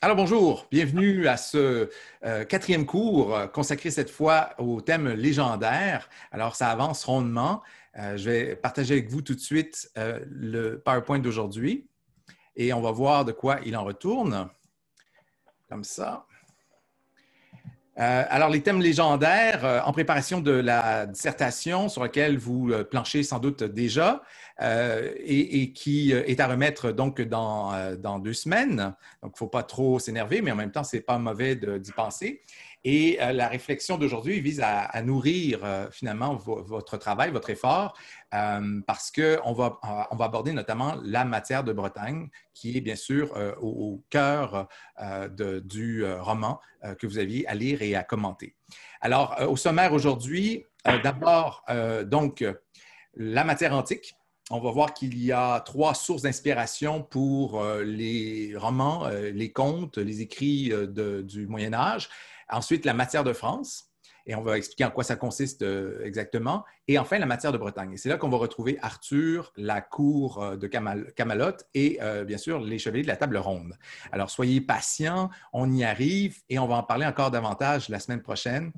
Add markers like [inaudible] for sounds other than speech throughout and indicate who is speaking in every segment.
Speaker 1: Alors bonjour, bienvenue à ce euh, quatrième cours euh, consacré cette fois au thème légendaire. Alors ça avance rondement. Euh, je vais partager avec vous tout de suite le PowerPoint d'aujourd'hui et on va voir de quoi il en retourne. Comme ça. Euh, alors, les thèmes légendaires, euh, en préparation de la dissertation sur laquelle vous euh, planchez sans doute déjà et, qui est à remettre donc dans, dans deux semaines. Donc, il ne faut pas trop s'énerver, mais en même temps, ce n'est pas mauvais d'y penser. Et euh, la réflexion d'aujourd'hui vise à, nourrir euh, finalement votre travail, votre effort, euh, parce qu'on va, on va aborder notamment la matière de Bretagne, qui est bien sûr au, cœur du roman que vous aviez à lire et à commenter. Alors, au sommaire aujourd'hui, d'abord, donc, la matière antique, on va voir qu'il y a trois sources d'inspiration pour les romans, les contes, les écrits du Moyen Âge. Ensuite, la matière de France. Et on va expliquer en quoi ça consiste euh, exactement. Et enfin, la matière de Bretagne. Et c'est là qu'on va retrouver Arthur, la cour euh, de Camelot et euh, bien sûr les chevaliers de la table ronde. Alors soyez patients, on y arrive et on va en parler encore davantage la semaine prochaine.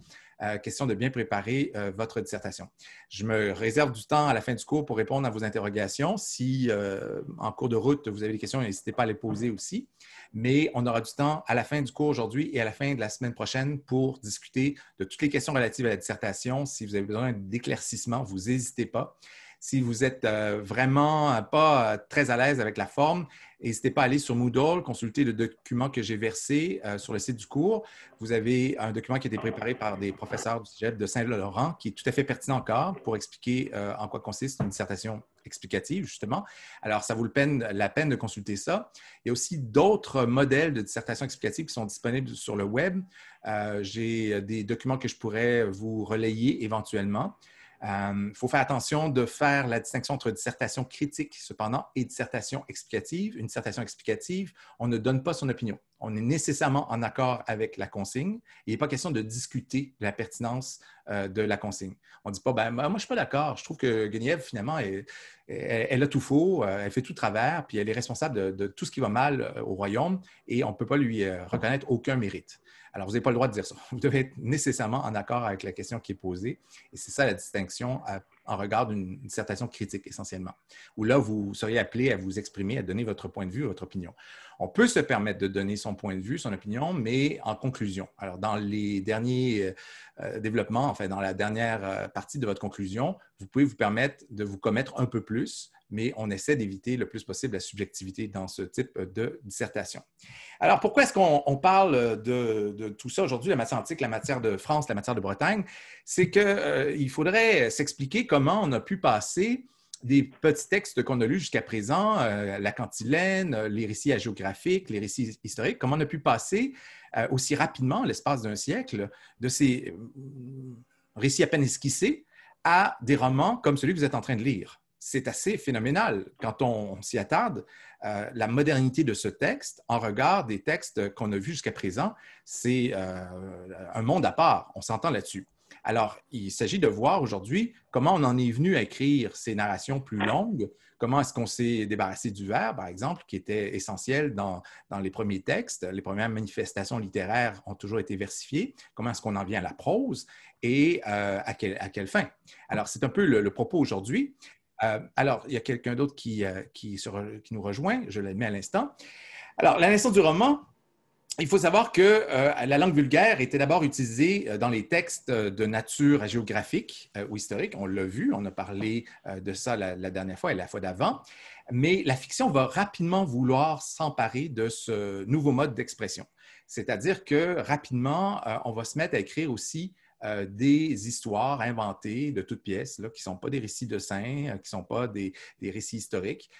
Speaker 1: Euh, question de bien préparer euh, votre dissertation. Je me réserve du temps à la fin du cours pour répondre à vos interrogations. Si euh, en cours de route, vous avez des questions, n'hésitez pas à les poser aussi. Mais on aura du temps à la fin du cours aujourd'hui et à la fin de la semaine prochaine pour discuter de toutes les questions relatives à la dissertation. Si vous avez besoin d'éclaircissement, vous n'hésitez pas. Si vous êtes euh, vraiment euh, pas euh, très à l'aise avec la forme, n'hésitez pas à aller sur Moodle, consulter le document que j'ai versé sur le site du cours. Vous avez un document qui a été préparé par des professeurs du sujet de Saint-Laurent qui est tout à fait pertinent encore pour expliquer en quoi consiste une dissertation explicative, justement. Alors, ça vaut la peine de consulter ça. Il y a aussi d'autres modèles de dissertation explicative qui sont disponibles sur le web. J'ai des documents que je pourrais vous relayer éventuellement. Il euh, faut faire attention de faire la distinction entre dissertation critique, cependant, et dissertation explicative. Une dissertation explicative, on ne donne pas son opinion on est nécessairement en accord avec la consigne. Il n'est pas question de discuter la pertinence euh, de la consigne. On ne dit pas, ben, moi, je ne suis pas d'accord. Je trouve que Guenièvre, finalement, elle, a tout faux, euh, elle fait tout travers, puis elle est responsable de, tout ce qui va mal euh, au royaume et on ne peut pas lui reconnaître aucun mérite. Alors, vous n'avez pas le droit de dire ça. Vous devez être nécessairement en accord avec la question qui est posée. Et c'est ça la distinction en regard d'une dissertation critique, essentiellement, où là, vous seriez appelé à vous exprimer, à donner votre point de vue, votre opinion on peut se permettre de donner son point de vue, son opinion, mais en conclusion. Alors, dans les derniers euh, euh, développements, enfin, dans la dernière euh, partie de votre conclusion, vous pouvez vous permettre de vous commettre un peu plus, mais on essaie d'éviter le plus possible la subjectivité dans ce type de dissertation. Alors, pourquoi est-ce qu'on parle de, tout ça aujourd'hui, la matière antique, la matière de France, la matière de Bretagne? C'est qu'il faudrait s'expliquer comment on a pu passer des petits textes qu'on a lus jusqu'à présent, euh, la cantilène, euh, les récits géographiques, les récits historiques, comment on a pu passer euh, aussi rapidement, l'espace d'un siècle, de ces récits à peine esquissés à des romans comme celui que vous êtes en train de lire. C'est assez phénoménal quand on s'y attarde. la modernité de ce texte en regard des textes qu'on a vus jusqu'à présent, c'est un monde à part. On s'entend là-dessus. Alors, il s'agit de voir aujourd'hui comment on en est venu à écrire ces narrations plus longues, comment est-ce qu'on s'est débarrassé du verbe, par exemple, qui était essentiel dans, les premiers textes. Les premières manifestations littéraires ont toujours été versifiées. Comment est-ce qu'on en vient à la prose et euh, à, à, quelle fin? Alors, c'est un peu le, propos aujourd'hui. Euh, alors, il y a quelqu'un d'autre qui, euh, nous rejoint, je l'admets à l'instant. Alors, la naissance du roman, il faut savoir que euh, la langue vulgaire était d'abord utilisée euh, dans les textes euh, de nature géographique ou historique. On l'a vu, on a parlé de ça la, dernière fois et la fois d'avant. Mais la fiction va rapidement vouloir s'emparer de ce nouveau mode d'expression. C'est-à-dire que rapidement, on va se mettre à écrire aussi des histoires inventées de toutes pièces, là, qui ne sont pas des récits de saints, qui ne sont pas des, récits historiques,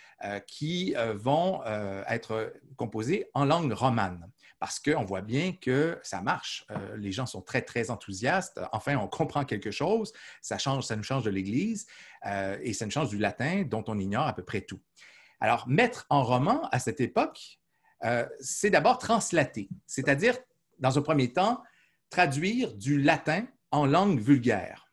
Speaker 1: qui vont être composés en langue romane parce qu'on voit bien que ça marche. Euh, les gens sont très, très enthousiastes. Enfin, on comprend quelque chose. Ça, change, ça nous change de l'Église euh, et ça nous change du latin dont on ignore à peu près tout. Alors, mettre en roman à cette époque, euh, c'est d'abord translater, c'est-à-dire, dans un premier temps, traduire du latin en langue vulgaire.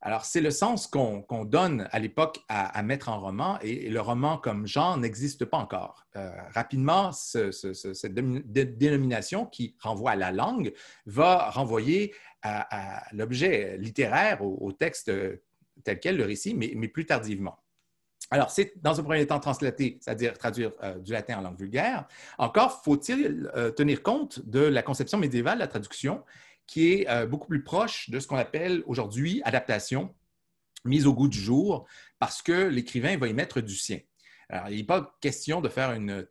Speaker 1: Alors, c'est le sens qu'on donne à l'époque à, mettre en roman, et, le roman comme genre n'existe pas encore. Euh, rapidement, cette dénomination qui renvoie à la langue va renvoyer à, l'objet littéraire, au, texte tel quel, le récit, mais, plus tardivement. Alors, c'est dans un premier temps translaté, c'est-à-dire traduire euh, du latin en langue vulgaire. Encore faut-il euh, tenir compte de la conception médiévale de la traduction qui est euh, beaucoup plus proche de ce qu'on appelle aujourd'hui adaptation, mise au goût du jour, parce que l'écrivain va y mettre du sien. Alors, il n'est pas question de faire une,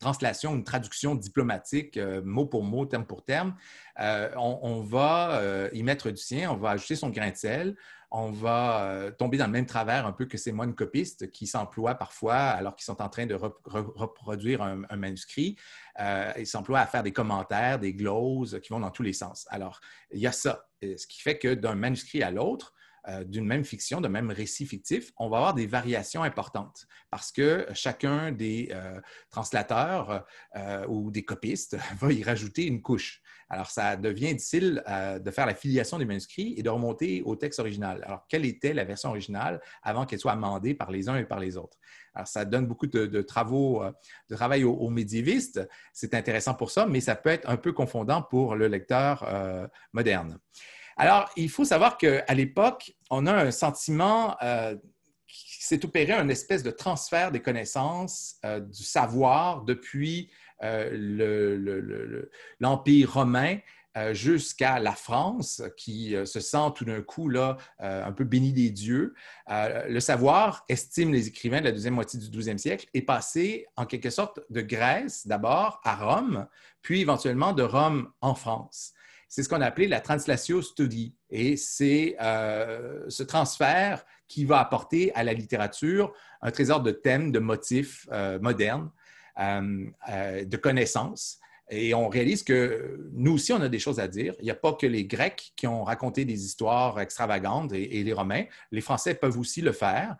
Speaker 1: translation, une traduction diplomatique, euh, mot pour mot, terme pour terme. Euh, on, va euh, y mettre du sien, on va ajouter son grain de sel, on va tomber dans le même travers un peu que ces moines copistes qui s'emploient parfois, alors qu'ils sont en train de reproduire un, un manuscrit, ils s'emploient à faire des commentaires, des gloses qui vont dans tous les sens. Alors, il y a ça, ce qui fait que d'un manuscrit à l'autre, euh, d'une même fiction, d'un même récit fictif, on va avoir des variations importantes parce que chacun des euh, translateurs euh, ou des copistes [laughs] va y rajouter une couche. Alors, ça devient difficile de faire la filiation des manuscrits et de remonter au texte original. Alors, quelle était la version originale avant qu'elle soit amendée par les uns et par les autres? Alors, ça donne beaucoup de, travaux, de travail aux médiévistes. C'est intéressant pour ça, mais ça peut être un peu confondant pour le lecteur moderne. Alors, il faut savoir qu'à l'époque, on a un sentiment euh, qui s'est opéré, une espèce de transfert des connaissances, euh, du savoir depuis euh, l'Empire romain jusqu'à la France, qui se sent tout d'un coup là, un peu béni des dieux. le savoir, estime les écrivains de la deuxième moitié du 12 siècle, est passé en quelque sorte de Grèce d'abord à Rome, puis éventuellement de Rome en France c'est ce qu'on a appelé la translatio study. Et c'est euh, ce transfert qui va apporter à la littérature un trésor de thèmes, de motifs euh, modernes, euh, de connaissances. Et on réalise que nous aussi, on a des choses à dire. Il n'y a pas que les Grecs qui ont raconté des histoires extravagantes et les Romains. Les Français peuvent aussi le faire.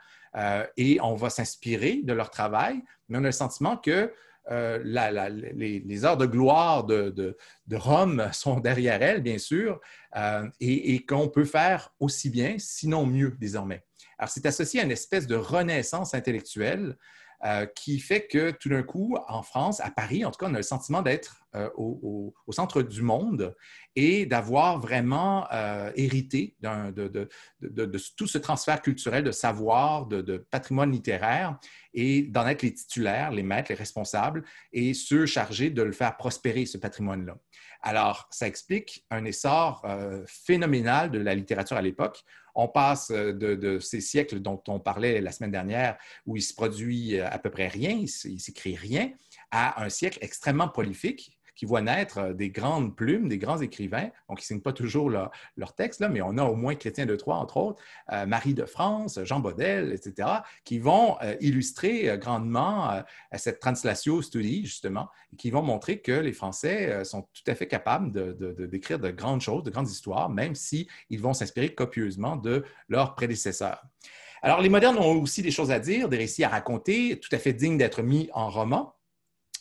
Speaker 1: et on va s'inspirer de leur travail, mais on a le sentiment que euh, les, heures de gloire de, Rome sont derrière elle, bien sûr, euh, et qu'on peut faire aussi bien, sinon mieux désormais. Alors, c'est associé à une espèce de renaissance intellectuelle euh, qui fait que tout d'un coup, en France, à Paris, en tout cas, on a le sentiment d'être euh, au, centre du monde et d'avoir vraiment euh, hérité de, tout ce transfert culturel de savoir, de, patrimoine littéraire et d'en être les titulaires, les maîtres, les responsables et ceux chargés de le faire prospérer, ce patrimoine-là. Alors, ça explique un essor phénoménal de la littérature à l'époque. On passe euh, de, ces siècles dont on parlait la semaine dernière, où il se produit euh, à peu près rien, il ne s'écrit rien, à un siècle extrêmement prolifique qui voient naître euh, des grandes plumes, des grands écrivains, donc ils ne signent pas toujours leur, textes, texte, mais on a au moins Chrétien de Troyes, entre autres, euh, Marie de France, Jean Baudel, etc., qui vont euh, illustrer grandement cette translatio studi, justement, et qui vont montrer que les Français sont tout à fait capables d'écrire de, de, grandes choses, de grandes histoires, même s'ils ils vont s'inspirer copieusement de leurs prédécesseurs. Alors, les modernes ont aussi des choses à dire, des récits à raconter, tout à fait dignes d'être mis en roman.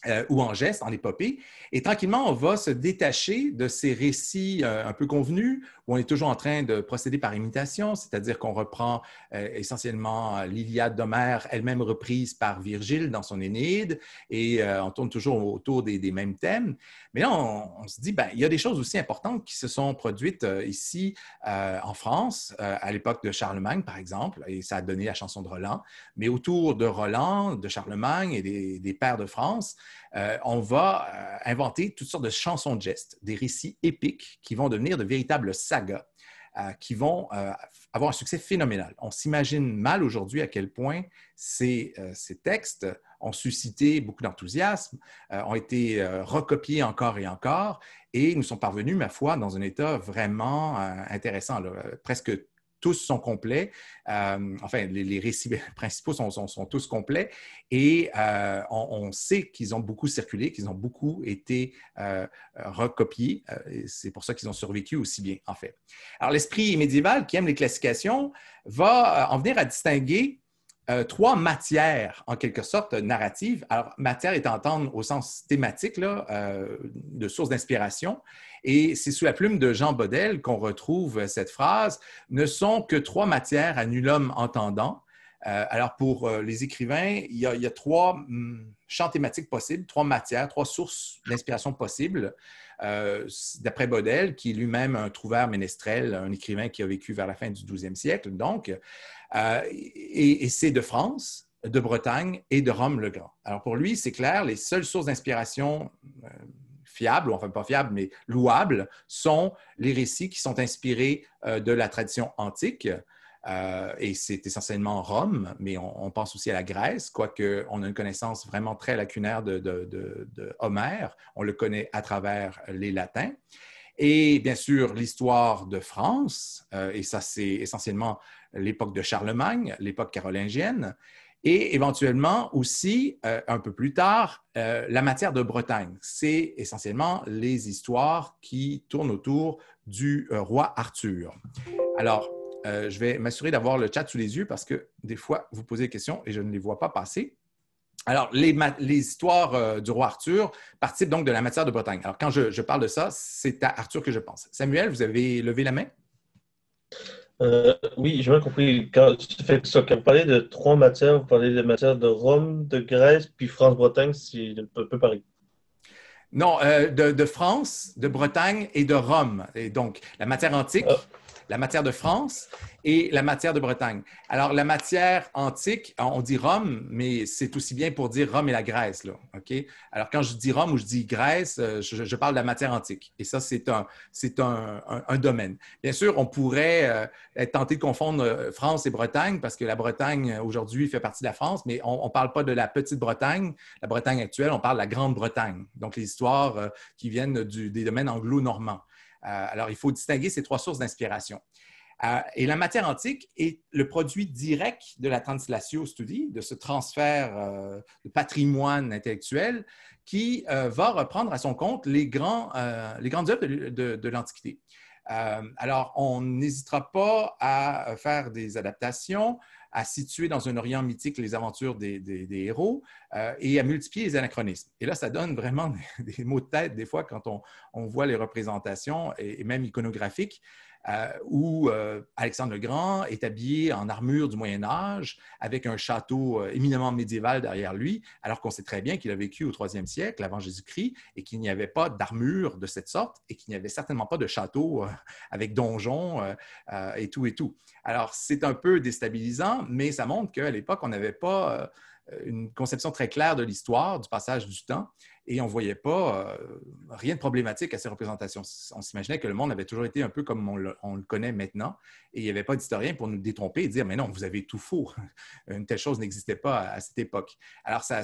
Speaker 1: Euh, ou en geste, en épopée. Et tranquillement, on va se détacher de ces récits euh, un peu convenus où on est toujours en train de procéder par imitation, c'est-à-dire qu'on reprend euh, essentiellement l'Iliade d'Homère, elle-même reprise par Virgile dans son Énéide, et on tourne toujours autour des, mêmes thèmes. Mais là, on, se dit, ben, il y a des choses aussi importantes qui se sont produites ici en France, à l'époque de Charlemagne, par exemple, et ça a donné la chanson de Roland, mais autour de Roland, de Charlemagne et des, des pères de France, euh, on va euh, inventer toutes sortes de chansons de gestes, des récits épiques qui vont devenir de véritables sagas, euh, qui vont avoir un succès phénoménal. On s'imagine mal aujourd'hui à quel point ces, textes ont suscité beaucoup d'enthousiasme, ont été recopiés encore et encore, et nous sont parvenus, ma foi, dans un état vraiment intéressant, presque tous sont complets. Euh, enfin, les, récits [laughs] principaux sont, tous complets. Et euh, on, sait qu'ils ont beaucoup circulé, qu'ils ont beaucoup été euh, recopiés. C'est pour ça qu'ils ont survécu aussi bien, en fait. Alors, l'esprit médiéval qui aime les classifications va en venir à distinguer euh, trois matières, en quelque sorte, narratives. Alors, matière est entendre au sens thématique, là, euh, de source d'inspiration. Et c'est sous la plume de Jean Baudel qu'on retrouve cette phrase Ne sont que trois matières à nul homme entendant. Euh, alors, pour les écrivains, il y a, trois hmm, champs thématiques possibles, trois matières, trois sources d'inspiration possibles. Euh, d'après Baudel, qui est lui-même un trouvère ménestrel, un écrivain qui a vécu vers la fin du 12e siècle, donc, euh, et, c'est de France, de Bretagne et de Rome le Grand. Alors pour lui, c'est clair, les seules sources d'inspiration euh, fiables, ou enfin pas fiables, mais louables, sont les récits qui sont inspirés de la tradition antique, euh, et c'est essentiellement Rome, mais on, pense aussi à la Grèce, quoique on a une connaissance vraiment très lacunaire de, Homère. On le connaît à travers les Latins. Et bien sûr, l'histoire de France, euh, et ça c'est essentiellement l'époque de Charlemagne, l'époque carolingienne, et éventuellement aussi, euh, un peu plus tard, la matière de Bretagne. C'est essentiellement les histoires qui tournent autour du roi Arthur. Alors, euh, je vais m'assurer d'avoir le chat sous les yeux parce que des fois, vous posez des questions et je ne les vois pas passer. Alors, les, histoires euh, du roi Arthur participent donc de la matière de Bretagne. Alors, quand je, parle de ça, c'est à Arthur que je pense. Samuel, vous avez levé la main? Euh, oui, j'ai bien compris. Quand, ça, vous parlez de trois matières, vous parlez de matières de Rome, de Grèce, puis France-Bretagne, c'est un peu pareil. Non, de, France, de Bretagne et de Rome. Et donc, la matière antique, la matière de France et la matière de Bretagne. Alors, la matière antique, on dit Rome, mais c'est aussi bien pour dire Rome et la Grèce. Là, Alors, quand je dis Rome ou je dis Grèce, euh, je, parle de la matière antique. Et ça, c'est un, domaine. Bien sûr, on pourrait euh, être tenté de confondre euh, France et Bretagne parce que la Bretagne, aujourd'hui, fait partie de la France, mais on ne parle pas de la petite Bretagne, la Bretagne actuelle, on parle de la Grande-Bretagne. Donc, les histoires qui viennent des domaines anglo-normands. Euh, alors, il faut distinguer ces trois sources d'inspiration. Euh, et la matière antique est le produit direct de la translatio studi, de ce transfert euh, de patrimoine intellectuel qui va reprendre à son compte les, grands, les grandes œuvres de, l'Antiquité. alors, on n'hésitera pas à faire des adaptations à situer dans un Orient mythique les aventures des, héros euh, et à multiplier les anachronismes. Et là, ça donne vraiment [laughs] des, mots de tête, des fois, quand on, voit les représentations et même iconographiques. Euh, où euh, Alexandre le Grand est habillé en armure du Moyen Âge, avec un château euh, éminemment médiéval derrière lui, alors qu'on sait très bien qu'il a vécu au IIIe siècle avant Jésus-Christ et qu'il n'y avait pas d'armure de cette sorte et qu'il n'y avait certainement pas de château avec donjon et tout et tout. Alors c'est un peu déstabilisant, mais ça montre qu'à l'époque, on n'avait pas une conception très claire de l'histoire, du passage du temps. Et on ne voyait pas euh, rien de problématique à ces représentations. On s'imaginait que le monde avait toujours été un peu comme on le, connaît maintenant. Et il n'y avait pas d'historien pour nous détromper et dire, mais non, vous avez tout faux. [laughs] Une telle chose n'existait pas à, cette époque. Alors, ça,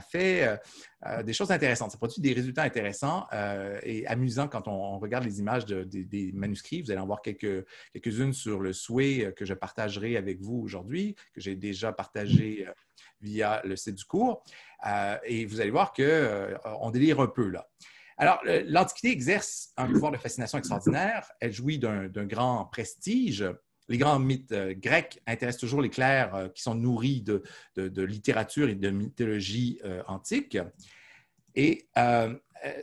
Speaker 1: fait euh, euh, des choses intéressantes. Ça produit des résultats intéressants et amusants quand on, regarde les images des manuscrits. Vous allez en voir quelques-unes sur le souhait que je partagerai avec vous aujourd'hui, que j'ai déjà partagé via le site du cours. Euh, et vous allez voir qu'on euh, délire un peu là. Alors, l'Antiquité exerce un pouvoir de fascination extraordinaire. Elle jouit d'un grand prestige. Les grands mythes euh, grecs intéressent toujours les clercs qui sont nourris de, littérature et de mythologie antique. Et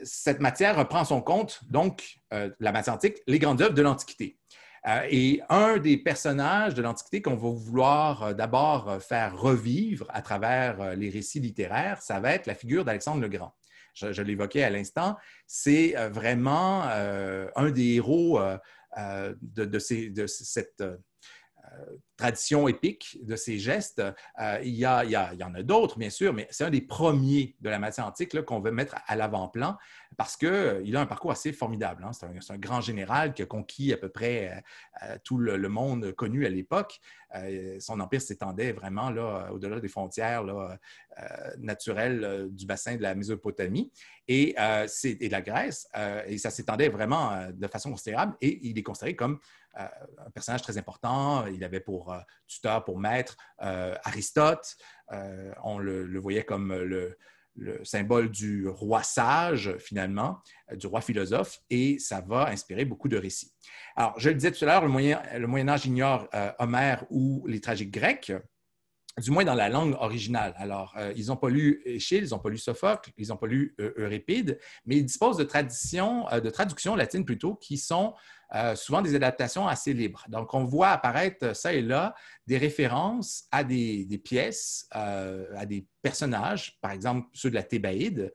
Speaker 1: cette matière reprend son compte, donc la matière antique, les grandes œuvres de l'Antiquité. Euh, et un des personnages de l'Antiquité qu'on va vouloir euh, d'abord euh, faire revivre à travers les récits littéraires, ça va être la figure d'Alexandre le Grand je, l'évoquais à l'instant, c'est vraiment un des héros de, cette tradition épique de ces gestes. Euh, il, y a, il, y en a d'autres, bien sûr, mais c'est un des premiers de la matière antique qu'on veut mettre à l'avant-plan parce qu'il euh, il a un parcours assez formidable. Hein. C'est un, grand général qui a conquis à peu près euh, tout le, monde connu à l'époque. son empire s'étendait vraiment au-delà des frontières naturelles du bassin de la Mésopotamie et, et de la Grèce. et ça s'étendait vraiment de façon considérable et il est considéré comme un personnage très important. Il avait pour euh, tuteur, pour maître. Euh, Aristote, euh, on le, voyait comme le, symbole du roi sage, finalement, du roi philosophe, et ça va inspirer beaucoup de récits. Alors, je le disais tout à l'heure, le Moyen, Âge ignore Homère ou les tragiques grecs, du moins dans la langue originale. Alors, ils n'ont pas lu Échille, ils n'ont pas lu Sophocle, ils n'ont pas lu Euripide, mais ils disposent de traditions, de traductions latines plutôt, qui sont euh, souvent des adaptations assez libres. Donc, on voit apparaître ça et là des références à des, pièces, euh, à des personnages, par exemple ceux de la Thébaïde,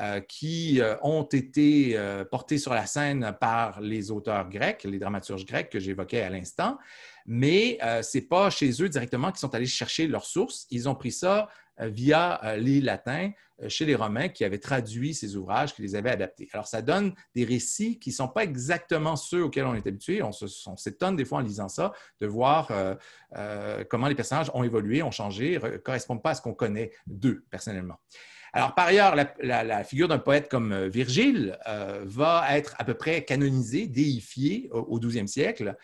Speaker 1: euh, qui ont été portés sur la scène par les auteurs grecs, les dramaturges grecs que j'évoquais à l'instant, mais ce n'est pas chez eux directement qu'ils sont allés chercher leurs sources. Ils ont pris ça euh, via euh, les Latins euh, chez les Romains qui avaient traduit ces ouvrages, qui les avaient adaptés. Alors, ça donne des récits qui ne sont pas exactement ceux auxquels on est habitué. On s'étonne des fois en lisant ça de voir comment les personnages ont évolué, ont changé, ne correspondent pas à ce qu'on connaît d'eux personnellement. Alors, par ailleurs, la, figure d'un poète comme Virgile va être à peu près canonisée, déifiée au, au e siècle.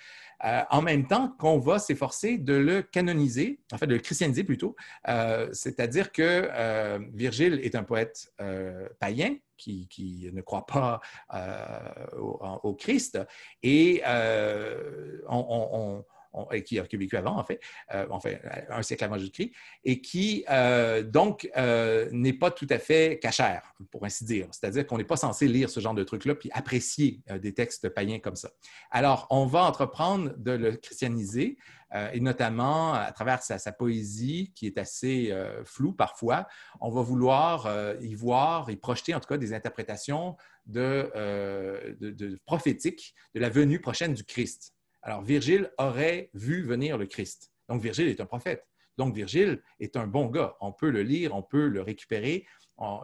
Speaker 1: Euh, en même temps qu'on va s'efforcer de le canoniser, en fait de le christianiser plutôt, euh, c'est-à-dire que euh, Virgile est un poète païen qui, ne croit pas au, Christ et on, qui a vécu avant, en fait, euh, un siècle avant Jésus-Christ, et qui, euh, donc, euh, n'est pas tout à fait cachère, pour ainsi dire. C'est-à-dire qu'on n'est pas censé lire ce genre de truc-là puis apprécier des textes païens comme ça. Alors, on va entreprendre de le christianiser, et notamment à travers sa, poésie, qui est assez floue parfois. On va vouloir y voir, y projeter en tout cas des interprétations de prophétiques de la venue prochaine du Christ. Alors, Virgile aurait vu venir le Christ. Donc, Virgile est un prophète. Donc, Virgile est un bon gars. On peut le lire, on peut le récupérer.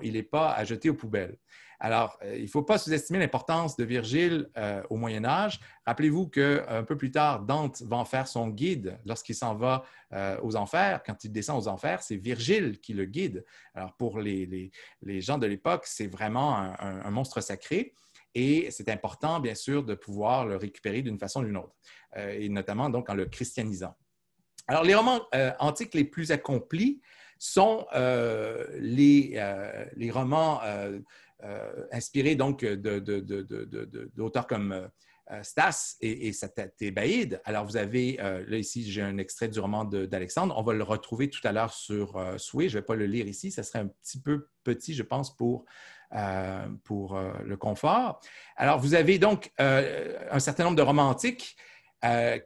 Speaker 1: il n'est pas à jeter aux poubelles. Alors, euh, il ne faut pas sous-estimer l'importance de Virgile euh, au Moyen Âge. Rappelez-vous qu'un euh, peu plus tard, Dante va en faire son guide lorsqu'il s'en va aux enfers. Quand il descend aux enfers, c'est Virgile qui le guide. Alors, pour les, gens de l'époque, c'est vraiment un, monstre sacré. Et c'est important, bien sûr, de pouvoir le récupérer d'une façon ou d'une autre, euh, et notamment donc en le christianisant. Alors, les romans euh, antiques les plus accomplis sont euh, les, les, romans inspirés donc d'auteurs comme Stas et, et Alors, vous avez, là ici, j'ai un extrait du roman d'Alexandre. On va le retrouver tout à l'heure sur euh, Je ne vais pas le lire ici. Ça serait un petit peu petit, je pense, pour euh, pour euh, le confort. Alors, vous avez donc euh, un certain nombre de romantiques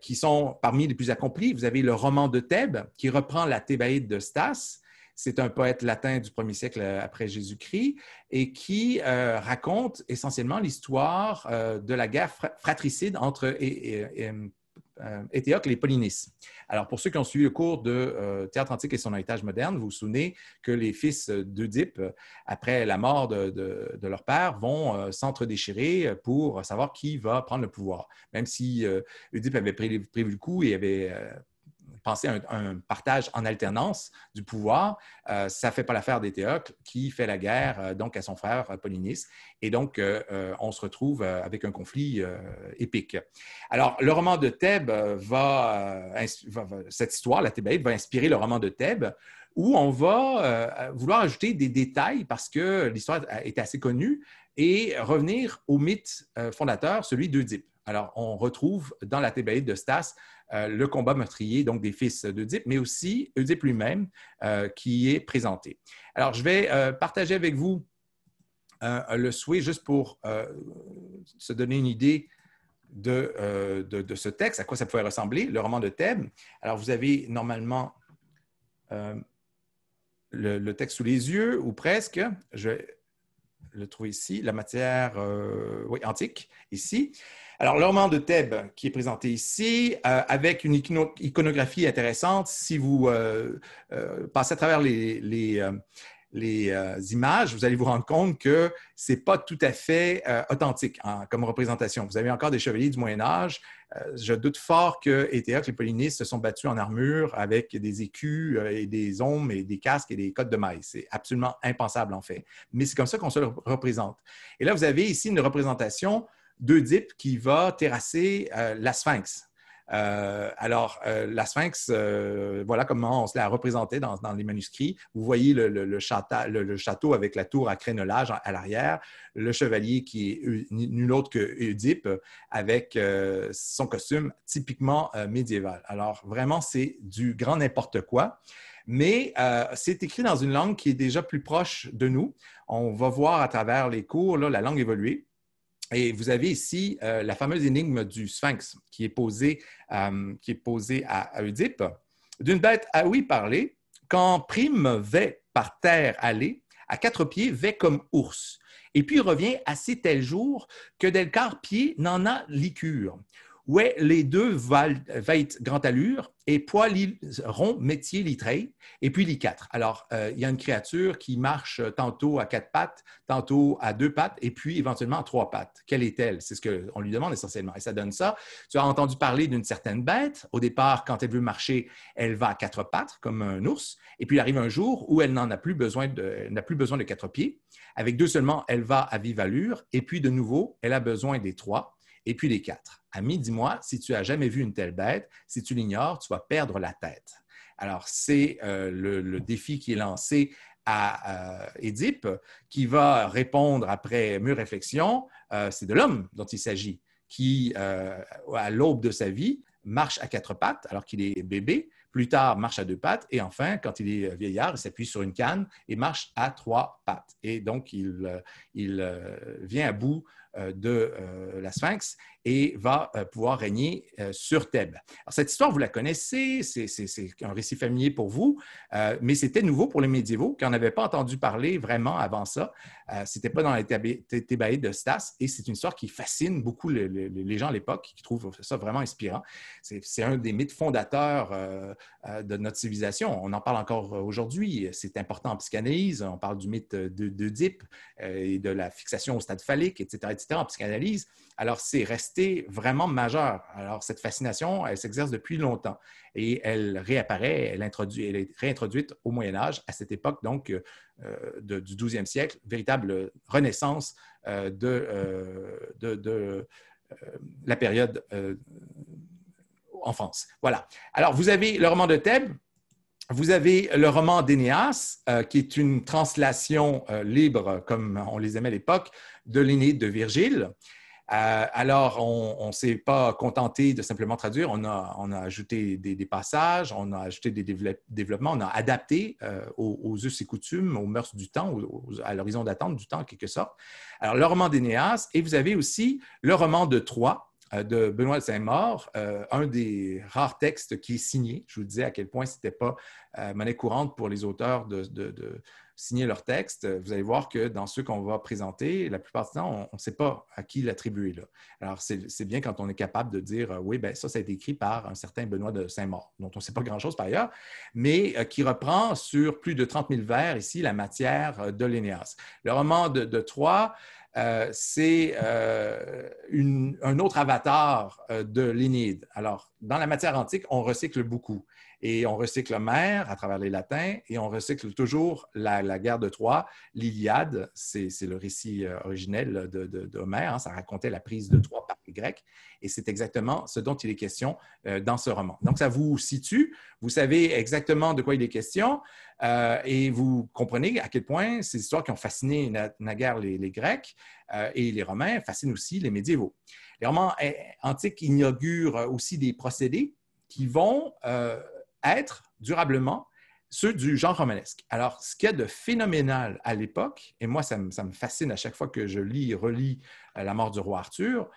Speaker 1: qui sont parmi les plus accomplis. Vous avez le roman de Thèbes qui reprend la Thébaïde de Stas. C'est un poète latin du 1er siècle après Jésus-Christ et qui raconte essentiellement l'histoire de la guerre fratricide entre euh, Étéocles et Polynices. Alors, pour ceux qui ont suivi le cours de euh, Théâtre antique et son héritage moderne, vous vous souvenez que les fils d'Oedipe, après la mort de, leur père, vont euh, s'entre-déchirer pour savoir qui va prendre le pouvoir. Même si Oedipe avait prévu le coup et avait penser à un, partage en alternance du pouvoir, euh, ça ne fait pas l'affaire des qui fait la guerre euh, donc à son frère euh, Polynice. Et donc, on se retrouve avec un conflit épique. Alors, le roman de Thèbes va, cette histoire, la Thébaïde, va inspirer le roman de Thèbes où on va vouloir ajouter des détails parce que l'histoire est assez connue et revenir au mythe fondateur, celui d'Oedipe. Alors, on retrouve dans la Thébaïde de Stas euh, le combat meurtrier donc des fils d'Oedipe, mais aussi Oedipe lui-même euh, qui est présenté. Alors, je vais euh, partager avec vous le souhait juste pour se donner une idée de, ce texte, à quoi ça pourrait ressembler, le roman de Thèbes. Alors, vous avez normalement le, texte sous les yeux, ou presque. Je le trouver ici, la matière euh, oui, antique, ici. Alors, roman de Thèbes qui est présenté ici, euh, avec une iconographie intéressante, si vous euh, passez à travers les, les euh, images, vous allez vous rendre compte que ce n'est pas tout à fait euh, authentique hein, comme représentation. Vous avez encore des chevaliers du Moyen Âge. Euh, je doute fort que les et Polynice se sont battus en armure avec des écus et des ombres et des casques et des cottes de mailles. C'est absolument impensable en fait. Mais c'est comme ça qu'on se représente. Et là, vous avez ici une représentation d'Oedipe qui va terrasser la Sphinx euh, alors, euh, la sphinx, euh, voilà comment on se l'a représentée dans, les manuscrits. Vous voyez le, château, avec la tour à crénelage à l'arrière, le chevalier qui est nul autre que avec son costume typiquement médiéval. Alors, vraiment, c'est du grand n'importe quoi mais c'est écrit dans une langue qui est déjà plus proche de nous. On va voir à travers les cours la langue évoluée. Et vous avez ici euh, la fameuse énigme du sphinx qui est posée, euh, qui est posée à, Oedipe. D'une bête à oui parler, quand prime va par terre aller, à quatre pieds va comme ours. Et puis revient assez tel jour que Delcar pied n'en a licure. » Ouais, les deux valent être grand allure et poil rond métier litré et puis les quatre. Alors, euh, il y a une créature qui marche tantôt à quatre pattes, tantôt à deux pattes et puis éventuellement à trois pattes. Quelle est-elle? C'est ce qu'on lui demande essentiellement. Et ça donne ça. Tu as entendu parler d'une certaine bête. Au départ, quand elle veut marcher, elle va à quatre pattes comme un ours. Et puis, il arrive un jour où elle n'en a plus besoin de, n'a plus besoin de quatre pieds. Avec deux seulement, elle va à vive allure. Et puis, de nouveau, elle a besoin des trois et puis les quatre. Ami, dis-moi, si tu as jamais vu une telle bête, si tu l'ignores, tu vas perdre la tête. Alors, c'est euh, le, défi qui est lancé à euh, Édipe, qui va répondre après mûre réflexion, euh, c'est de l'homme dont il s'agit, qui, à l'aube de sa vie, marche à quatre pattes alors qu'il est bébé, plus tard marche à deux pattes, et enfin, quand il est vieillard, il s'appuie sur une canne et marche à trois pattes. Et donc, il vient à bout euh, de euh, la Sphinx et va euh, pouvoir régner sur Thèbes. Alors, cette histoire, vous la connaissez, c'est un récit familier pour vous, mais c'était nouveau pour les médiévaux qui n'en avaient pas entendu parler vraiment avant ça. Ce n'était pas dans les Thébaïdes de Stas et c'est une histoire qui fascine beaucoup les gens à l'époque, qui trouvent ça vraiment inspirant. C'est un des mythes fondateurs de notre civilisation. On en parle encore aujourd'hui. C'est important en psychanalyse. On parle du mythe d'Oedipe et de la fixation au stade phallique, etc. etc en psychanalyse. Alors, c'est resté vraiment majeur. Alors, cette fascination, elle s'exerce depuis longtemps et elle réapparaît, elle, introduit, est réintroduite au Moyen Âge, à cette époque donc euh, du 12e siècle, véritable renaissance euh, euh, de, de, de la période enfance. Voilà. Alors, vous avez le roman de Thèbes, vous avez le roman d'Énéas, euh, qui est une translation euh, libre, comme on les aimait à l'époque, de l'Énéide de Virgile. Euh, alors, on ne s'est pas contenté de simplement traduire, on a, ajouté des, passages, on a ajouté des développements, on a adapté aux, us et coutumes, aux mœurs du temps, à l'horizon d'attente du temps, en quelque sorte. Alors, le roman d'Énéas, et vous avez aussi le roman de Troie, euh, de Benoît de Saint-Maur, euh, un des rares textes qui est signé. Je vous disais à quel point ce n'était pas euh, monnaie courante pour les auteurs de, signer leur texte. Vous allez voir que dans ceux qu'on va présenter, la plupart du temps, on ne sait pas à qui l'attribuer. Alors, c'est bien quand on est capable de dire oui, ben ça, ça a été écrit par un certain Benoît de Saint-Maur, dont on ne sait pas mm-hmm. grand-chose par ailleurs, mais qui reprend sur plus de 30 000 vers ici la matière de l'Énéas. Le roman de Troyes, euh, c'est euh, un autre avatar euh, de l'Énide. Alors, dans la matière antique, on recycle beaucoup. Et on recycle Homère à travers les Latins, et on recycle toujours la, guerre de Troie, l'Iliade, c'est le récit originel d'Homère, de, hein. ça racontait la prise de Troie grec, Et c'est exactement ce dont il est question euh, dans ce roman. Donc, ça vous situe, vous savez exactement de quoi il est question euh, et vous comprenez à quel point ces histoires qui ont fasciné naguère les, Grecs euh, et les Romains fascinent aussi les médiévaux. Les romans eh, antiques inaugurent aussi des procédés qui vont être durablement ceux du genre romanesque. Alors, ce qu'il y a de phénoménal à l'époque, et moi, ça me, ça me, fascine à chaque fois que je lis et relis La mort du roi Arthur,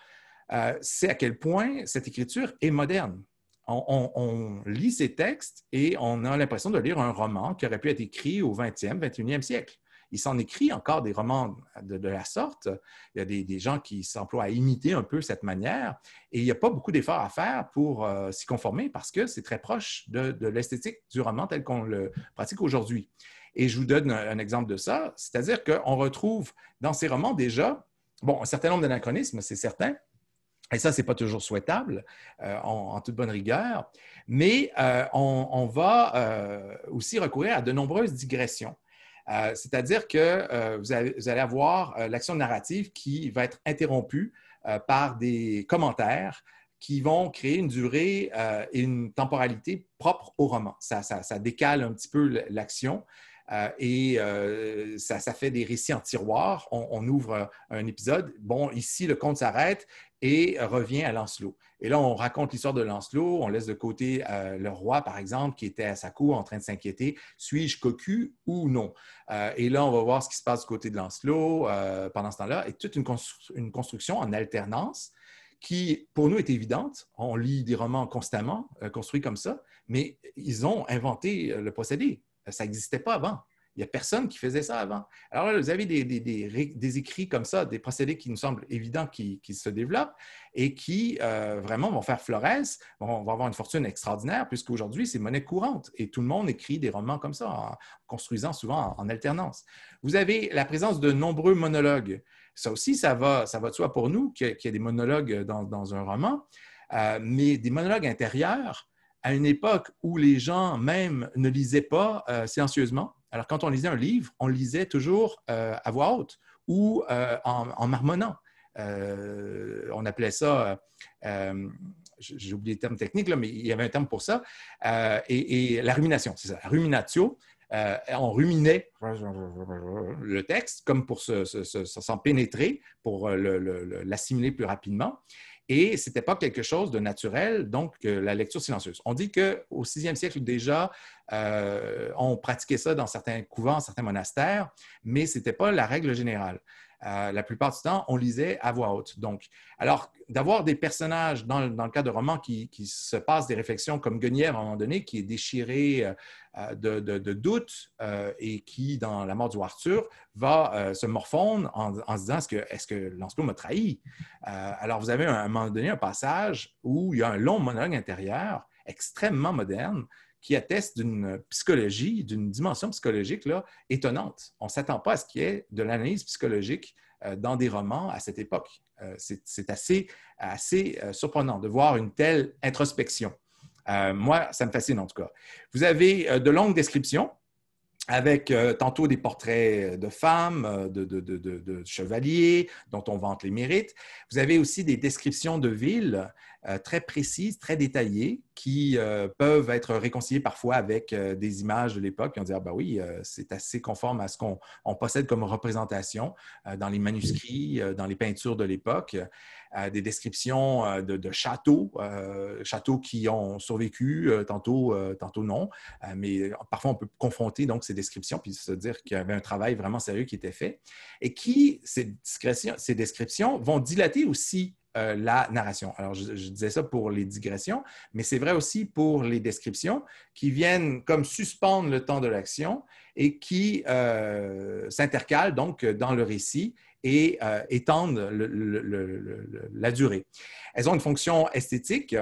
Speaker 1: euh, c'est à quel point cette écriture est moderne. On, lit ces textes et on a l'impression de lire un roman qui aurait pu être écrit au 20e, 21e siècle. Il s'en écrit encore des romans de, la sorte. Il y a des, gens qui s'emploient à imiter un peu cette manière et il n'y a pas beaucoup d'efforts à faire pour euh, s'y conformer parce que c'est très proche de, l'esthétique du roman tel qu'on le pratique aujourd'hui. Et je vous donne un, un exemple de ça, c'est-à-dire qu'on retrouve dans ces romans déjà, bon, un certain nombre d'anachronismes, c'est certain, et ça, ce n'est pas toujours souhaitable, euh, en, toute bonne rigueur, mais euh, on, va euh, aussi recourir à de nombreuses digressions. C'est-à-dire que vous, allez avoir l'action narrative qui va être interrompue par des commentaires qui vont créer une durée et une temporalité propre au roman. Ça, décale un petit peu l'action. et ça, fait des récits en tiroir. On, on, ouvre un épisode. Bon, ici, le conte s'arrête et revient à Lancelot. Et là, on raconte l'histoire de Lancelot, on laisse de côté euh, le roi, par exemple, qui était à sa cour en train de s'inquiéter, suis-je cocu ou non? Euh, et là, on va voir ce qui se passe du côté de Lancelot euh, pendant ce temps-là, et toute une, construction en alternance qui, pour nous, est évidente. On lit des romans constamment construits comme ça, mais ils ont inventé le procédé. Ça n'existait pas avant. Il n'y a personne qui faisait ça avant. Alors là, vous avez des, écrits comme ça, des procédés qui nous semblent évidents, qui, se développent et qui euh, vraiment vont faire florès, vont, va avoir une fortune extraordinaire, puisqu'aujourd'hui, c'est monnaie courante et tout le monde écrit des romans comme ça, en construisant souvent en, alternance. Vous avez la présence de nombreux monologues. Ça aussi, ça va, ça va de soi pour nous qu'il y, a des monologues dans, un roman, euh, mais des monologues intérieurs à une époque où les gens même ne lisaient pas euh, silencieusement alors, quand on lisait un livre, on lisait toujours euh, à voix haute ou euh, en, en, marmonnant. Euh, on appelait ça, j'ai oublié le terme technique, là, mais il y avait un terme pour ça, et, la rumination, c'est ça, la ruminatio. on ruminait le texte comme pour s'en pénétrer, pour l'assimiler plus rapidement. Et ce n'était pas quelque chose de naturel, donc euh, la lecture silencieuse. On dit qu'au VIe siècle déjà, euh, on pratiquait ça dans certains couvents, certains monastères, mais ce n'était pas la règle générale. Euh, la plupart du temps, on lisait à voix haute. Donc, alors, d'avoir des personnages dans, le cas de romans qui, se passent des réflexions comme Guenièvre à un moment donné, qui est déchiré euh, euh, de, de, doutes et qui, dans La mort du Arthur, va se morfondre en, se disant est-ce que, est que Lancelot m'a trahi Alors, vous avez à un moment donné un passage où il y a un long monologue intérieur extrêmement moderne qui attestent d'une psychologie, d'une dimension psychologique là, étonnante. On ne s'attend pas à ce qu'il y ait de l'analyse psychologique euh, dans des romans à cette époque. Euh, c'est assez, assez euh, surprenant de voir une telle introspection. moi, ça me fascine en tout cas. Vous avez de longues descriptions avec tantôt des portraits de femmes, de, de, de, de, chevaliers dont on vante les mérites. Vous avez aussi des descriptions de villes euh, très précises, très détaillées, qui euh, peuvent être réconciliées parfois avec euh, des images de l'époque. et on dit, ah, bah oui, c'est assez conforme à ce qu'on possède comme représentation dans les manuscrits, dans les peintures de l'époque, des descriptions de, châteaux, châteaux qui ont survécu, tantôt, tantôt non. mais parfois, on peut confronter donc ces descriptions puis se dire qu'il y avait un travail vraiment sérieux qui était fait et qui, ces descriptions, vont dilater aussi euh, la narration. Alors, je, disais ça pour les digressions, mais c'est vrai aussi pour les descriptions qui viennent comme suspendre le temps de l'action et qui euh, s'intercalent donc dans le récit et euh, étendent la durée. Elles ont une fonction esthétique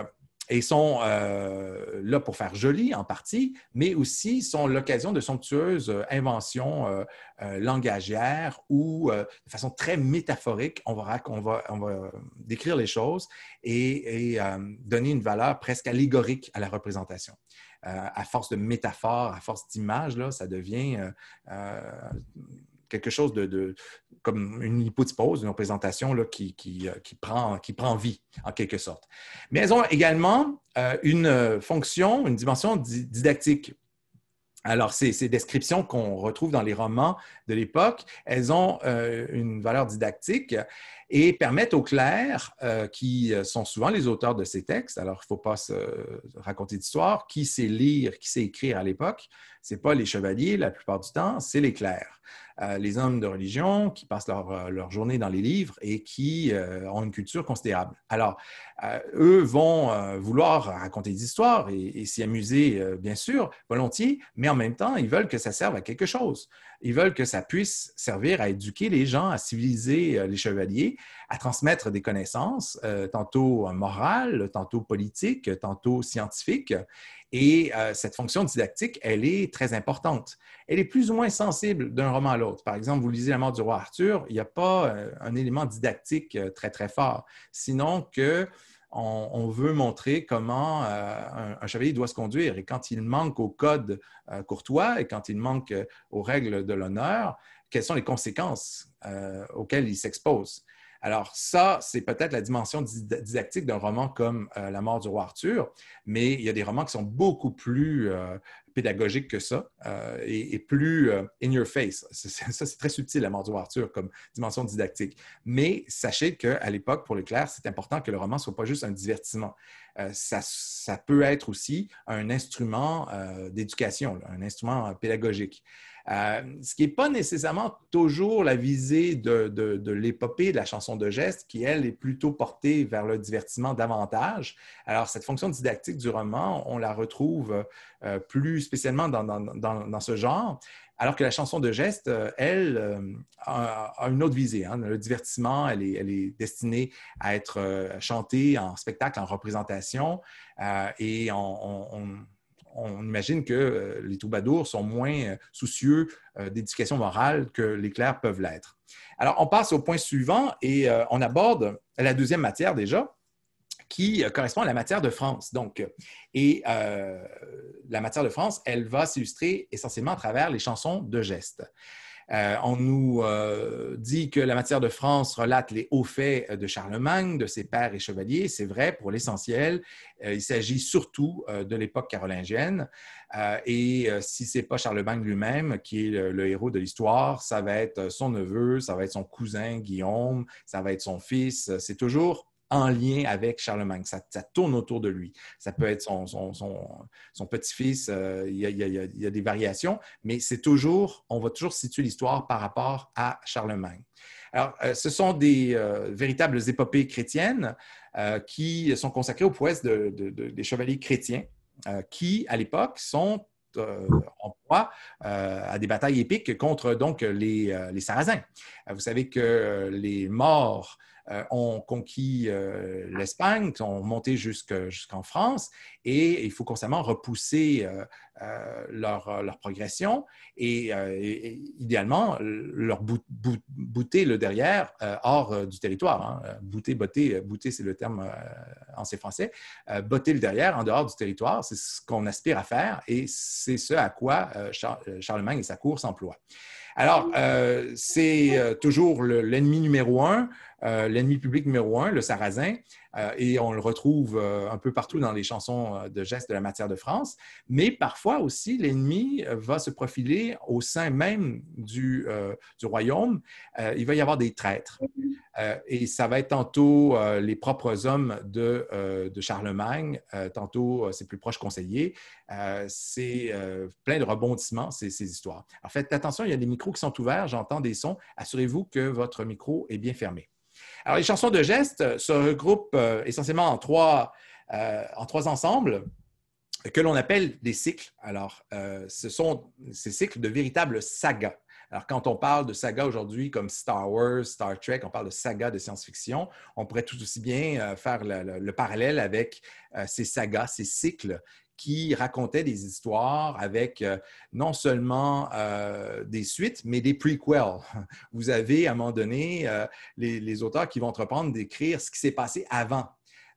Speaker 1: et sont euh, là pour faire joli en partie, mais aussi sont l'occasion de somptueuses euh, inventions euh, langagières où, de façon très métaphorique, on va, on va, décrire les choses et, et donner une valeur presque allégorique à la représentation. à force de métaphores, à force d'images, ça devient quelque chose de, comme une hypothèse, une représentation euh, qui, prend, qui vie, en quelque sorte. Mais elles ont également euh, une euh, fonction, une dimension didactique. Alors, ces, descriptions qu'on retrouve dans les romans de l'époque, elles ont une valeur didactique et permettent aux clercs, qui sont souvent les auteurs de ces textes, alors il ne faut pas se raconter d'histoire, qui sait lire, qui sait écrire à l'époque, ce n'est pas les chevaliers la plupart du temps, c'est les clercs. Euh, les hommes de religion qui passent leur, euh, journée dans les livres et qui euh, ont une culture considérable. Alors, eux vont vouloir raconter des histoires et, et s'y amuser, bien sûr, volontiers, mais en même temps, ils veulent que ça serve à quelque chose. Ils veulent que ça puisse servir à éduquer les gens, à civiliser les chevaliers, à transmettre des connaissances, tantôt morales, tantôt politiques, tantôt scientifiques. Et euh, cette fonction didactique, elle est très importante. Elle est plus ou moins sensible d'un roman à l'autre. Par exemple, vous lisez La mort du roi Arthur, il n'y a pas euh, un élément didactique euh, très, très fort, sinon que on, veut montrer comment un, chevalier doit se conduire. Et quand il manque au code courtois et quand il manque aux règles de l'honneur, quelles sont les conséquences auxquelles il s'expose. Alors ça, c'est peut-être la dimension didactique d'un roman comme euh, La mort du roi Arthur, mais il y a des romans qui sont beaucoup plus euh, pédagogiques que ça euh, et, plus in your face. Ça, c'est très subtil, La mort du roi Arthur, comme dimension didactique. Mais sachez qu'à l'époque, pour Leclerc, c'est important que le roman ne soit pas juste un divertissement. Ça, ça, peut être aussi un instrument d'éducation, un instrument pédagogique. Euh, ce qui n'est pas nécessairement toujours la visée de, l'épopée de la chanson de geste, qui, elle, est plutôt portée vers le divertissement davantage. Alors, cette fonction didactique du roman, on la retrouve euh, plus spécialement dans, ce genre. Alors que la chanson de geste, euh, elle, a une autre visée. Hein. Le divertissement, elle est, destinée à être chantée en spectacle, en représentation, et on, on imagine que euh, les troubadours sont moins euh, soucieux euh, d'éducation morale que les clercs peuvent l'être. Alors, on passe au point suivant et on aborde la deuxième matière déjà, qui correspond à la matière de France. Donc, et la matière de France, elle va s'illustrer essentiellement à travers les chansons de gestes. Euh, on nous euh, dit que la matière de France relate les hauts faits euh, de Charlemagne, de ses pères et chevaliers. C'est vrai pour l'essentiel. il s'agit surtout de l'époque carolingienne. et si ce n'est pas Charlemagne lui-même qui est le héros de l'histoire, ça va être son neveu, ça va être son cousin Guillaume, ça va être son fils. C'est toujours en lien avec Charlemagne. Ça, tourne autour de lui. Ça peut être son, petit-fils, il, y a des variations, mais c'est toujours, on va toujours situer l'histoire par rapport à Charlemagne. Alors, euh, ce sont des euh, véritables épopées chrétiennes euh, qui sont consacrées aux prouesses des chevaliers chrétiens qui, à l'époque, sont en proie à des batailles épiques contre donc les, les Sarrasins. vous savez que les morts euh, ont conquis euh, l'Espagne, ont monté jusqu'en France, et il faut constamment repousser euh, euh, leur, euh, leur, progression et, euh, idéalement leur bouter le derrière hors du territoire. Hein. Bouter, botter, bouter, c'est le terme en ces français. botter le derrière en dehors du territoire, c'est ce qu'on aspire à faire et c'est ce à quoi Charlemagne et sa cour s'emploient. Alors, c'est toujours l'ennemi numéro un, l'ennemi public numéro un, le sarrasin. Euh, et on le retrouve euh, un peu partout dans les chansons euh, de gestes de la matière de France. Mais parfois aussi, l'ennemi va se profiler au sein même du, royaume. il va y avoir des traîtres. Mm-hmm. et ça va être tantôt les propres hommes de, Charlemagne, tantôt ses plus proches conseillers. c'est plein de rebondissements, ces, ces histoires. En fait, attention, il y a des micros qui sont ouverts, j'entends des sons. Assurez-vous que votre micro est bien fermé. Alors, les chansons de gestes se regroupent euh, essentiellement en trois, euh, en ensembles que l'on appelle des cycles. Alors, euh, ce sont ces cycles de véritables sagas. Alors, quand on parle de saga aujourd'hui, comme Star Wars, Star Trek, on parle de saga de science-fiction, on pourrait tout aussi bien faire le, parallèle avec ces sagas, ces cycles qui racontait des histoires avec euh, non seulement euh, des suites, mais des prequels. [laughs] Vous avez à un moment donné euh, les, les auteurs qui vont entreprendre d'écrire ce qui s'est passé avant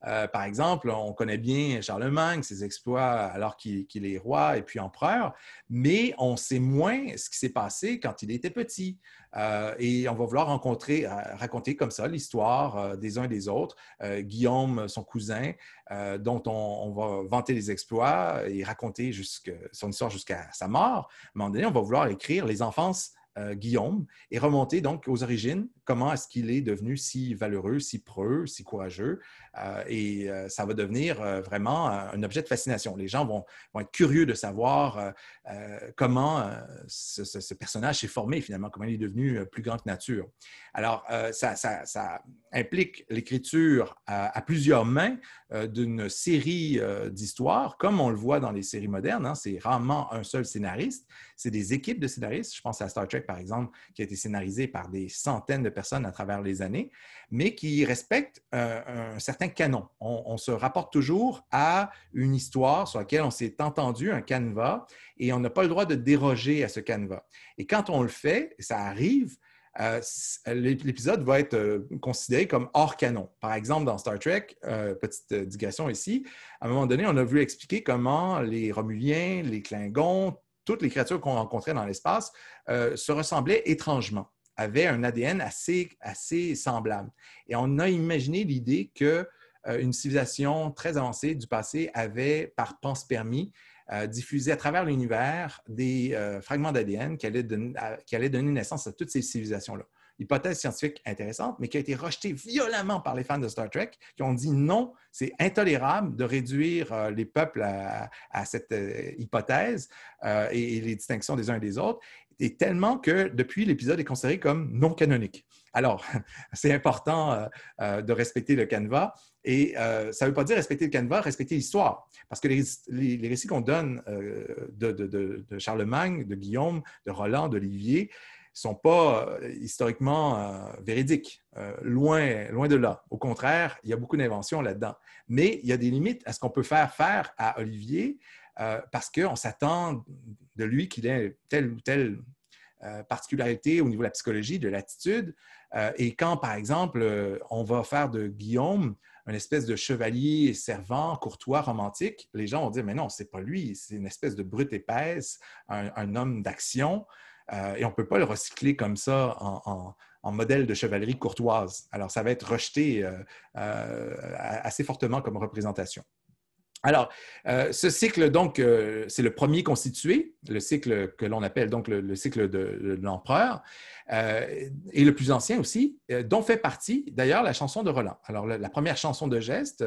Speaker 1: euh, par exemple, on connaît bien Charlemagne, ses exploits alors qu'il est roi et puis empereur, mais on sait moins ce qui s'est passé quand il était petit. Euh, et on va vouloir rencontrer, euh, raconter comme ça l'histoire des uns et des autres. Guillaume, son cousin, dont on, va vanter les exploits et raconter son histoire jusqu'à sa mort. À on va vouloir écrire les enfances Guillaume et remonter donc aux origines, comment est-ce qu'il est devenu si valeureux, si preux, si courageux, euh, et euh, ça va devenir euh, vraiment un objet de fascination. Les gens vont, vont être curieux de savoir comment ce, personnage s'est formé finalement, comment il est devenu plus grand que nature. Alors, ça, implique l'écriture à, plusieurs mains d'une série d'histoires, comme on le voit dans les séries modernes. Hein. c'est rarement un seul scénariste, c'est des équipes de scénaristes. Je pense à Star Trek, par exemple, qui a été scénarisé par des centaines de personnes à travers les années, mais qui respectent un, un certain canon. On, se rapporte toujours à une histoire sur laquelle on s'est entendu, un canevas, et on n'a pas le droit de déroger à ce canevas. Et quand on le fait, ça arrive, euh, l'épisode va être euh, considéré comme hors canon. Par exemple, dans Star Trek, euh, petite digression ici, à un moment donné, on a voulu expliquer comment les Romuliens, les Klingons, toutes les créatures qu'on rencontrait dans l'espace se ressemblaient étrangement, avaient un ADN assez, assez semblable. Et on a imaginé l'idée que euh, une civilisation très avancée du passé avait, par pense permis, euh, diffusé à travers l'univers des euh, fragments d'ADN qui, allaient donner naissance à toutes ces civilisations-là. Hypothèse scientifique intéressante, mais qui a été rejetée violemment par les fans de Star Trek, qui ont dit non, c'est intolérable de réduire les peuples à, cette hypothèse et les distinctions des uns et des autres et tellement que depuis, l'épisode est considéré comme non canonique. Alors, [laughs] c'est important de respecter le canevas. Et euh, ça ne veut pas dire respecter le canevas, respecter l'histoire. Parce que les, récits qu'on donne euh, de, Charlemagne, de Guillaume, de Roland, d'Olivier, sont pas euh, historiquement véridiques. loin, loin de là. Au contraire, il y a beaucoup d'inventions là-dedans. Mais il y a des limites à ce qu'on peut faire faire à Olivier parce qu'on s'attend de lui qu'il ait tel ou tel. Euh, particularité au niveau de la psychologie, de l'attitude. Euh, et quand, par exemple, euh, on va faire de Guillaume une espèce de chevalier servant, courtois, romantique, les gens vont dire Mais non, c'est pas lui, c'est une espèce de brute épaisse, un, homme d'action. et on ne peut pas le recycler comme ça en, modèle de chevalerie courtoise. Alors, ça va être rejeté assez fortement comme représentation. Alors, euh, ce cycle, donc, euh, c'est le premier constitué, le cycle que l'on appelle donc le, cycle de, l'empereur, euh, et le plus ancien aussi, dont fait partie d'ailleurs la chanson de Roland. Alors, la, première chanson de geste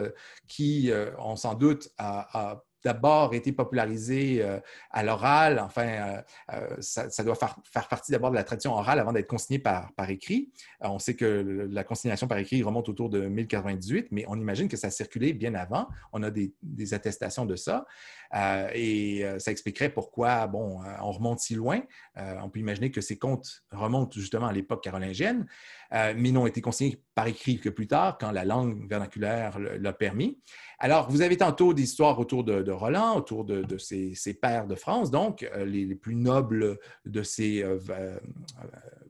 Speaker 1: qui, on s'en doute, a, a d'abord été popularisé euh, à l'oral. Enfin, euh, euh, ça, doit faire, partie d'abord de la tradition orale avant d'être consigné par, écrit. on sait que la consignation par écrit remonte autour de 1098, mais on imagine que ça circulait bien avant. On a des attestations de ça. Euh, et euh, ça expliquerait pourquoi, bon, euh, on remonte si loin. on peut imaginer que ces contes remontent justement à l'époque carolingienne, mais n'ont été consignés par écrit que plus tard, quand la langue vernaculaire l'a permis. Alors, vous avez tantôt des histoires autour de, Roland, autour de, ses, pères de France, donc les, les, plus nobles de ses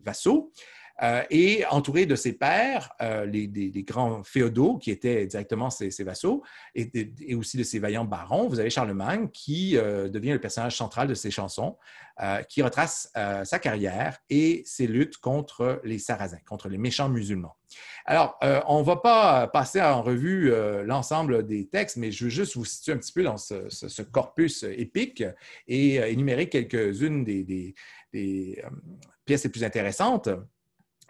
Speaker 1: vassaux. Euh, et entouré de ses pères, euh, les, grands féodaux qui étaient directement ses, vassaux, et, aussi de ses vaillants barons, vous avez Charlemagne qui euh, devient le personnage central de ses chansons, qui retrace sa carrière et ses luttes contre les Sarrasins, contre les méchants musulmans. Alors, on ne va pas passer en revue l'ensemble des textes, mais je veux juste vous situer un petit peu dans ce, corpus épique et énumérer quelques-unes des pièces les plus intéressantes.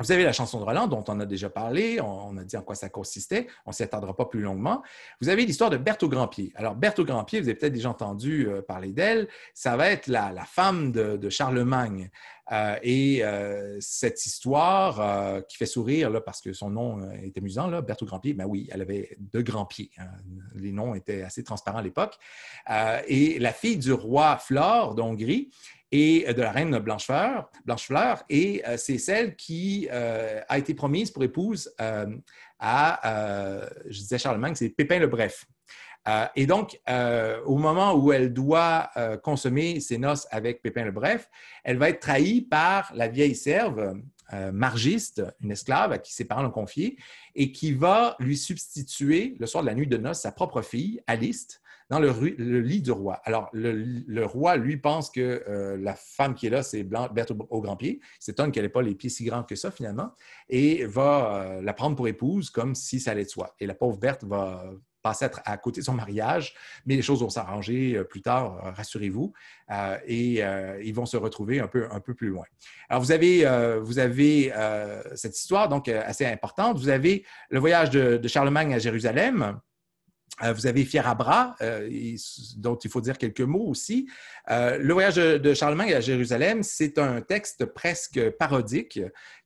Speaker 1: Vous avez la chanson de Roland dont on a déjà parlé, on, a dit en quoi ça consistait, on ne s'y attardera pas plus longuement. Vous avez l'histoire de Berthe au Grandpied. Alors, Berthe au Grandpied, vous avez peut-être déjà entendu euh, parler d'elle, ça va être la, femme de, Charlemagne. Euh, et euh, cette histoire qui fait sourire parce que son nom est amusant, là, Berthe au Grandpied, ben oui, elle avait deux grands pieds. Hein. Les noms étaient assez transparents à l'époque. et la fille du roi Flore d'Hongrie et euh, de la reine Blanchefleur, Blanchefleur et euh, c'est celle qui euh, a été promise pour épouse à, je disais Charlemagne, c'est Pépin le Bref. et donc, au moment où elle doit consommer ses noces avec Pépin le Bref, elle va être trahie par la vieille serve, margiste, une esclave à qui ses parents l'ont confiée, et qui va lui substituer, le soir de la nuit de noces, sa propre fille, Aliste, dans le, lit du roi. Alors, le, roi, lui, pense que euh, la femme qui est là, c'est Berthe au, grand pied, s'étonne qu'elle n'ait pas les pieds si grands que ça, finalement, et va euh, la prendre pour épouse comme si ça allait de soi. Et la pauvre Berthe va passer à, à côté de son mariage, mais les choses vont s'arranger euh, plus tard, rassurez-vous, et ils vont se retrouver un peu, un peu plus loin. Alors, vous avez, cette histoire, donc, assez importante. Vous avez le voyage de Charlemagne à Jérusalem euh, vous avez à bras », dont il faut dire quelques mots aussi. Euh, le voyage de Charlemagne à Jérusalem, c'est un texte presque parodique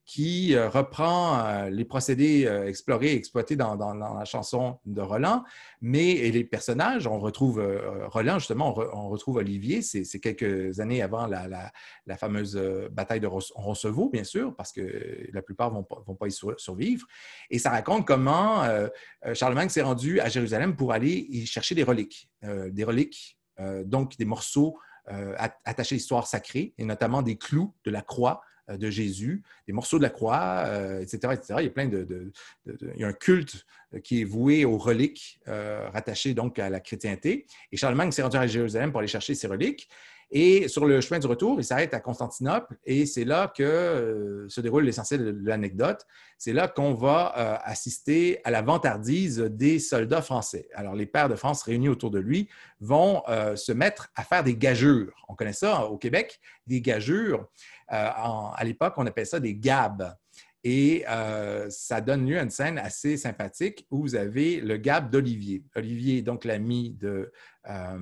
Speaker 1: qui euh, reprend euh, les procédés euh, explorés et exploités dans, la chanson de Roland, mais les personnages, on retrouve Roland, justement, on, retrouve Olivier, c'est quelques années avant la, fameuse bataille de Roncevaux, bien sûr, parce que la plupart ne vont, vont, pas y survivre. Et ça raconte comment Charlemagne s'est rendu à Jérusalem pour aller y chercher des reliques, des reliques, donc des morceaux attachés à l'histoire sacrée, et notamment des clous de la croix euh, de Jésus, des morceaux de la croix, etc., euh, etc. Il y a plein de, y un culte euh, qui est voué aux reliques rattachées donc à la chrétienté. Et Charlemagne s'est rendu à Jérusalem pour aller chercher ces reliques. Et sur le chemin du retour, il s'arrête à Constantinople et c'est là que euh, se déroule l'essentiel de l'anecdote. C'est là qu'on va euh, assister à la vantardise des soldats français. Alors, les pères de France réunis autour de lui vont euh, se mettre à faire des gageures. On connaît ça hein, au Québec, des gageures. à l'époque, on appelait ça des gabes. Et ça donne lieu à une scène assez sympathique où vous avez le gab d'Olivier. Olivier est donc l'ami de euh,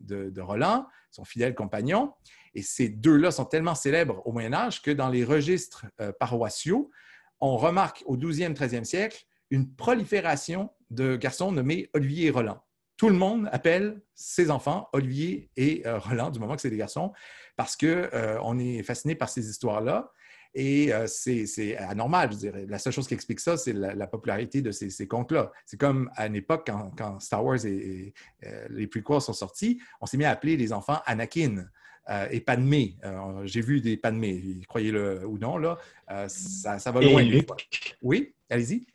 Speaker 1: de, Roland, son fidèle compagnon. Et ces deux-là sont tellement célèbres au Moyen Âge que dans les registres euh, paroissiaux, on remarque au 12e, 13e siècle une prolifération de garçons nommés Olivier et Roland. Tout le monde appelle ses enfants Olivier et euh, Roland du moment que c'est des garçons parce que on est fasciné par ces histoires-là. Et euh, c'est anormal, je dirais. La seule chose qui explique ça, c'est la, popularité de ces, contes-là. C'est comme à une époque, quand, Star Wars et, euh, les prequels sont sortis, on s'est mis à appeler les enfants Anakin. Euh, et Padmé. J'ai vu des Padmé, croyez-le ou non, là. ça, va loin. Et Luc. Oui, allez-y.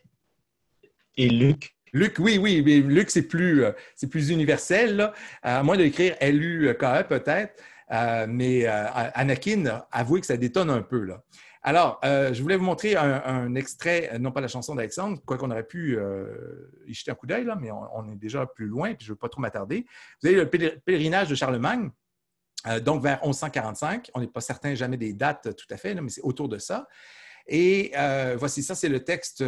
Speaker 1: Et Luc. Luc, oui, oui, mais Luc, c'est plus, c'est plus universel, là. à moins d'écrire e peut-être, mais Anakin, avouez que ça détonne un peu, là. Alors, euh, je voulais vous montrer un, extrait, euh, non pas la chanson d'Alexandre, quoi qu'on aurait pu euh, y jeter un coup d'œil, mais on, est déjà plus loin, puis je ne veux pas trop m'attarder. Vous avez le pèlerinage de Charlemagne, donc vers 1145. On n'est pas certain jamais des dates tout à fait, mais c'est autour de ça. Et voici ça, c'est le texte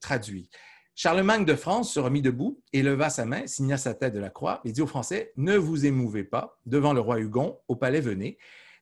Speaker 1: traduit. Charlemagne de France se remit debout, éleva sa main, signa sa tête de la croix et dit aux Français Ne vous émouvez pas, devant le roi Hugon, au palais venez,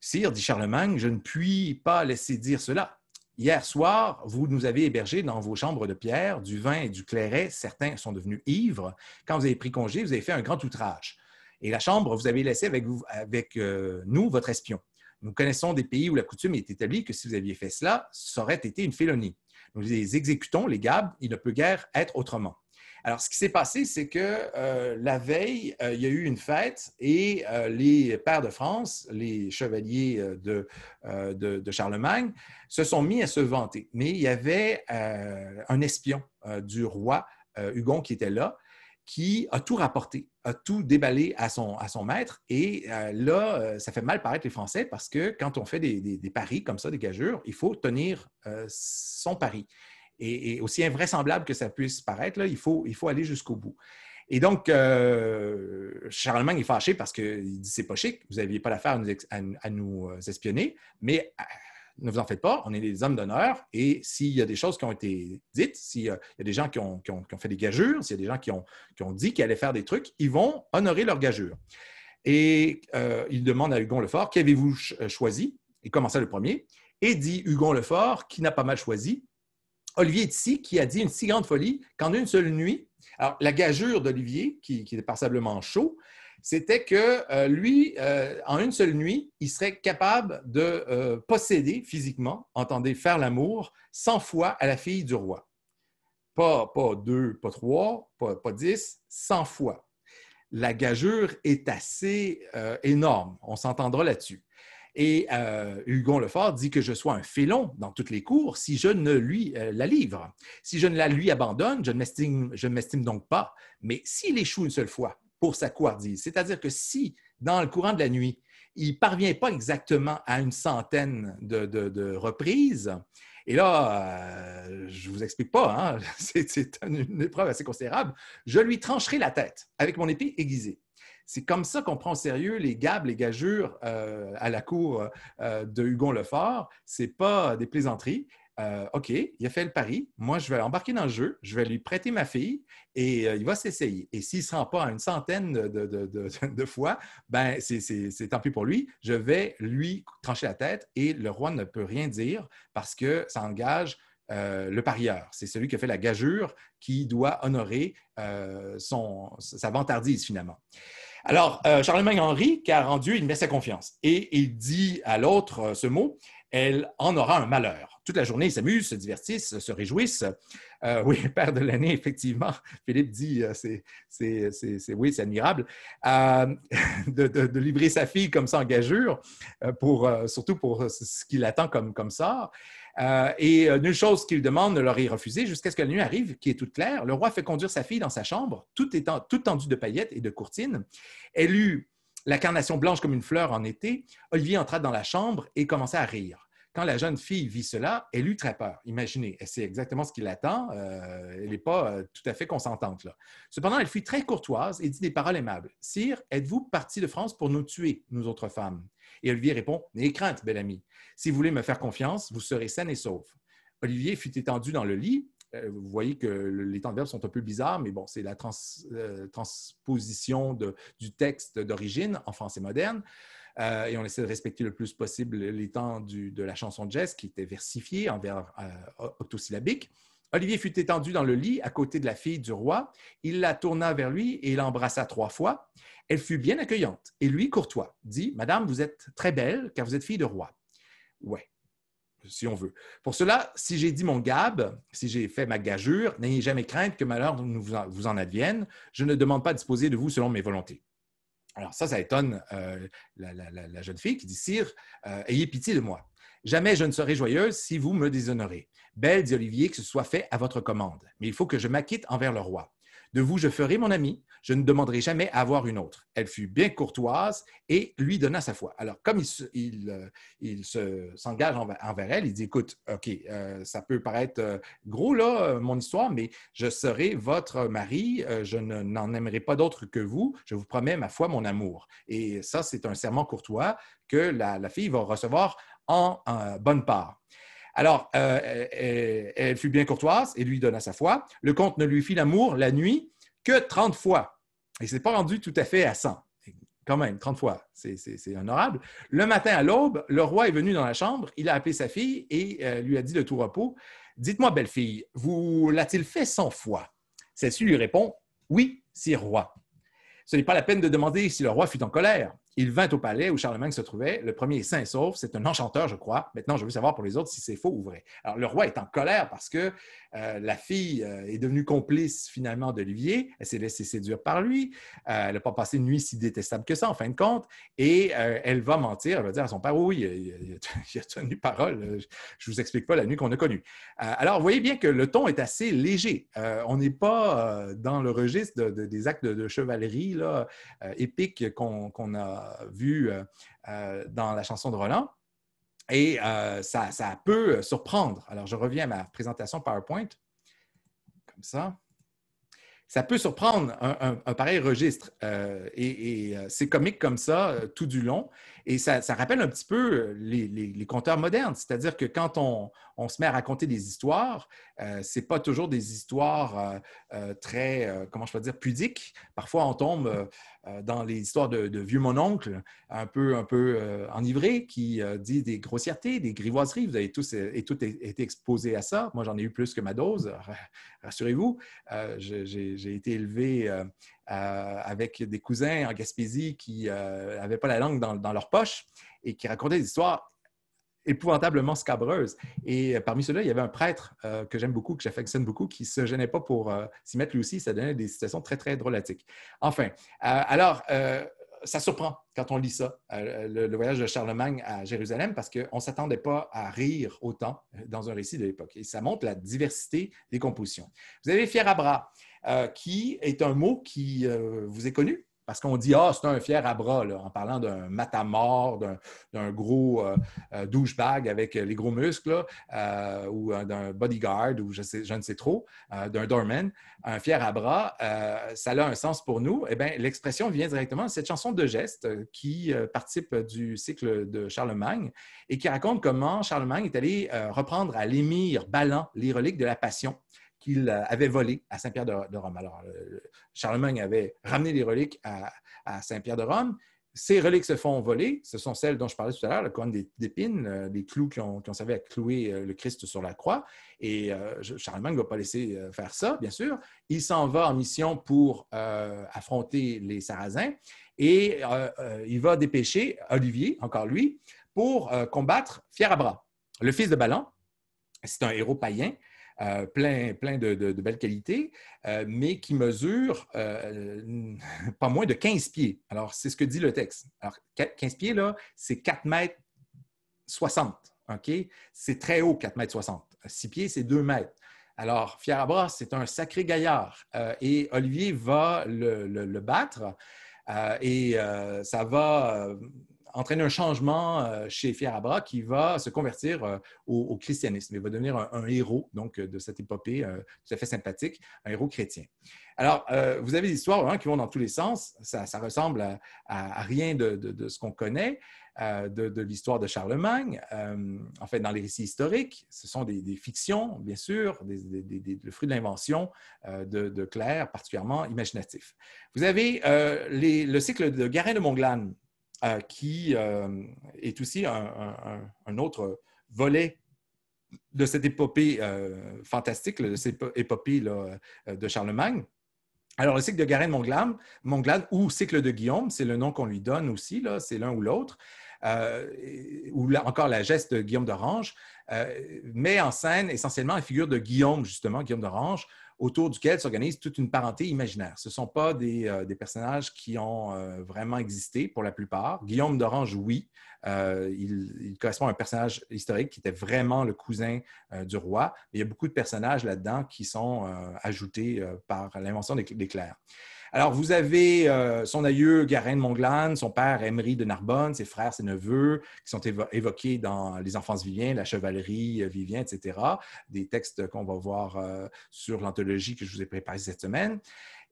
Speaker 1: Sire, dit Charlemagne, je ne puis pas laisser dire cela. Hier soir, vous nous avez hébergés dans vos chambres de pierre, du vin et du clairet. Certains sont devenus ivres. Quand vous avez pris congé, vous avez fait un grand outrage. Et la chambre, vous avez laissé avec, vous, avec euh, nous votre espion. Nous connaissons des pays où la coutume est établie que si vous aviez fait cela, ça aurait été une félonie. Nous les exécutons, les Gabes, il ne peut guère être autrement. Alors, ce qui s'est passé, c'est que euh, la veille, euh, il y a eu une fête et euh, les pères de France, les chevaliers de, Charlemagne, se sont mis à se vanter. Mais il y avait un espion du roi Hugon qui était là qui a tout rapporté, a tout déballé à son, maître. Et là, ça fait mal paraître les Français parce que quand on fait des, paris comme ça, des gageurs, il faut tenir son pari et, aussi invraisemblable que ça puisse paraître, là, il, faut, aller jusqu'au bout. Et donc, euh, Charlemagne est fâché parce qu'il dit c'est pas chic, vous n'aviez pas l'affaire à nous, à, nous euh, espionner, mais euh, ne vous en faites pas, on est des hommes d'honneur et s'il y a des choses qui ont été dites, s'il y a des gens qui ont, fait des gageures, s'il y a des gens qui ont, dit qu'ils allaient faire des trucs, ils vont honorer leurs gageures. Et euh, il demande à Hugon Lefort, qu'avez-vous choisi? Il commença le premier et dit Hugon Lefort, qui n'a pas mal choisi, Olivier Tizi qui a dit une si grande folie qu'en une seule nuit, alors la gageure d'Olivier, qui, qui, était passablement chaud, c'était que euh, lui, euh, en une seule nuit, il serait capable de euh, posséder physiquement, entendez, faire l'amour 100 fois à la fille du roi. Pas, pas deux, pas trois, pas, pas dix, 100 fois. La gageure est assez énorme, on s'entendra là-dessus. Et euh, Hugon Lefort dit que je sois un félon dans toutes les cours si je ne lui euh, la livre. Si je ne la lui abandonne, je ne m'estime donc pas. Mais s'il échoue une seule fois pour sa couardise, c'est-à-dire que si, dans le courant de la nuit, il ne parvient pas exactement à une centaine de, reprises, et là, euh, je ne vous explique pas, hein, [laughs] c'est une épreuve assez considérable, je lui trancherai la tête avec mon épée aiguisée. C'est comme ça qu'on prend au sérieux les gabes, les gageures euh, à la cour euh, euh, de Hugon Lefort. C'est pas des plaisanteries. OK, il a fait le pari. Moi, je vais embarquer dans le jeu. Je vais lui prêter ma fille et il va s'essayer. Et s'il ne se rend pas à une centaine de, [laughs] fois, ben, c'est tant pis pour lui. Je vais lui trancher la tête et le roi ne peut rien dire parce que ça engage le parieur. C'est celui qui a fait la gageure qui doit honorer son, sa vantardise finalement. Alors, euh, Charlemagne Henri, car en Dieu, il met sa confiance. Et il dit à l'autre euh, ce mot, elle en aura un malheur. Toute la journée, ils s'amusent, se divertissent, se réjouissent. Euh, oui, [laughs] père de l'année, effectivement. [laughs] Philippe dit, c'est, c'est, c'est, oui, c'est admirable. [laughs] De, livrer sa fille comme ça en gageure, surtout pour ce qu'il attend comme, comme sort. Euh, et euh, nulle chose qu'il demande ne leur est refusée jusqu'à ce que la nuit arrive, qui est toute claire. Le roi fait conduire sa fille dans sa chambre, toute, étant, tout tendue de paillettes et de courtines. Elle eut la carnation blanche comme une fleur en été. Olivier entra dans la chambre et commença à rire. Quand la jeune fille vit cela, elle eut très peur. Imaginez, elle sait exactement ce qui l'attend. Euh, elle n'est pas tout à fait consentante. Là. Cependant, elle fut très courtoise et dit des paroles aimables. Sire, êtes-vous parti de France pour nous tuer, nous autres femmes? Et Olivier répond N'ayez crainte, bel ami. Si vous voulez me faire confiance, vous serez sain et sauf. » Olivier fut étendu dans le lit. Euh, vous voyez que les temps de verbe sont un peu bizarres, mais bon, c'est la euh, transposition du texte d'origine en français moderne. Euh, et on essaie de respecter le plus possible les temps de la chanson de geste qui était versifiée en vers octosyllabique. Olivier fut étendu dans le lit à côté de la fille du roi. Il la tourna vers lui et l'embrassa trois fois. Elle fut bien accueillante et lui courtois, dit Madame, vous êtes très belle car vous êtes fille de roi. Ouais, si on veut. Pour cela, si j'ai dit mon gab, si j'ai fait ma gageure, n'ayez jamais crainte que malheur vous en advienne. Je ne demande pas de disposer de vous selon mes volontés. Alors ça, ça étonne euh, la, jeune fille qui dit, Sire, euh, ayez pitié de moi. Jamais je ne serai joyeuse si vous me déshonorez. Belle, dit Olivier, que ce soit fait à votre commande. Mais il faut que je m'acquitte envers le roi. De vous, je ferai mon ami. Je ne demanderai jamais à avoir une autre. Elle fut bien courtoise et lui donna sa foi. Alors, comme il, euh, s'engage envers, elle, il dit Écoute, OK, euh, ça peut paraître euh, gros, là, mon histoire, mais je serai votre mari. je n'en aimerai pas d'autre que vous. Je vous promets ma foi, mon amour. Et ça, c'est un serment courtois que la fille va recevoir en euh, bonne part. Alors, euh, elle, fut bien courtoise et lui donna sa foi. Le comte ne lui fit l'amour la nuit que trente fois. Et ne pas rendu tout à fait à 100. Quand même, trente fois, c'est honorable. Le matin à l'aube, le roi est venu dans la chambre, il a appelé sa fille et euh, lui a dit de tout repos Dites-moi, belle fille, vous l'a-t-il fait cent fois Celle-ci lui répond Oui, c'est roi. Ce n'est pas la peine de demander si le roi fut en colère. Il vint au palais où Charlemagne se trouvait. Le premier est sain et sauf. C'est un enchanteur, je crois. Maintenant, je veux savoir pour les autres si c'est faux ou vrai. Alors, le roi est en colère parce que euh, la fille euh, est devenue complice finalement d'Olivier. Elle s'est laissée séduire par lui. Euh, elle n'a pas passé une nuit si détestable que ça, en fin de compte. Et elle va mentir. Elle va dire à son père Oui, il, a tenu parole. Je ne vous explique pas la nuit qu'on a connue. alors, vous voyez bien que le ton est assez léger. on n'est pas dans le registre des actes de, chevalerie là, épiques qu'on a vu euh, euh, dans la chanson de Roland. Et euh, ça, peut surprendre. Alors, je reviens à ma présentation PowerPoint. Comme ça ça peut surprendre un, pareil registre. et, c'est comique comme ça tout du long. Et ça, rappelle un petit peu euh, les, les, conteurs modernes, c'est-à-dire que quand on, se met à raconter des histoires, euh, c'est ce n'est pas toujours des histoires euh, très, comment je peux dire, pudiques. Parfois, on tombe dans les histoires de, de, vieux oncle, un peu, un peu enivré, qui dit des grossièretés, des grivoiseries. Vous avez tous et toutes été exposés à ça. Moi, j'en ai eu plus que ma dose, [laughs] rassurez-vous. j'ai été élevé euh, avec des cousins en Gaspésie qui n'avaient euh, pas la langue dans, dans, leur poche et qui racontaient des histoires épouvantablement scabreuses. Et euh, parmi ceux-là, il y avait un prêtre que j'aime beaucoup, que j'affectionne beaucoup, qui ne se gênait pas pour s'y mettre lui aussi. Ça donnait des situations très, très drôlatiques. Enfin, alors ça surprend quand on lit ça, euh, le, voyage de Charlemagne à Jérusalem, parce qu'on ne s'attendait pas à rire autant euh, dans un récit de l'époque. Et ça montre la diversité des compositions. Vous avez fier à bras euh, », qui est un mot qui vous est connu, parce qu'on dit, ah, c'est un fier à bras, en parlant d'un matamor, d'un gros euh, euh, douchebag avec les gros muscles, euh, ou d'un bodyguard, ou je, ne sais trop, d'un doorman. Un fier à bras, ça a un sens pour nous. Eh l'expression vient directement de cette chanson de gestes qui participe du cycle de Charlemagne et qui raconte comment Charlemagne est allé reprendre à l'émir ballant les reliques de la Passion qu'il euh, avait volé à Saint-Pierre de, Rome. Alors, euh, Charlemagne avait ramené les reliques à, Saint-Pierre de Rome. Ces reliques se font voler. Ce sont celles dont je parlais tout à l'heure, le des d'épines, euh, les clous qui ont servi à clouer le Christ sur la croix. Et Charlemagne ne va pas laisser faire ça, bien sûr. Il s'en va en mission pour affronter les Sarrasins et il va dépêcher Olivier, encore lui, pour combattre Fier le fils de Balan. C'est un héros païen euh, plein, plein de, belles qualités, euh, mais qui mesure euh, [laughs] pas moins de 15 pieds. Alors, c'est ce que dit le texte. Alors, 15 pieds, là, c'est 4 mètres 60. OK? C'est très haut, 4 mètres 60. 6 pieds, c'est 2 mètres. Alors, Fierabras, c'est un sacré gaillard et Olivier va le, battre. et ça va, entraîne un changement euh, chez Fierabra qui va se convertir euh, au, christianisme. Il va devenir un, héros donc, euh, de cette épopée tout à fait sympathique, un héros chrétien. Alors, vous avez des histoires hein, qui vont dans tous les sens. Ça, ça ressemble à, rien de, ce qu'on connaît de, l'histoire de Charlemagne. en fait, dans les récits historiques, ce sont des, fictions, bien sûr, des, des, le fruit de l'invention de, Claire, particulièrement imaginatif. Vous avez le cycle de Garin de Monglane, qui euh, est aussi un, autre volet de cette épopée euh, fantastique, de cette épopée euh, de Charlemagne. Alors, le cycle de Garenne monglade ou cycle de Guillaume, c'est le nom qu'on lui donne aussi, c'est l'un ou l'autre, ou encore la geste de Guillaume d'Orange, met en scène essentiellement la figure de Guillaume, justement, Guillaume d'Orange, autour duquel s'organise toute une parenté imaginaire. Ce ne sont pas euh, des, personnages qui ont euh, vraiment existé pour la plupart. Guillaume d'Orange, oui, euh, il, correspond à un personnage historique qui était vraiment le cousin du roi. il y a beaucoup de personnages là-dedans qui sont ajoutés par l'invention des clercs. Alors, vous avez euh, son aïeux de Monglane, son père Emery de Narbonne, ses frères, ses neveux, qui sont évoqués dans Les Enfants Vivien, La Chevalerie euh, Vivien, etc. Des textes qu'on va voir euh, sur l'anthologie que je vous ai préparée cette semaine.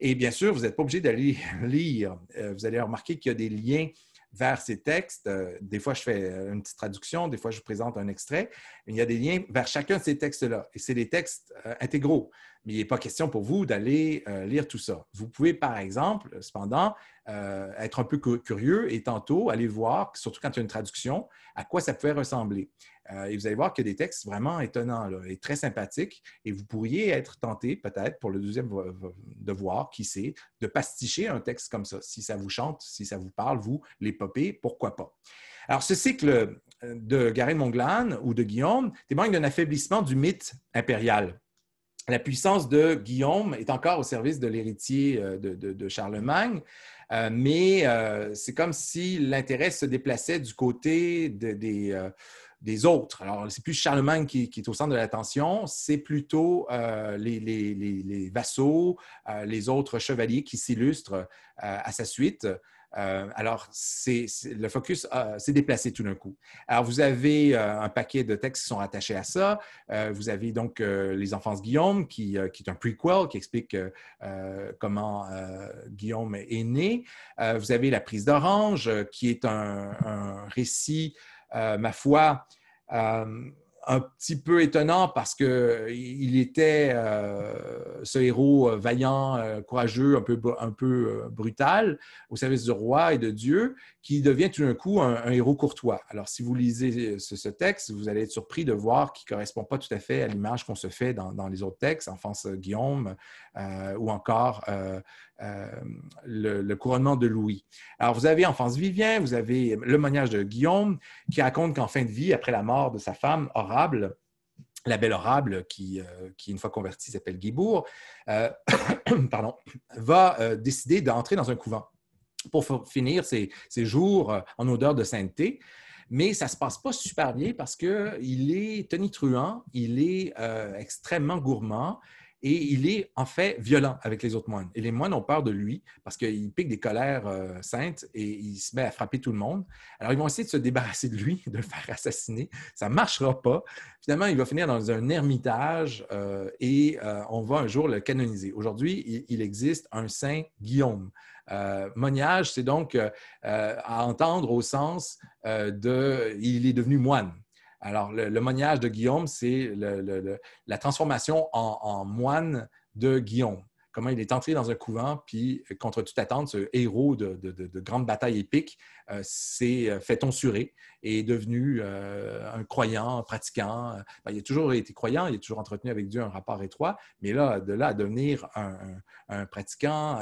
Speaker 1: Et bien sûr, vous n'êtes pas obligé d'aller [laughs] lire. vous allez remarquer qu'il y a des liens vers ces textes. Euh, des fois, je fais euh, une petite traduction, des fois, je présente un extrait. Il y a des liens vers chacun de ces textes-là. Et c'est des textes euh, intégraux. Mais il n'est pas question pour vous d'aller lire tout ça. Vous pouvez, par exemple, cependant, euh, être un peu curieux et tantôt aller voir, surtout quand il y a une traduction, à quoi ça pouvait ressembler. Euh, et vous allez voir qu'il y a des textes vraiment étonnants et très sympathiques. Et vous pourriez être tenté, peut-être, pour le deuxième devoir, qui c'est, de pasticher un texte comme ça. Si ça vous chante, si ça vous parle, vous, l'épopée, pourquoi pas? Alors, ce cycle euh, de de Montglan ou de Guillaume témoigne d'un affaiblissement du mythe impérial la puissance de Guillaume est encore au service de l'héritier de, Charlemagne, euh, mais euh, c'est comme si l'intérêt se déplaçait du côté euh, des, autres. Alors, c'est plus Charlemagne qui, est au centre de l'attention, c'est plutôt les, vassaux, les autres chevaliers qui s'illustrent à sa suite. Euh, alors, c'est, le focus s'est déplacé tout d'un coup. Alors, vous avez euh, un paquet de textes qui sont attachés à ça. Euh, vous avez donc Les Enfances Guillaume, qui, est un prequel qui explique comment Guillaume est né. vous avez La prise d'orange, qui est un, récit, ma foi, un petit peu étonnant parce qu'il était euh, ce héros euh, vaillant, euh, courageux, un peu, un peu brutal au service du roi et de Dieu, qui devient tout d'un coup un, héros courtois. Alors, si vous lisez ce, texte, vous allez être surpris de voir qu'il ne correspond pas tout à fait à l'image qu'on se fait dans, dans, les autres textes, en France Guillaume ou encore euh, le, couronnement de Louis. Alors, vous avez Enfance Vivien, vous avez le monnage de Guillaume, qui raconte qu'en fin de vie, après la mort de sa femme, Orable, la belle Orable, qui, euh, qui une fois convertie s'appelle Guibourg, euh, [coughs] va décider d'entrer dans un couvent pour finir ses, ses jours en odeur de sainteté. Mais ça ne se passe pas super bien parce qu'il est tonitruant, il est extrêmement gourmand et il est en fait violent avec les autres moines. Et les moines ont peur de lui parce qu'il pique des colères euh, saintes et il se met à frapper tout le monde. Alors ils vont essayer de se débarrasser de lui, [laughs] de le faire assassiner. Ça ne marchera pas. Finalement, il va finir dans un ermitage euh, et euh, on va un jour le canoniser. Aujourd'hui, il, existe un saint Guillaume. Euh, moniage, c'est donc à entendre au sens de il est devenu moine. Alors, le, de Guillaume, c'est la transformation en moine de Guillaume comment il est entré dans un couvent, puis euh, contre toute attente, ce héros de, grande bataille épique euh, s'est euh, fait tonsurer et est devenu un croyant, un pratiquant. Ben, il a toujours été croyant, il a toujours entretenu avec Dieu un rapport étroit, mais là, de là à devenir un, pratiquant,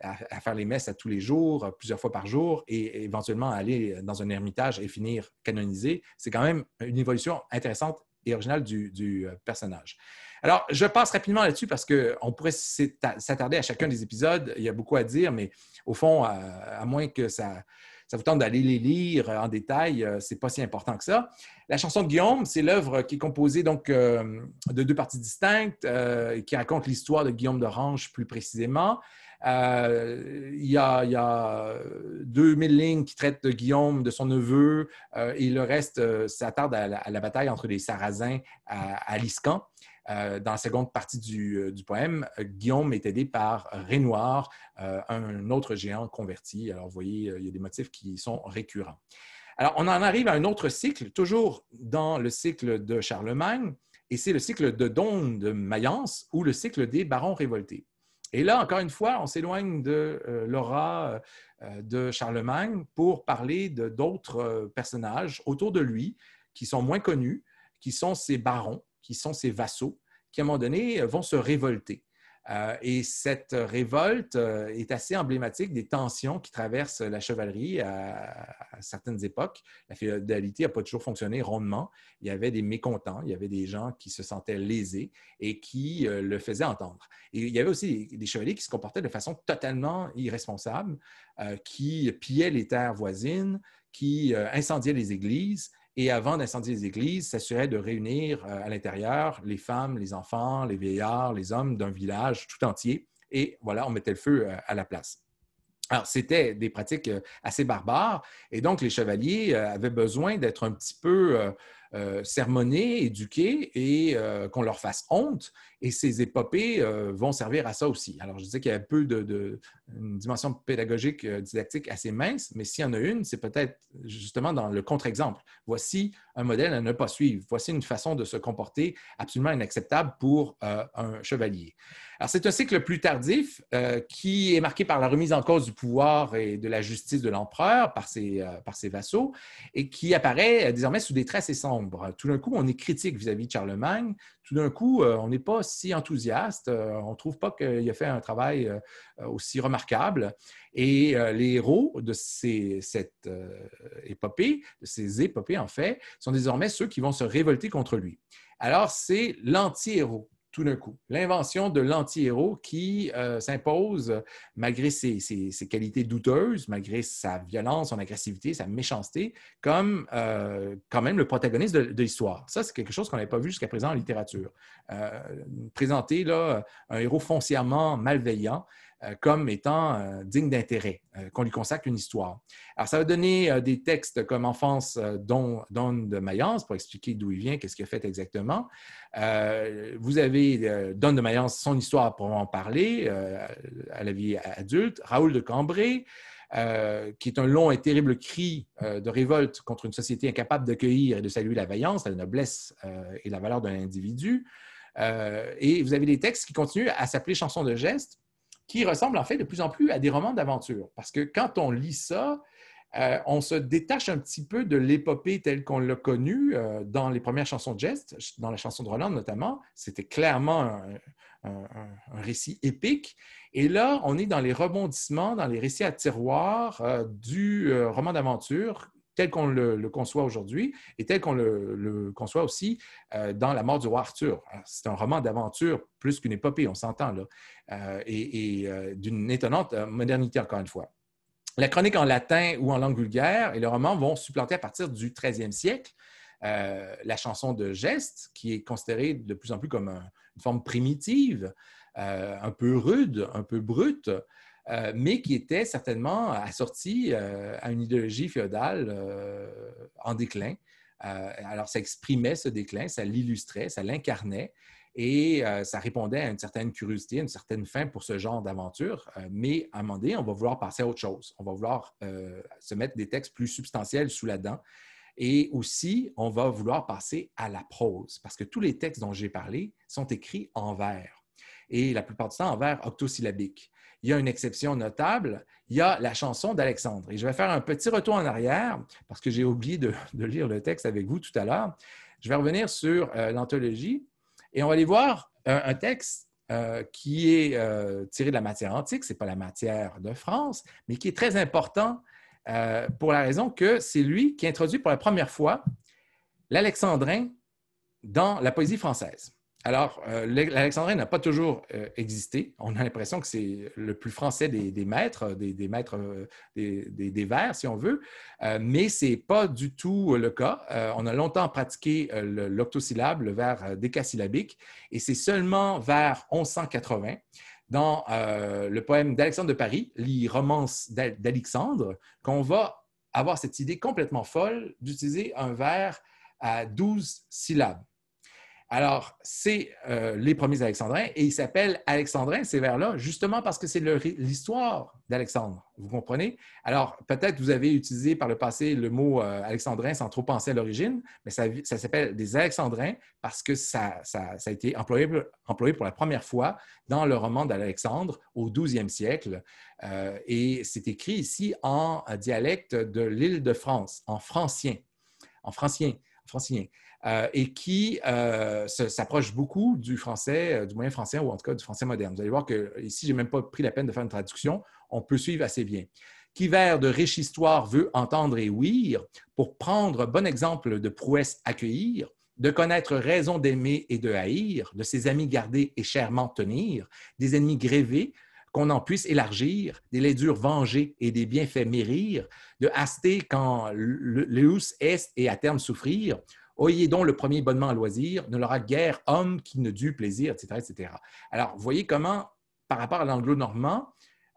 Speaker 1: à, faire les messes à tous les jours, plusieurs fois par jour, et éventuellement aller dans un ermitage et finir canonisé, c'est quand même une évolution intéressante et originale du personnage. Alors, je passe rapidement là-dessus parce qu'on pourrait s'attarder à chacun des épisodes. Il y a beaucoup à dire, mais au fond, à, moins que ça, ça vous tente d'aller les lire en détail, euh, c'est pas si important que ça. La chanson de Guillaume, c'est l'œuvre qui est composée donc euh, de deux parties distinctes, euh, qui raconte l'histoire de Guillaume d'Orange plus précisément. Il y, a, 2000 lignes qui traitent de Guillaume, de son neveu, et le reste s'attarde à, la bataille entre les Sarrasins à, à Liscan. Euh, dans la seconde partie euh, du, poème, Guillaume est aidé par Renoir, euh, un autre géant converti. Alors, vous voyez, il y a des motifs qui sont récurrents. Alors, on en arrive à un autre cycle, toujours dans le cycle de Charlemagne, et c'est le cycle de Don de Mayence ou le cycle des barons révoltés. Et là, encore une fois, on s'éloigne de l'aura de Charlemagne pour parler de d'autres personnages autour de lui qui sont moins connus, qui sont ces barons qui sont ses vassaux, qui à un moment donné euh, vont se révolter. Euh, et cette révolte euh, est assez emblématique des tensions qui traversent la chevalerie à, certaines époques. La féodalité n'a pas toujours fonctionné rondement. Il y avait des mécontents, il y avait des gens qui se sentaient lésés et qui le faisaient entendre. Et il y avait aussi des chevaliers qui se comportaient de façon totalement irresponsable, qui pillaient les terres voisines, qui incendiaient les églises et avant d'incendier les églises, s'assurait de réunir euh, à l'intérieur les femmes, les enfants, les vieillards, les hommes d'un village tout entier. Et voilà, on mettait le feu euh, à la place. Alors, c'était des pratiques euh, assez barbares. Et donc, les chevaliers avaient besoin d'être un petit peu sermonnés, éduqués et qu'on leur fasse honte. Et ces épopées euh, vont servir à ça aussi. Alors, je disais qu'il y a peu de, une dimension pédagogique, euh, didactique assez mince, mais s'il y en a une, c'est peut-être justement dans le contre-exemple. Voici un modèle à ne pas suivre. Voici une façon de se comporter absolument inacceptable pour euh, un chevalier. Alors, c'est un cycle plus tardif qui est marqué par la remise en cause du pouvoir et de la justice de l'empereur par, ses, par ses vassaux et qui apparaît désormais sous des traits et sombres. Tout d'un coup, on est critique vis à -vis de Charlemagne tout d'un coup, euh, on n'est pas si enthousiaste, euh, on ne trouve pas qu'il a fait un travail euh, aussi remarquable. Et les héros de cette épopée, de ces épopées en fait, sont désormais ceux qui vont se révolter contre lui. Alors, c'est l'anti-héros tout d'un coup. L'invention de l'anti-héros qui euh, s'impose malgré ses, qualités douteuses, malgré sa violence, son agressivité, sa méchanceté, comme euh, quand même le protagoniste de, l'histoire. Ça, c'est quelque chose qu'on n'avait pas vu jusqu'à présent en littérature. Euh, présenter là, un héros foncièrement malveillant euh, comme étant euh, digne d'intérêt, euh, qu'on lui consacre une histoire. Alors, ça va donner des textes comme Enfance d'On de Mayence pour expliquer d'où il vient, qu'est-ce qu'il a fait exactement. vous avez donne de Mayence, son histoire pour en parler, à la vie adulte. Raoul de Cambrai, qui est un long et terrible cri de révolte contre une société incapable d'accueillir et de saluer la vaillance, la noblesse et la valeur d'un individu. et vous avez des textes qui continuent à s'appeler chansons de gestes qui ressemble en fait de plus en plus à des romans d'aventure. Parce que quand on lit ça, euh, on se détache un petit peu de l'épopée telle qu'on l'a connue euh, dans les premières chansons de geste, dans la chanson de Roland notamment. C'était clairement un, récit épique. Et là, on est dans les rebondissements, dans les récits à tiroir euh, du roman d'aventure tel qu'on le, conçoit aujourd'hui et tel qu'on le, conçoit aussi dans La mort du roi Arthur. C'est un roman d'aventure plus qu'une épopée, on s'entend là. Euh, et, euh, d'une étonnante euh, modernité, encore une fois. La chronique en latin ou en langue vulgaire et le roman vont supplanter à partir du 13 siècle la chanson de geste, qui est considérée de plus en plus comme une forme primitive, un peu rude, un peu brute, mais qui était certainement assortie à une idéologie féodale en déclin. alors, ça exprimait ce déclin, ça l'illustrait, ça l'incarnait. Et euh, ça répondait à une certaine curiosité, une certaine faim pour ce genre d'aventure. Euh, mais à un moment donné, on va vouloir passer à autre chose. On va vouloir euh, se mettre des textes plus substantiels sous la dent. Et aussi, on va vouloir passer à la prose, parce que tous les textes dont j'ai parlé sont écrits en vers. Et la plupart du temps, en vers octosyllabique. Il y a une exception notable, il y a la chanson d'Alexandre. Et je vais faire un petit retour en arrière, parce que j'ai oublié de, lire le texte avec vous tout à l'heure. Je vais revenir sur l'anthologie et on va aller voir euh, un, texte euh, qui est euh, tiré de la matière antique, ce n'est pas la matière de France, mais qui est très important pour la raison que c'est lui qui introduit pour la première fois l'alexandrin dans la poésie française. Alors, euh, l'Alexandrin n'a pas toujours euh, existé. On a l'impression que c'est le plus français des, maîtres, des, maîtres euh, des, vers, si on veut, mais ce n'est pas du tout le cas. on a longtemps pratiqué l'octosyllabe, le vers décasyllabique, et c'est seulement vers 1180, dans le poème d'Alexandre de Paris, les romances d'Alexandre, qu'on va avoir cette idée complètement folle d'utiliser un vers à 12 syllabes. Alors, c'est euh, les premiers Alexandrins et il s'appelle Alexandrin, ces vers-là, justement parce que c'est l'histoire d'Alexandre. Vous comprenez? Alors, peut-être vous avez utilisé par le passé le mot euh, Alexandrin sans trop penser à l'origine, mais ça, s'appelle des Alexandrins parce que ça, a été employé, pour la première fois dans le roman d'Alexandre au 12e siècle. Euh, et c'est écrit ici en dialecte de l'île de France, en francien. En francien. Français euh, et qui euh, s'approche beaucoup du français, euh, du moyen français, ou en tout cas du français moderne. Vous allez voir que ici, je n'ai même pas pris la peine de faire une traduction, on peut suivre assez bien. Qui vers de riche histoire veut entendre et ouïr, pour prendre bon exemple de prouesse accueillir, de connaître raison d'aimer et de haïr, de ses amis garder et chèrement tenir, des ennemis grévés, qu'on en puisse élargir, des laidures venger et des bienfaits mérir, de haster quand leus est et à terme souffrir. Oyez donc le premier bonnement à loisir, ne l'aura guère homme qui ne dû plaisir, etc., etc. Alors, voyez comment, par rapport à l'anglo-normand,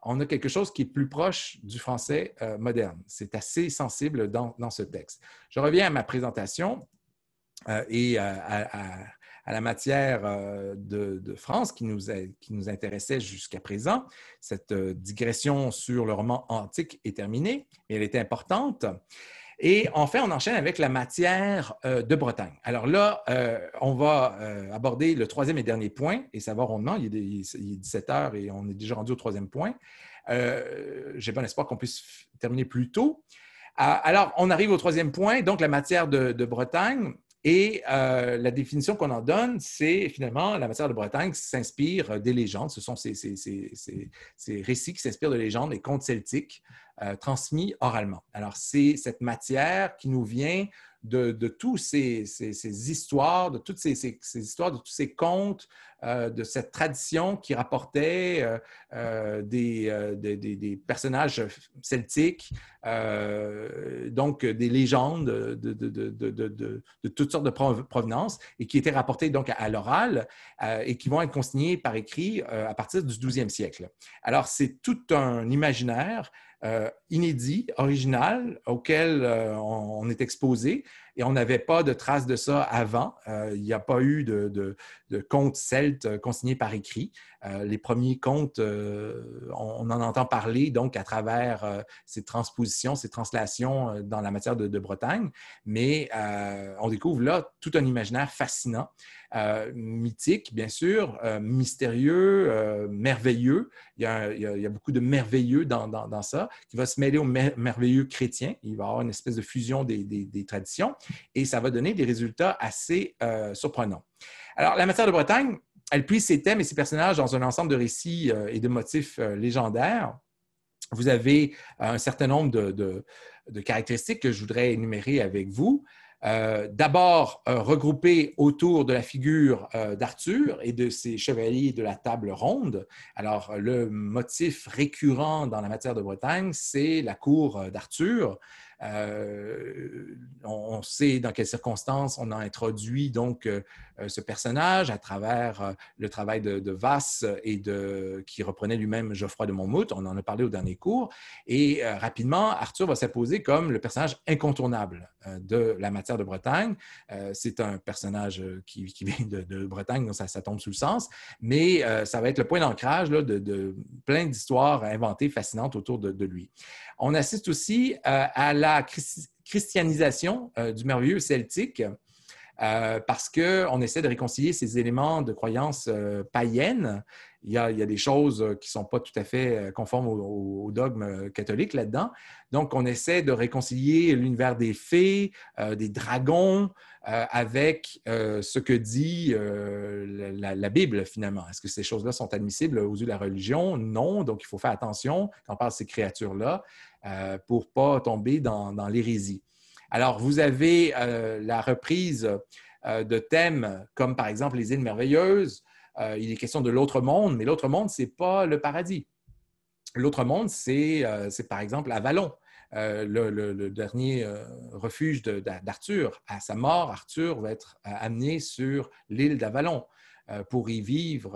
Speaker 1: on a quelque chose qui est plus proche du français euh, moderne. C'est assez sensible dans, ce texte. Je reviens à ma présentation euh, et euh, à à la matière euh, de, France qui nous, intéressait jusqu'à présent. Cette euh, digression sur le roman antique est terminée, mais elle était importante. Et enfin, on enchaîne avec la matière euh, de Bretagne. Alors là, on va aborder le troisième et dernier point, et savoir va rondement, il est, il 17 heures et on est déjà rendu au troisième point. J'ai bon espoir qu'on puisse terminer plus tôt. alors, on arrive au troisième point, donc la matière de Bretagne. Et euh, la définition qu'on en donne, c'est finalement la matière de Bretagne s'inspire euh, des légendes. Ce sont ces, récits qui s'inspirent de légendes et contes celtiques euh, transmis oralement. Alors, c'est cette matière qui nous vient de, toutes ces, histoires, de toutes ces, histoires, de tous ces contes, euh, de cette tradition qui rapportait euh, euh, des, personnages celtiques, donc des légendes de, toutes sortes de provenances, et qui étaient rapportées donc à, l'oral et qui vont être consignées par écrit à partir du 12e siècle. Alors, c'est tout un imaginaire euh, inédit, original, auquel euh, on, est exposé, et on n'avait pas de traces de ça avant. Euh, il n'y a pas eu de, de, contes celtes euh, consignés par écrit. Euh, les premiers contes, on, en entend parler donc à travers ces transpositions, ces translations dans la matière de, Bretagne, mais on découvre là tout un imaginaire fascinant, mythique bien sûr, mystérieux, merveilleux. Il y, a, beaucoup de merveilleux dans, ça, qui va se mêler au merveilleux chrétien. Il va y avoir une espèce de fusion des traditions et ça va donner des résultats assez euh, surprenants. Alors, la matière de Bretagne, elle puise ses thèmes et ses personnages dans un ensemble de récits euh, et de motifs euh, légendaires. Vous avez un certain nombre de, caractéristiques que je voudrais énumérer avec vous. d'abord regroupées autour de la figure d'Arthur et de ses chevaliers de la table ronde. Alors, le motif récurrent dans la matière de Bretagne, c'est la cour d'Arthur euh, on, sait dans quelles circonstances on a introduit donc euh, euh, ce personnage à travers le travail de, Vasse et de qui reprenait lui-même Geoffroy de Monmouth. On en a parlé au dernier cours. Et rapidement, Arthur va s'imposer comme le personnage incontournable de la matière de Bretagne. C'est un personnage qui, [laughs] vient de, Bretagne, donc ça, ça, tombe sous le sens. Mais ça va être le point d'ancrage de, de, plein d'histoires inventées, fascinantes autour de, lui. On assiste aussi à la christianisation euh, du merveilleux celtique. Euh, parce qu'on essaie de réconcilier ces éléments de croyance euh, païenne. païennes. Il y, a, des choses qui ne sont pas tout à fait conformes au, dogmes dogme catholique là-dedans. Donc, on essaie de réconcilier l'univers des fées, des dragons, euh, avec euh, ce que dit euh, la, Bible finalement? Est-ce que ces choses-là sont admissibles aux yeux de la religion? Non, donc il faut faire attention quand on parle de ces créatures-là pour ne pas tomber dans, l'hérésie. Alors, vous avez la reprise de thèmes comme par exemple les îles merveilleuses. il est question de l'autre monde, mais l'autre monde, ce n'est pas le paradis. L'autre monde, c'est par exemple Avalon. Euh, le, dernier euh, refuge d'Arthur. À sa mort, Arthur va être euh, amené sur l'île d'Avalon pour y vivre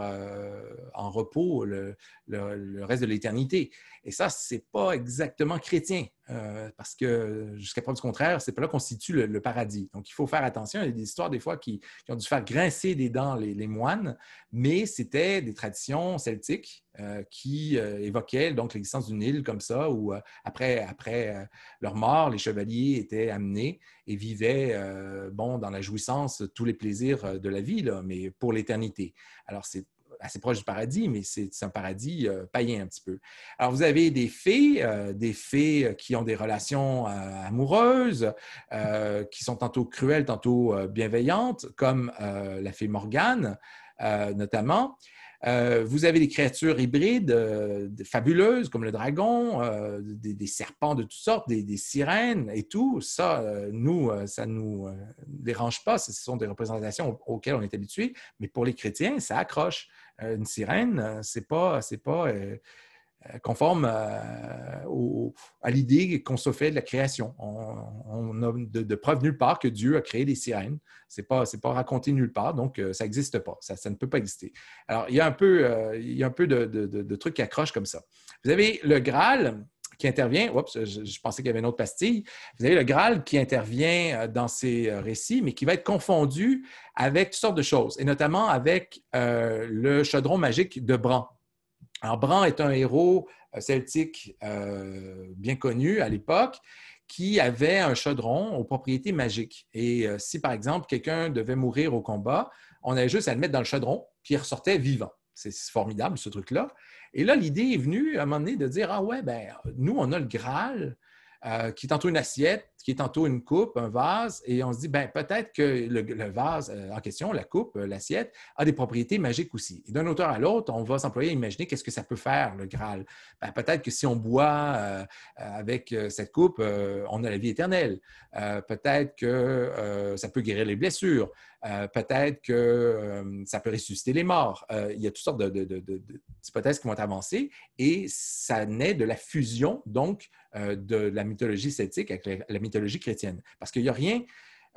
Speaker 1: en repos le, le, reste de l'éternité. Et ça, c'est pas exactement chrétien, euh, parce que jusqu'à preuve du contraire, c'est pas là qu'on situe le, paradis. Donc, il faut faire attention. Il y a des histoires, des fois, qui, ont dû faire grincer des dents les, moines, mais c'était des traditions celtiques euh, qui euh, évoquaient donc l'existence d'une île comme ça, où après, après leur mort, les chevaliers étaient amenés et vivaient, bon, dans la jouissance, tous les plaisirs de la vie, mais pour l'éternité. Alors, c'est assez proche du paradis, mais c'est un paradis euh, païen un petit peu. Alors, vous avez des fées, euh, des fées euh, qui ont des relations amoureuses, qui sont tantôt cruelles, tantôt bienveillantes, comme la fée Morgane, notamment. vous avez des créatures hybrides fabuleuses comme le dragon, des, serpents de toutes sortes, des, sirènes et tout. Ça, nous, ça ne nous dérange pas. Ce sont des représentations auxquelles on est habitué. Mais pour les chrétiens, ça accroche. Euh, une sirène, euh, c'est pas, pas euh, conforme à, l'idée qu'on se fait de la création. On n'a de, preuve nulle part que Dieu a créé des sirènes. C'est pas, pas raconté nulle part, donc ça n'existe pas. Ça, ne peut pas exister. Alors, il y a un peu, il y a un peu de trucs qui accrochent comme ça. Vous avez le Graal, qui intervient. je, pensais qu'il y avait une autre pastille. Vous avez le Graal qui intervient euh, dans ces euh, récits, mais qui va être confondu avec toutes sortes de choses, et notamment avec euh, le chaudron magique de Bran. Alors, Bran est un héros celtique bien connu à l'époque qui avait un chaudron aux propriétés magiques. Et si, par exemple, quelqu'un devait mourir au combat, on allait juste à le mettre dans le chaudron, puis il ressortait vivant. C'est formidable, ce truc-là. Et là, l'idée est venue à un moment donné de dire Ah ouais, ben, nous, on a le Graal, euh, qui est entre une assiette, qui est tantôt une coupe, un vase, et on se dit, ben peut-être que le, vase euh, en question, la coupe, euh, l'assiette, a des propriétés magiques aussi. Et d'un auteur à l'autre, on va s'employer à imaginer qu'est-ce que ça peut faire, le Graal. Ben, peut-être que si on boit euh, avec cette coupe, on a la vie éternelle. peut-être que ça peut guérir les blessures. peut-être que ça peut ressusciter les morts. il y a toutes sortes d'hypothèses qui vont avancer et ça naît de la fusion, donc, de la mythologie celtique avec la, la mythologie chrétienne. Parce qu'il n'y a rien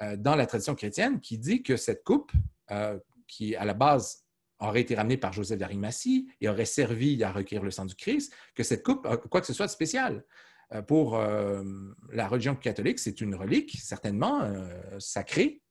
Speaker 1: euh, dans la tradition chrétienne qui dit que cette coupe, euh, qui à la base aurait été ramenée par Joseph d'Arimathie et aurait servi à recueillir le sang du Christ, que cette coupe euh, quoi que ce soit de spécial. Pour la religion catholique, c'est une relique, certainement sacrée,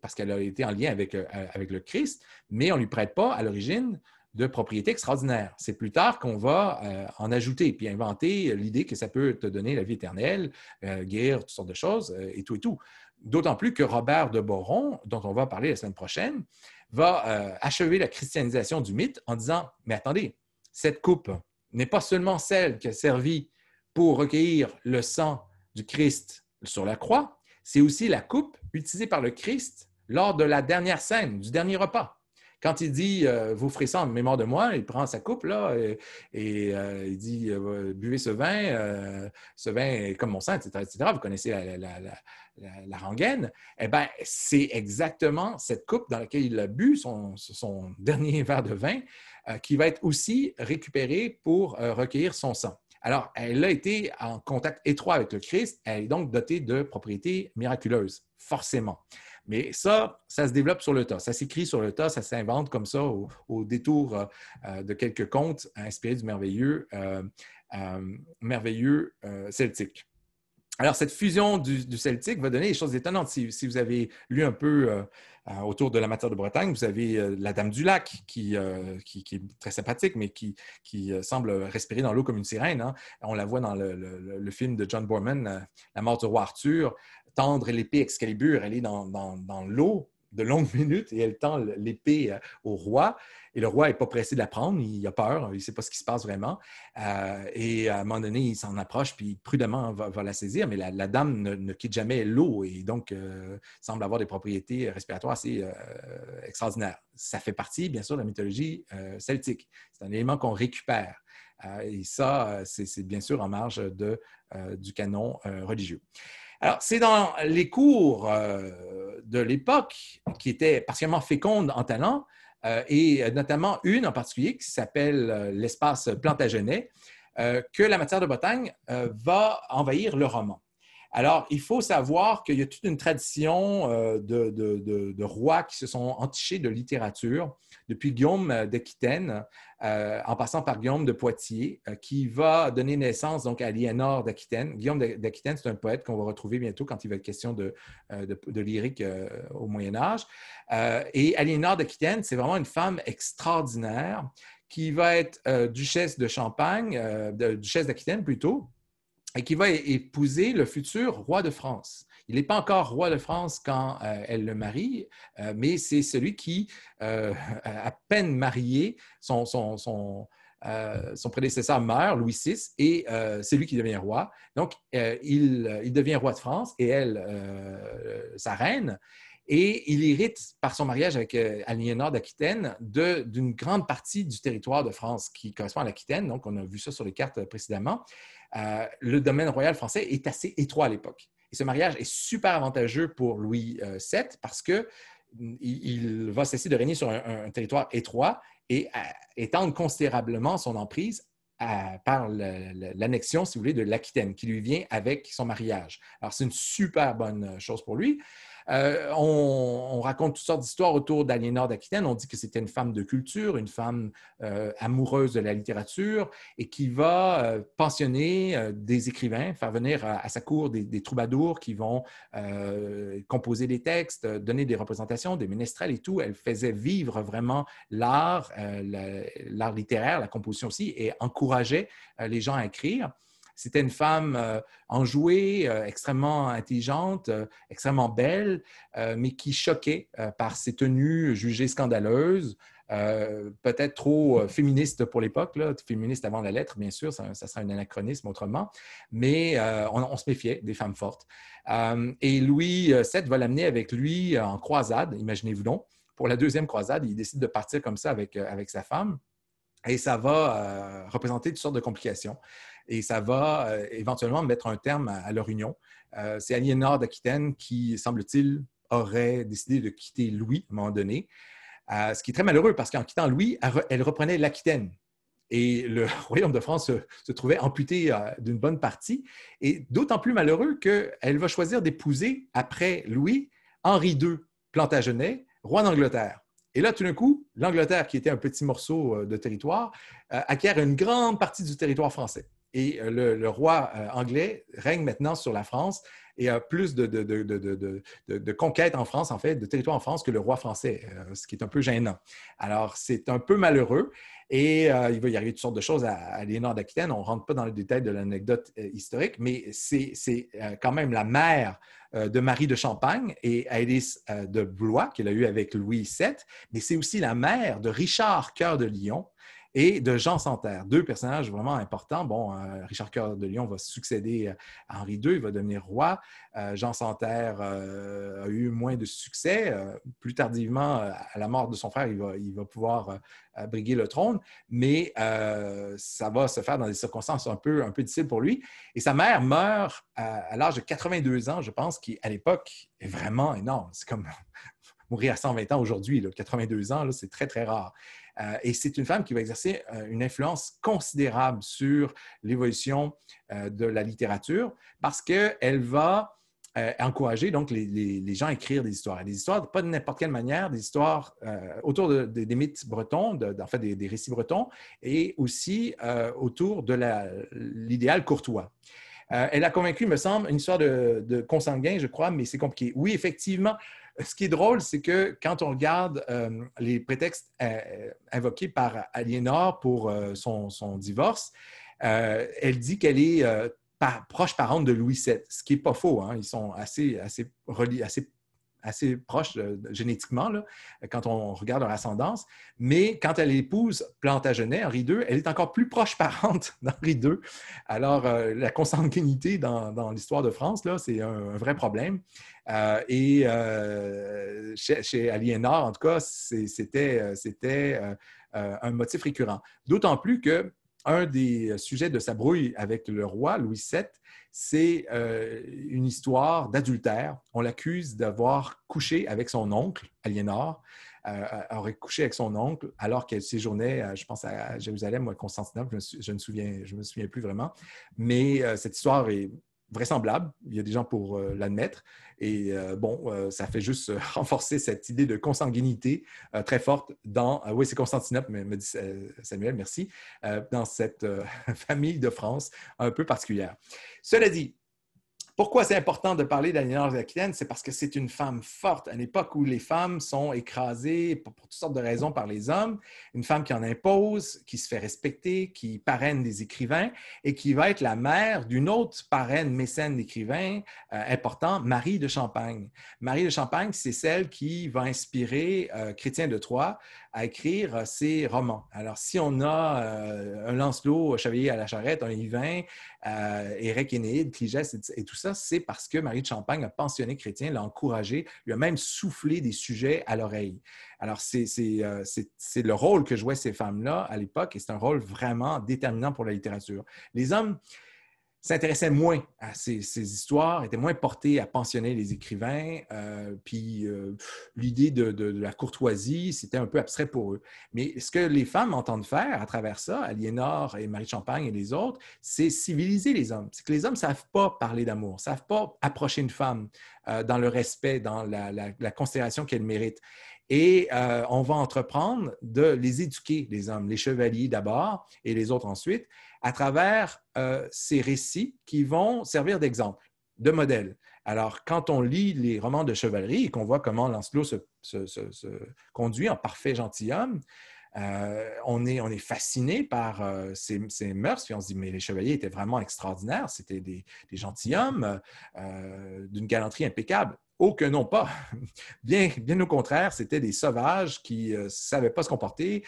Speaker 1: parce qu'elle a été en lien avec, avec le Christ, mais on lui prête pas à l'origine de propriétés extraordinaires. C'est plus tard qu'on va euh, en ajouter puis inventer l'idée que ça peut te donner la vie éternelle, guerre, euh, guérir toutes sortes de choses euh, et tout et tout. D'autant plus que Robert de Boron, dont on va parler la semaine prochaine, va achever la christianisation du mythe en disant Mais attendez, cette coupe n'est pas seulement celle qui a servi pour recueillir le sang du Christ sur la croix, c'est aussi la coupe utilisée par le Christ lors de la dernière scène, du dernier repas. Quand il dit euh, Vous ferez ça en mémoire de moi, il prend sa coupe là, et, euh, il dit euh, Buvez ce vin, ce vin est comme mon sang, etc. etc. Vous connaissez la, la, Eh bien, c'est exactement cette coupe dans laquelle il a bu son, son [laughs] dernier verre de vin qui va être aussi récupérée pour recueillir son sang. Alors, elle a été en contact étroit avec le Christ, elle est donc dotée de propriétés miraculeuses, forcément. Mais ça, ça se développe sur le tas. Ça s'écrit sur le tas, ça s'invente comme ça au, détour euh, euh, de quelques contes inspirés du merveilleux, euh, celtique. Alors, cette fusion du, celtique va donner des choses étonnantes. Si, vous avez lu un peu autour de la matière de Bretagne, vous avez la Dame du Lac, qui, est très sympathique, mais qui, semble respirer dans l'eau comme une sirène. Hein. On la voit dans le, le, film de John Borman, La mort du roi Arthur tendre l'épée Excalibur, elle est dans, l'eau de longues [laughs] minutes et elle tend l'épée euh, au roi. Et le roi n'est pas pressé de la prendre, il a peur, hein, il ne sait pas ce qui se passe vraiment. Euh, et à un moment donné, il s'en approche, puis prudemment va, la saisir, mais la, dame ne, quitte jamais l'eau et donc euh, semble avoir des propriétés respiratoires assez extraordinaires. Ça fait partie, bien sûr, de la mythologie celtique. C'est un élément qu'on récupère. et ça, c'est bien sûr en marge de, du canon religieux c'est dans les cours euh, de l'époque qui étaient partiellement fécondes en talent, euh, et notamment une en particulier qui s'appelle euh, l'espace Plantagenet, que la matière de Bretagne va envahir le roman. Alors, il faut savoir qu'il y a toute une tradition euh, de, rois qui se sont entichés de littérature, depuis Guillaume euh, d'Aquitaine, euh, en passant par Guillaume de Poitiers, qui va donner naissance donc à Liénor d'Aquitaine. Guillaume d'Aquitaine, c'est un poète qu'on va retrouver bientôt quand il va être question de, lyrique au Moyen Âge. et Aliénor d'Aquitaine, c'est vraiment une femme extraordinaire qui va être duchesse de Champagne, duchesse d'Aquitaine plutôt, et qui va épouser le futur roi de France. Il n'est pas encore roi de France quand euh, elle le marie, euh, mais c'est celui qui, euh, à peine marié, son, son, son, son, prédécesseur meurt, Louis VI, et c'est lui qui devient roi. Donc, il, il, devient roi de France et elle, sa reine. Et il hérite, par son mariage avec Aliénor d'Aquitaine, d'une grande partie du territoire de France qui correspond à l'Aquitaine. Donc, on a vu ça sur les cartes précédemment. Euh, le domaine royal français est assez étroit à l'époque. Et ce mariage est super avantageux pour Louis VII euh, parce qu'il mm, va cesser de régner sur un, territoire étroit et euh, étendre considérablement son emprise par l'annexion, si vous voulez, de l'Aquitaine qui lui vient avec son mariage. Alors, c'est une super bonne chose pour lui. Euh, on, raconte toutes sortes d'histoires autour d'Aliénor d'Aquitaine. On dit que c'était une femme de culture, une femme euh, amoureuse de la littérature et qui va euh, pensionner des écrivains, faire venir à, sa cour des, des, troubadours qui vont composer des textes, donner des représentations, des ménestrels et tout. Elle faisait vivre vraiment l'art, l'art littéraire, la composition aussi, et encourageait les gens à écrire. C'était une femme euh, enjouée, euh, extrêmement intelligente, euh, extrêmement belle, mais qui choquait par ses tenues jugées scandaleuses, peut-être trop féministes féministe pour l'époque, féministe avant la lettre, bien sûr, ça, serait un anachronisme autrement, mais on, se méfiait des femmes fortes. et Louis VII va l'amener avec lui en croisade, imaginez-vous donc. Pour la deuxième croisade, il décide de partir comme ça avec, avec sa femme. Et ça va représenter toutes sortes de complications et ça va euh, éventuellement mettre un terme à, leur union. Euh, c'est Aliénor d'Aquitaine qui, semble-t-il, aurait décidé de quitter Louis à un moment donné, euh, ce qui est très malheureux parce qu'en quittant Louis, elle reprenait l'Aquitaine. Et le [laughs] royaume de France se, trouvait amputé d'une bonne partie, et d'autant plus malheureux qu'elle va choisir d'épouser, après Louis, Henri II, Plantagenet, roi d'Angleterre. Et là, tout d'un coup, l'Angleterre, qui était un petit morceau de territoire, acquiert une grande partie du territoire français. Et euh, le, roi euh, anglais règne maintenant sur la France et a plus de, conquêtes en France, en fait, de territoires en France que le roi français, euh, ce qui est un peu gênant. Alors, c'est un peu malheureux et il va y arriver toutes sortes de choses à, Léonard d'Aquitaine. On ne rentre pas dans le détail de l'anecdote historique, mais c'est quand même la mère de Marie de Champagne et Alice de Blois qu'il a eu avec Louis VII, mais c'est aussi la mère de Richard Cœur de Lyon, et de Jean Santerre, deux personnages vraiment importants. Bon, euh, Richard Cœur de Lyon va succéder euh, à Henri II, il va devenir roi. Euh, Jean Santerre a eu moins de succès. plus tardivement, à la mort de son frère, il va, pouvoir briguer le trône, mais ça va se faire dans des circonstances un peu, un peu difficiles pour lui. Et sa mère meurt à, à l'âge de 82 ans, je pense, qui à l'époque est vraiment énorme. C'est comme [laughs] mourir à 120 ans aujourd'hui, 82 ans, c'est très, très rare. Euh, et c'est une femme qui va exercer euh, une influence considérable sur l'évolution euh, de la littérature parce qu'elle va encourager donc les, gens à écrire des histoires. des histoires, pas de n'importe quelle manière, des histoires autour des mythes bretons, en fait des, des, récits bretons, et aussi autour de l'idéal courtois. elle a convaincu, il me semble, une histoire de, consanguin, je crois, mais c'est compliqué. Oui, effectivement, ce qui est drôle, c'est que quand on regarde euh, les prétextes euh, euh, invoqués par Aliénor pour son, divorce, elle dit qu'elle est proche parente de Louis VII, ce qui n'est pas faux. Hein. Ils sont assez, assez, reliés, assez assez proche euh, génétiquement quand on regarde leur ascendance. Mais quand elle épouse Plantagenet, Henri II, elle est encore plus proche parente [laughs] d'Henri II. Alors, euh, la consanguinité dans, l'histoire de France, là, c'est un, vrai problème. Euh, et chez, chez, Aliénor, en tout cas, c'était un motif récurrent. D'autant plus que un des euh, sujets de sa brouille avec le roi Louis VII, c'est euh, une histoire d'adultère. On l'accuse d'avoir couché avec son oncle, Aliénor, euh, aurait couché avec son oncle alors qu'elle séjournait, je pense, à Jérusalem ou à Constantinople, je, ne souviens, je me souviens plus vraiment. Mais cette histoire est vraisemblable, il y a des gens pour euh, l'admettre. Et euh, bon, euh, ça fait juste [laughs] renforcer cette idée de consanguinité très forte dans, oui, c'est Constantinople, mais me dit Samuel, merci, dans cette [laughs] famille de France un peu particulière. Cela dit, pourquoi c'est important de parler de Aquitaine? C'est parce que c'est une femme forte. À l'époque où les femmes sont écrasées pour, toutes sortes de raisons par les hommes, une femme qui en impose, qui se fait respecter, qui parraine des écrivains et qui va être la mère d'une autre parraine mécène d'écrivains euh, important, Marie de Champagne. Marie de Champagne, c'est celle qui va inspirer euh, Chrétien de Troyes à écrire ses romans. Alors, si on a euh, un Lancelot, un Chevalier à la charrette, un Yvain, euh, Éric Énéide, Cligès et, tout ça, c'est parce que Marie de Champagne, a pensionné chrétien, l'a encouragé, lui a même soufflé des sujets à l'oreille. Alors, euh, c'est le rôle que jouaient ces femmes-là à l'époque et c'est un rôle vraiment déterminant pour la littérature. Les hommes, s'intéressaient moins à ces, histoires, étaient moins portés à pensionner les écrivains, euh, puis euh, l'idée de, la courtoisie, c'était un peu abstrait pour eux. Mais ce que les femmes entendent faire à travers ça, Aliénor et Marie Champagne et les autres, c'est civiliser les hommes. C'est que les hommes ne savent pas parler d'amour, ne savent pas approcher une femme euh, dans le respect, dans la, considération qu'elle mérite. Et on va entreprendre de les éduquer, les hommes, les chevaliers d'abord et les autres ensuite, à travers euh, ces récits qui vont servir d'exemple, de modèle. Alors, quand on lit les romans de chevalerie et qu'on voit comment Lancelot se, se, conduit en parfait gentilhomme, euh, on, est, on est fasciné par ces, euh, mœurs, puis on se dit, mais les chevaliers étaient vraiment extraordinaires, c'était des, des gentilshommes d'une galanterie impeccable. Oh que non pas! [laughs] Bien, bien au contraire, c'était des sauvages qui ne savaient pas se comporter,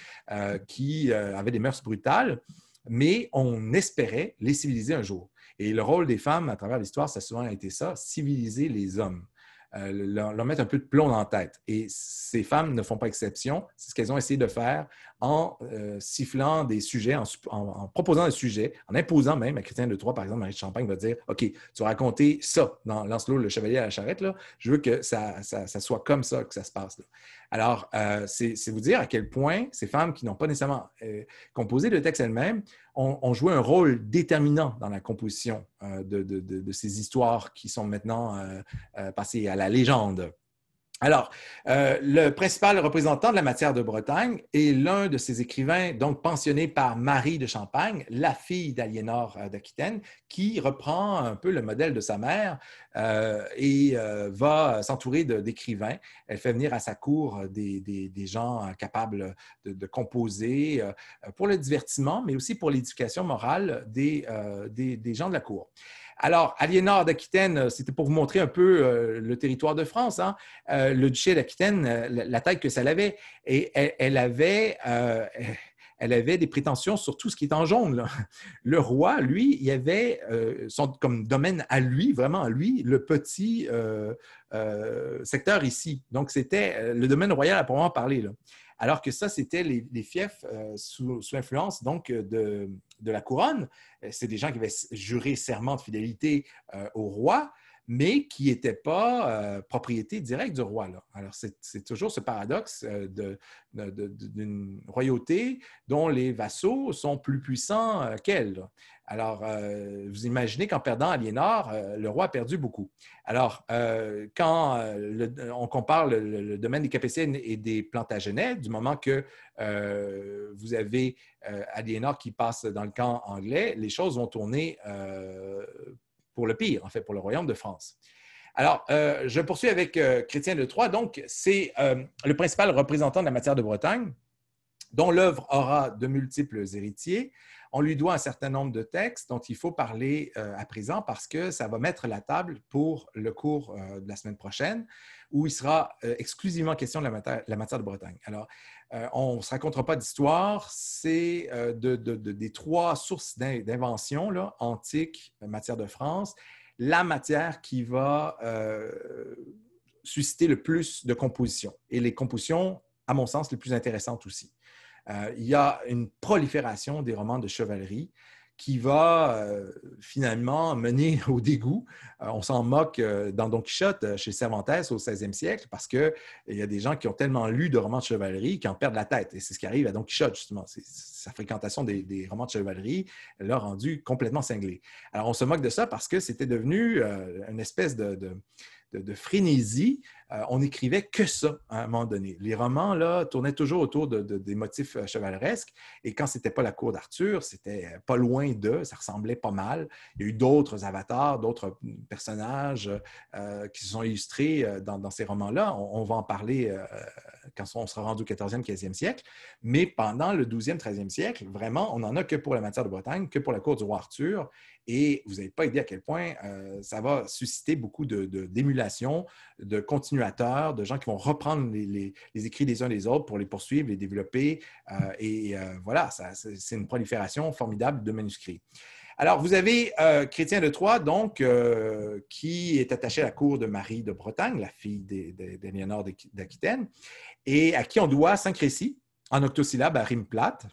Speaker 1: qui avaient des mœurs brutales mais on espérait les civiliser un jour. Et le rôle des femmes à travers l'histoire, ça a souvent été ça, civiliser les hommes, euh, leur, mettre un peu de plomb dans la tête. Et ces femmes ne font pas exception. C'est ce qu'elles ont essayé de faire en euh, sifflant des sujets, en, proposant des sujets, en imposant même à Chrétien de Troyes, par exemple, Marie de Champagne va dire OK, tu vas raconter ça dans Lancelot, le chevalier à la charrette, là. je veux que ça, soit comme ça que ça se passe. Alors, euh, c'est vous dire à quel point ces femmes qui n'ont pas nécessairement euh, composé le texte elles-mêmes ont, joué un rôle déterminant dans la composition euh, de, ces histoires qui sont maintenant passées à la légende. Alors, euh, le principal représentant de la matière de Bretagne est l'un de ces écrivains, donc pensionné par Marie de Champagne, la fille d'Aliénor euh, d'Aquitaine, qui reprend un peu le modèle de sa mère euh, et va s'entourer d'écrivains. Elle fait venir à sa cour des, gens capables de, composer pour le divertissement, mais aussi pour l'éducation morale des, gens de la cour. Alors, Aliénor d'Aquitaine, euh, c'était pour vous montrer un peu euh, le territoire de France, hein. euh, le duché d'Aquitaine, la taille que ça avait. Et elle, avait, des prétentions sur tout ce qui est en jaune. Le roi, lui, il avait comme domaine à lui, vraiment à lui, le petit secteur ici. Donc, c'était le domaine royal à pouvoir parler alors que ça, c'était les, fiefs euh, sous, influence donc euh, de, la couronne. Euh, c'est des gens qui avaient juré serment de fidélité au roi mais qui n'était pas euh, propriété directe du roi. Alors, c'est toujours ce paradoxe euh, d'une royauté dont les vassaux sont plus puissants euh, qu'elle. Alors, vous imaginez qu'en perdant Aliénor, le roi a perdu beaucoup. Alors, quand on compare le, domaine des Capétiennes et des Plantagenets, du moment que vous avez Aliénor qui passe dans le camp anglais, les choses vont tourner pour le pire, en fait, pour le royaume de France. Alors, euh, je poursuis avec Christian euh, Chrétien de Troyes. Donc, c'est euh, le principal représentant de la matière de Bretagne, dont l'œuvre aura de multiples héritiers. On lui doit un certain nombre de textes dont il faut parler à présent parce que ça va mettre la table pour le cours de la semaine prochaine, où il sera exclusivement question de la matière, la matière de Bretagne. Alors, euh, on ne se racontera pas d'histoire, c'est euh, des trois sources d'invention antique, euh, matière de France, la matière qui va susciter le plus de compositions et les compositions, à mon sens, les plus intéressantes aussi. il y a une prolifération des romans de chevalerie qui va euh, finalement mener [laughs] au dégoût. Euh, on s'en moque euh, dans Don Quichotte chez Cervantes au 16e siècle parce qu'il y a des gens qui ont tellement lu de romans de chevalerie qu'ils en perdent la tête. Et c'est ce qui arrive à Don Quichotte, justement. sa fréquentation des, romans de chevalerie l'a rendu complètement cinglé. Alors on se moque de ça parce que c'était devenu une espèce de, frénésie euh, on n'écrivait que ça à un moment donné. Les romans, là, tournaient toujours autour de, des motifs euh, chevaleresques. Et quand c'était pas la cour d'Arthur, c'était euh, pas loin d'eux, ça ressemblait pas mal. Il y a eu d'autres avatars, d'autres mm, personnages qui se sont illustrés dans, ces romans-là. On, va en parler quand on sera rendu au 14e, 15e siècle. Mais pendant le 12e, 13e siècle, vraiment, on n'en a que pour la matière de Bretagne, que pour la cour du roi Arthur. Et vous n'avez pas idée à quel point ça va susciter beaucoup d'émulation, de, de de gens qui vont reprendre les, écrits des uns des autres pour les poursuivre, les développer. Euh, mm. et euh, voilà, c'est une prolifération formidable de manuscrits. Alors, vous avez euh, Chrétien de Troyes, donc, qui est attaché à la cour de Marie de Bretagne, la fille d'Éléonore d'Aquitaine, et à qui on doit Saint-Crécy, en octosyllabe à rime plate,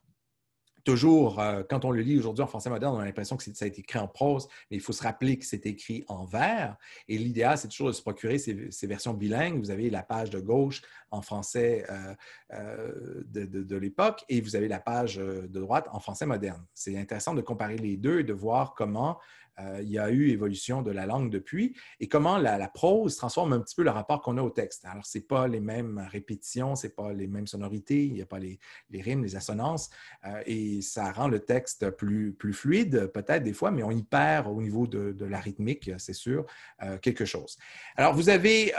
Speaker 1: toujours, euh, quand on le lit aujourd'hui en français moderne, on a l'impression que ça a été écrit en prose, mais il faut se rappeler que c'est écrit en vers. Et l'idéal, c'est toujours de se procurer ces, versions bilingues. Vous avez la page de gauche en français euh, euh, de l'époque et vous avez la page de droite en français moderne. C'est intéressant de comparer les deux et de voir comment euh, il y a eu évolution de la langue depuis, et comment la, prose transforme un petit peu le rapport qu'on a au texte. Alors, ce n'est pas les mêmes répétitions, ce n'est pas les mêmes sonorités, il n'y a pas les, rimes, les assonances, euh, et ça rend le texte plus, fluide, peut-être des fois, mais on y perd au niveau de, de la rythmique, c'est sûr, euh, quelque chose. Alors, vous avez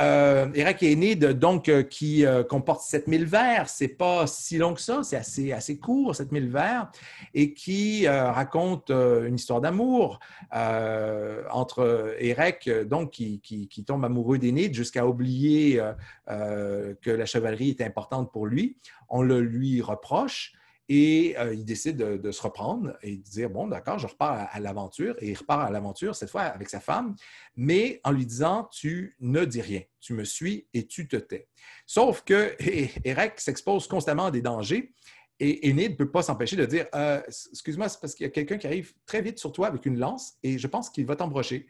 Speaker 1: et Enid, donc, qui comporte 7000 vers, c'est pas si long que ça, c'est assez, court, 7000 vers, et qui raconte une histoire d'amour. Euh, entre Eric donc, qui, tombe amoureux d'Enid jusqu'à oublier euh, euh, que la chevalerie est importante pour lui. On le lui reproche. Et il décide de, se reprendre et de dire Bon, d'accord, je repars à, l'aventure. Et il repart à l'aventure, cette fois avec sa femme, mais en lui disant Tu ne dis rien, tu me suis et tu te tais. Sauf que [laughs] s'expose constamment à des dangers et Enid ne peut pas s'empêcher de dire euh, Excuse-moi, c'est parce qu'il y a quelqu'un qui arrive très vite sur toi avec une lance et je pense qu'il va t'embrocher.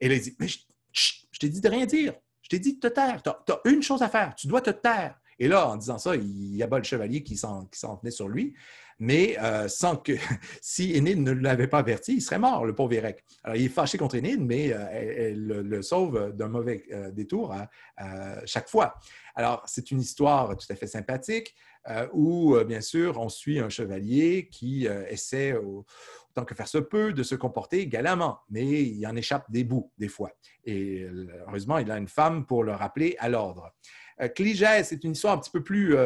Speaker 1: Et là, il dit Mais je, t'ai dit de rien dire. Je t'ai dit de te taire. Tu as, une chose à faire. Tu dois te taire. Et là, en disant ça, il abat le chevalier qui s'en tenait sur lui. Mais euh, sans que, [laughs] si Enid ne l'avait pas averti, il serait mort, le pauvre Érec. Alors, il est fâché contre Enid, mais euh, elle, le, sauve d'un mauvais détour à hein, chaque fois. Alors, c'est une histoire tout à fait sympathique. Euh, où, euh, bien sûr, on suit un chevalier qui euh, essaie, autant que faire se peut, de se comporter galamment, mais il en échappe des bouts, des fois. Et heureusement, il a une femme pour le rappeler à l'ordre. Cligès c'est une histoire un petit peu plus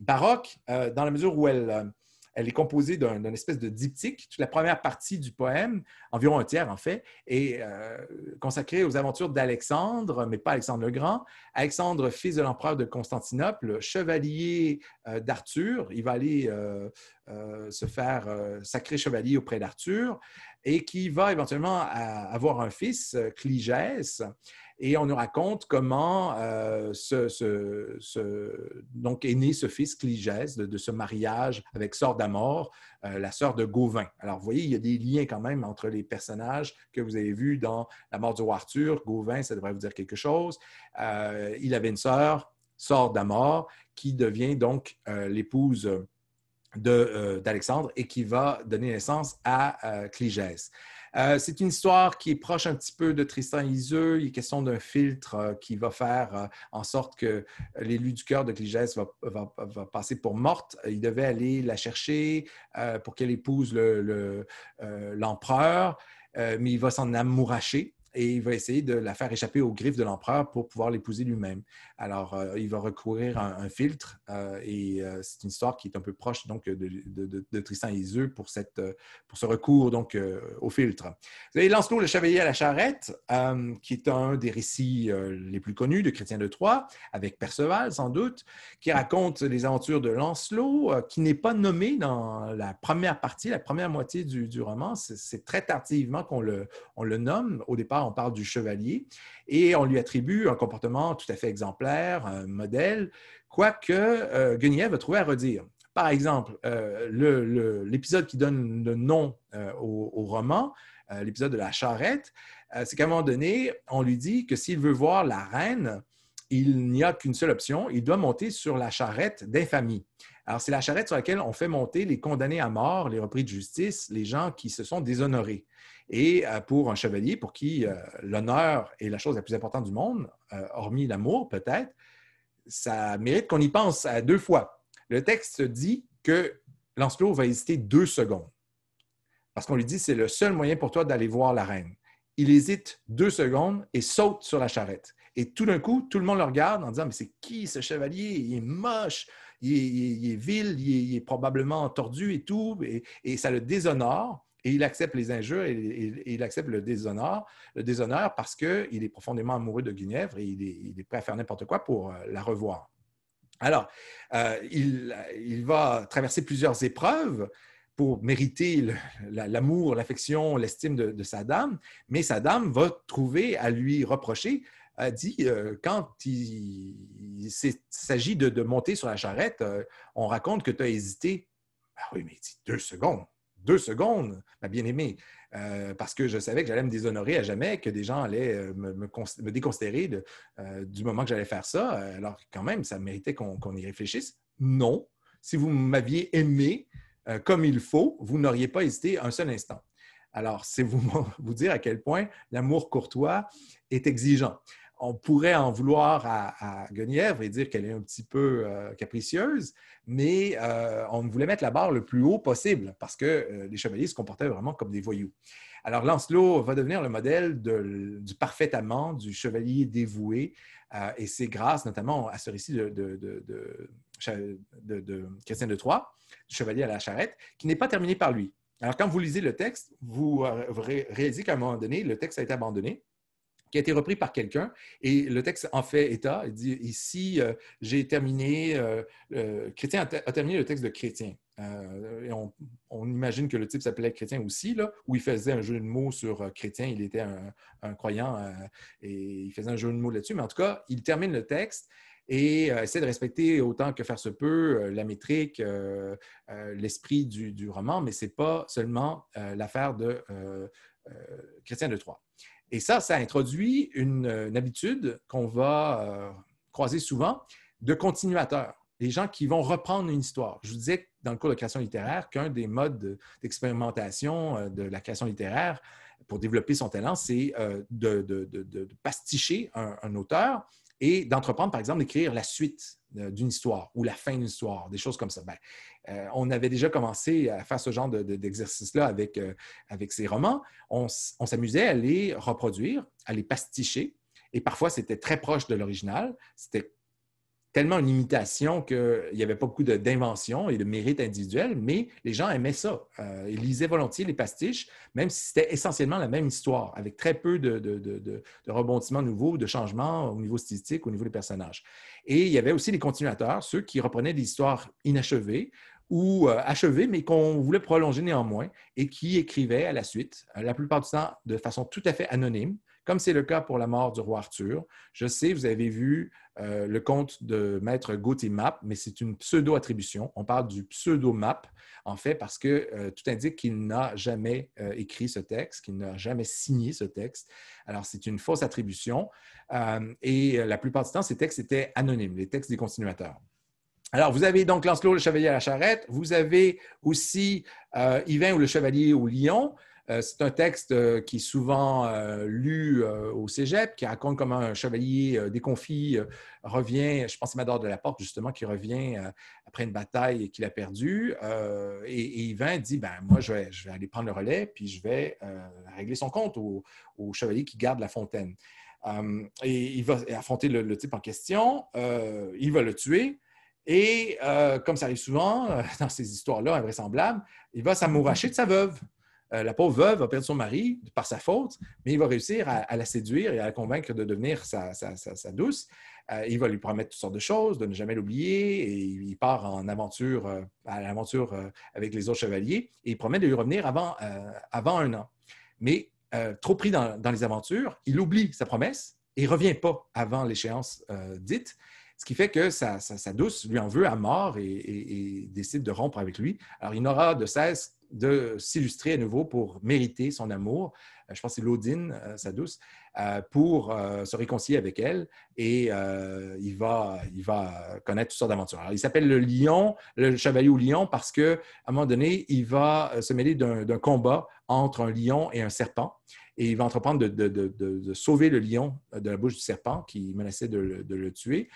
Speaker 1: baroque, dans la mesure où elle elle est composée d'un espèce de diptyque. Toute la première partie du poème, environ un tiers en fait, est euh, consacrée aux aventures d'Alexandre, mais pas Alexandre le Grand. Alexandre, fils de l'empereur de Constantinople, chevalier euh, d'Arthur. Il va aller euh, se faire sacré chevalier auprès d'Arthur et qui va éventuellement avoir un fils, Cligès. Et on nous raconte comment euh, ce, donc est né ce fils Cligès de, ce mariage avec Sœur d'Amor, euh, la sœur de Gauvin. Alors, vous voyez, il y a des liens quand même entre les personnages que vous avez vus dans La mort du roi Arthur. Gauvin, ça devrait vous dire quelque chose. Euh, il avait une sœur, Sœur d'Amor, qui devient donc l'épouse d'Alexandre et qui va donner naissance à Cligès. Euh, c'est une histoire qui est proche un petit peu de Tristan et Iseux. Il est question d'un filtre euh, qui va faire euh, en sorte que l'élu du cœur de Cligès va, passer pour morte. Il devait aller la chercher pour qu'elle épouse l'empereur, mais il va s'en amouracher et il va essayer de la faire échapper aux griffes de l'empereur pour pouvoir l'épouser lui-même. Alors, euh, il va recourir à un, filtre euh, et euh, c'est une histoire qui est un peu proche donc de, Tristan et Iseux pour, cette, pour ce recours donc au filtre. Vous avez Lancelot le chevalier à la charrette, qui est un des récits les plus connus de Chrétien de Troyes, avec Perceval sans doute, qui raconte les aventures de Lancelot, qui n'est pas nommé dans la première partie, la première moitié du, du roman. C'est très tardivement qu'on le, on le nomme. Au départ, on parle du chevalier, et on lui attribue un comportement tout à fait exemplaire, un modèle, quoique euh, Guenièvre a trouvé à redire. Par exemple, euh, l'épisode qui donne le nom euh, au, roman, euh, l'épisode de la charrette, c'est qu'à un moment donné, on lui dit que s'il veut voir la reine, il n'y a qu'une seule option, il doit monter sur la charrette d'infamie. Alors, c'est la charrette sur laquelle on fait monter les condamnés à mort, les repris de justice, les gens qui se sont déshonorés. Et euh, pour un chevalier pour qui euh, l'honneur est la chose la plus importante du monde, euh, hormis l'amour peut-être, ça mérite qu'on y pense à deux fois. Le texte dit que Lancelot va hésiter deux secondes parce qu'on lui dit c'est le seul moyen pour toi d'aller voir la reine. Il hésite deux secondes et saute sur la charrette. Et tout d'un coup, tout le monde le regarde en disant Mais c'est qui ce chevalier Il est moche, il est, vil, il est, probablement tordu et tout, et, ça le déshonore. Et il accepte les injures et, il accepte le déshonneur, le déshonneur parce qu'il est profondément amoureux de Guenièvre et il est, prêt à faire n'importe quoi pour euh, la revoir. Alors, euh, il, va traverser plusieurs épreuves pour mériter l'amour, l'affection, l'estime de sa dame, mais sa dame va trouver à lui reprocher a dit euh, quand il, s'agit de, monter sur la charrette, euh, on raconte que tu as hésité. Ah oui, mais dit, deux secondes, deux secondes, ma bien-aimée, euh, parce que je savais que j'allais me déshonorer à jamais, que des gens allaient me, déconstérer du moment que j'allais faire ça. Alors, quand même, ça méritait qu'on y réfléchisse. Non, si vous m'aviez aimé comme il faut, vous n'auriez pas hésité un seul instant. Alors, c'est vous, [laughs] vous dire à quel point l'amour courtois est exigeant on pourrait en vouloir à, Guenièvre et dire qu'elle est un petit peu euh, capricieuse, mais euh, on voulait mettre la barre le plus haut possible parce que euh, les chevaliers se comportaient vraiment comme des voyous. Alors Lancelot va devenir le modèle du parfait amant, du chevalier dévoué, et c'est grâce notamment à ce récit de, de, de, de Christian de Troyes, Chevalier à la charrette, qui n'est pas terminé par lui. Alors quand vous lisez le texte, vous, vous réalisez qu'à un moment donné, le texte a été abandonné qui a été repris par quelqu'un. Et le texte en fait état. Il dit ici, euh, j'ai terminé, euh, euh, Chrétien a, terminé le texte de Chrétien. et on, imagine que le type s'appelait Chrétien aussi, là, où il faisait un jeu de mots sur Chrétien. Il était un, croyant et il faisait un jeu de mots là-dessus. Mais en tout cas, il termine le texte et essaie de respecter autant que faire se peut la métrique, l'esprit du, roman, mais ce n'est pas seulement l'affaire de Chrétien de Troyes. Et ça, ça introduit une, habitude qu'on va euh, croiser souvent de continuateurs, des gens qui vont reprendre une histoire. Je vous disais dans le cours de création littéraire qu'un des modes d'expérimentation euh, de la création littéraire pour développer son talent, c'est euh, de, pasticher un auteur et d'entreprendre, par exemple, d'écrire la suite euh, d'une histoire ou la fin d'une histoire, des choses comme ça. ben euh, on avait déjà commencé à faire ce genre d'exercice-là avec, euh, avec ces romans. On, on s'amusait à les reproduire, à les pasticher. Et parfois, c'était très proche de l'original. C'était tellement une imitation qu'il n'y avait pas beaucoup d'invention et de mérite individuel, mais les gens aimaient ça. Euh, ils lisaient volontiers les pastiches, même si c'était essentiellement la même histoire, avec très peu de, rebondissements nouveaux, de changements au niveau stylistique, au niveau des personnages. Et il y avait aussi les continuateurs, ceux qui reprenaient des histoires inachevées, ou euh, achevées, mais qu'on voulait prolonger néanmoins, et qui écrivaient à la suite, euh, la plupart du temps de façon tout à fait anonyme, comme c'est le cas pour la mort du roi Arthur. Je sais, vous avez vu euh, le conte de maître Gauthier Map, mais c'est une pseudo-attribution. On parle du pseudo-map, en fait, parce que euh, tout indique qu'il n'a jamais euh, écrit ce texte, qu'il n'a jamais signé ce texte. Alors, c'est une fausse attribution. et la plupart du temps, ces textes étaient anonymes, les textes des continuateurs. Alors, vous avez donc Lancelot, le chevalier à la charrette. Vous avez aussi Yvain ou le chevalier au lion. Euh, c'est un texte euh, qui est souvent euh, lu au cégep, qui raconte comment un chevalier déconfit revient, je pense que Mador de la Porte, justement, qui revient après une bataille qu'il a perdue. et, et Yvain dit ben, Moi, je vais, aller prendre le relais, puis je vais régler son compte au, chevalier qui garde la fontaine. et il va affronter le, type en question, il va le tuer, et comme ça arrive souvent [laughs] dans ces histoires-là invraisemblables, il va s'amouracher de sa veuve. Euh, la pauvre veuve va perdre son mari par sa faute, mais il va réussir à, la séduire et à la convaincre de devenir sa, douce. Euh, il va lui promettre toutes sortes de choses, de ne jamais l'oublier, et il part en aventure, euh, à avec les autres chevaliers, et il promet de lui revenir avant, avant un an. Mais trop pris dans, les aventures, il oublie sa promesse et ne revient pas avant l'échéance dite. Ce qui fait que sa, douce lui en veut à mort et, décide de rompre avec lui. Alors, il n'aura de cesse de s'illustrer à nouveau pour mériter son amour. Euh, je pense que c'est Laudine, euh, sa douce. Euh, pour euh, se réconcilier avec elle et euh, il, va, connaître toutes sortes d'aventures. il s'appelle le lion, le chevalier au lion, parce qu'à un moment donné, il va se mêler d'un combat entre un lion et un serpent et il va entreprendre de, sauver le lion de la bouche du serpent qui menaçait de, le tuer.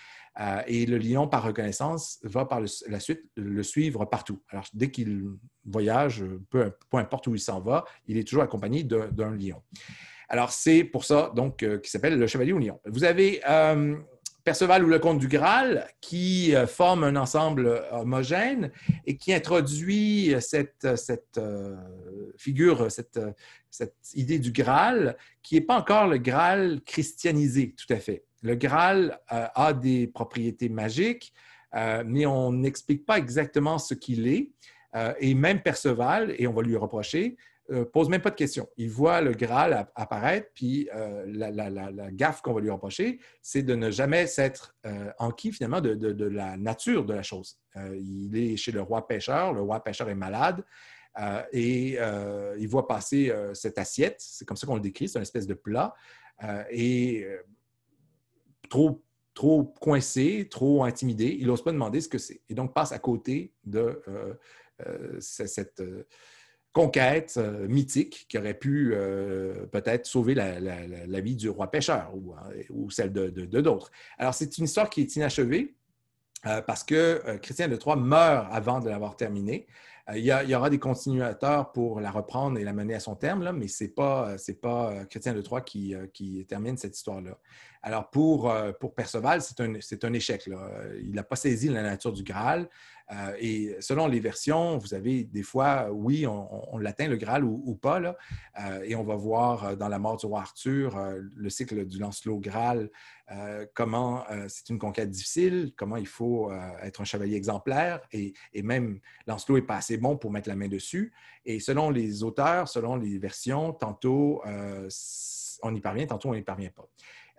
Speaker 1: et le lion, par reconnaissance, va par la suite le suivre partout. Alors, dès qu'il voyage, peu, importe où il s'en va, il est toujours accompagné d'un lion. Alors, c'est pour ça, donc, euh, qui s'appelle Le Chevalier au Lion. Vous avez euh, Perceval ou le Comte du Graal qui euh, forme un ensemble homogène et qui introduit cette, figure, cette, idée du Graal qui n'est pas encore le Graal christianisé, tout à fait. Le Graal a des propriétés magiques, mais on n'explique pas exactement ce qu'il est. et même Perceval, et on va lui reprocher, euh, pose même pas de questions. Il voit le Graal apparaître, puis euh, la, gaffe qu'on va lui reprocher, c'est de ne jamais s'être euh, enquis finalement de, la nature de la chose. il est chez le roi pêcheur, le roi pêcheur est malade, et il voit passer cette assiette, c'est comme ça qu'on le décrit, c'est une espèce de plat, et trop trop coincé, trop intimidé, il n'ose pas demander ce que c'est. Et donc passe à côté de cette, conquête euh, mythique qui aurait pu euh, peut-être sauver la, vie du roi pêcheur ou, euh, celle de d'autres. Alors, c'est une histoire qui est inachevée, parce que Chrétien Christian de Troyes meurt avant de l'avoir terminée. il, y, aura des continuateurs pour la reprendre et la mener à son terme, là, mais ce n'est pas, pas Christian de Troyes qui, qui termine cette histoire-là. Alors, pour, pour Perceval, c'est un, un, échec. Là. Il n'a pas saisi la nature du Graal. Euh, et selon les versions, vous avez des fois, oui, on, atteint l'atteint le Graal ou, pas, là, euh, et on va voir euh, dans La mort du roi Arthur, le cycle du Lancelot Graal, comment c'est une conquête difficile, comment il faut être un chevalier exemplaire, et, et même Lancelot n'est pas assez bon pour mettre la main dessus. Et selon les auteurs, selon les versions, tantôt on y parvient, tantôt on n'y parvient pas.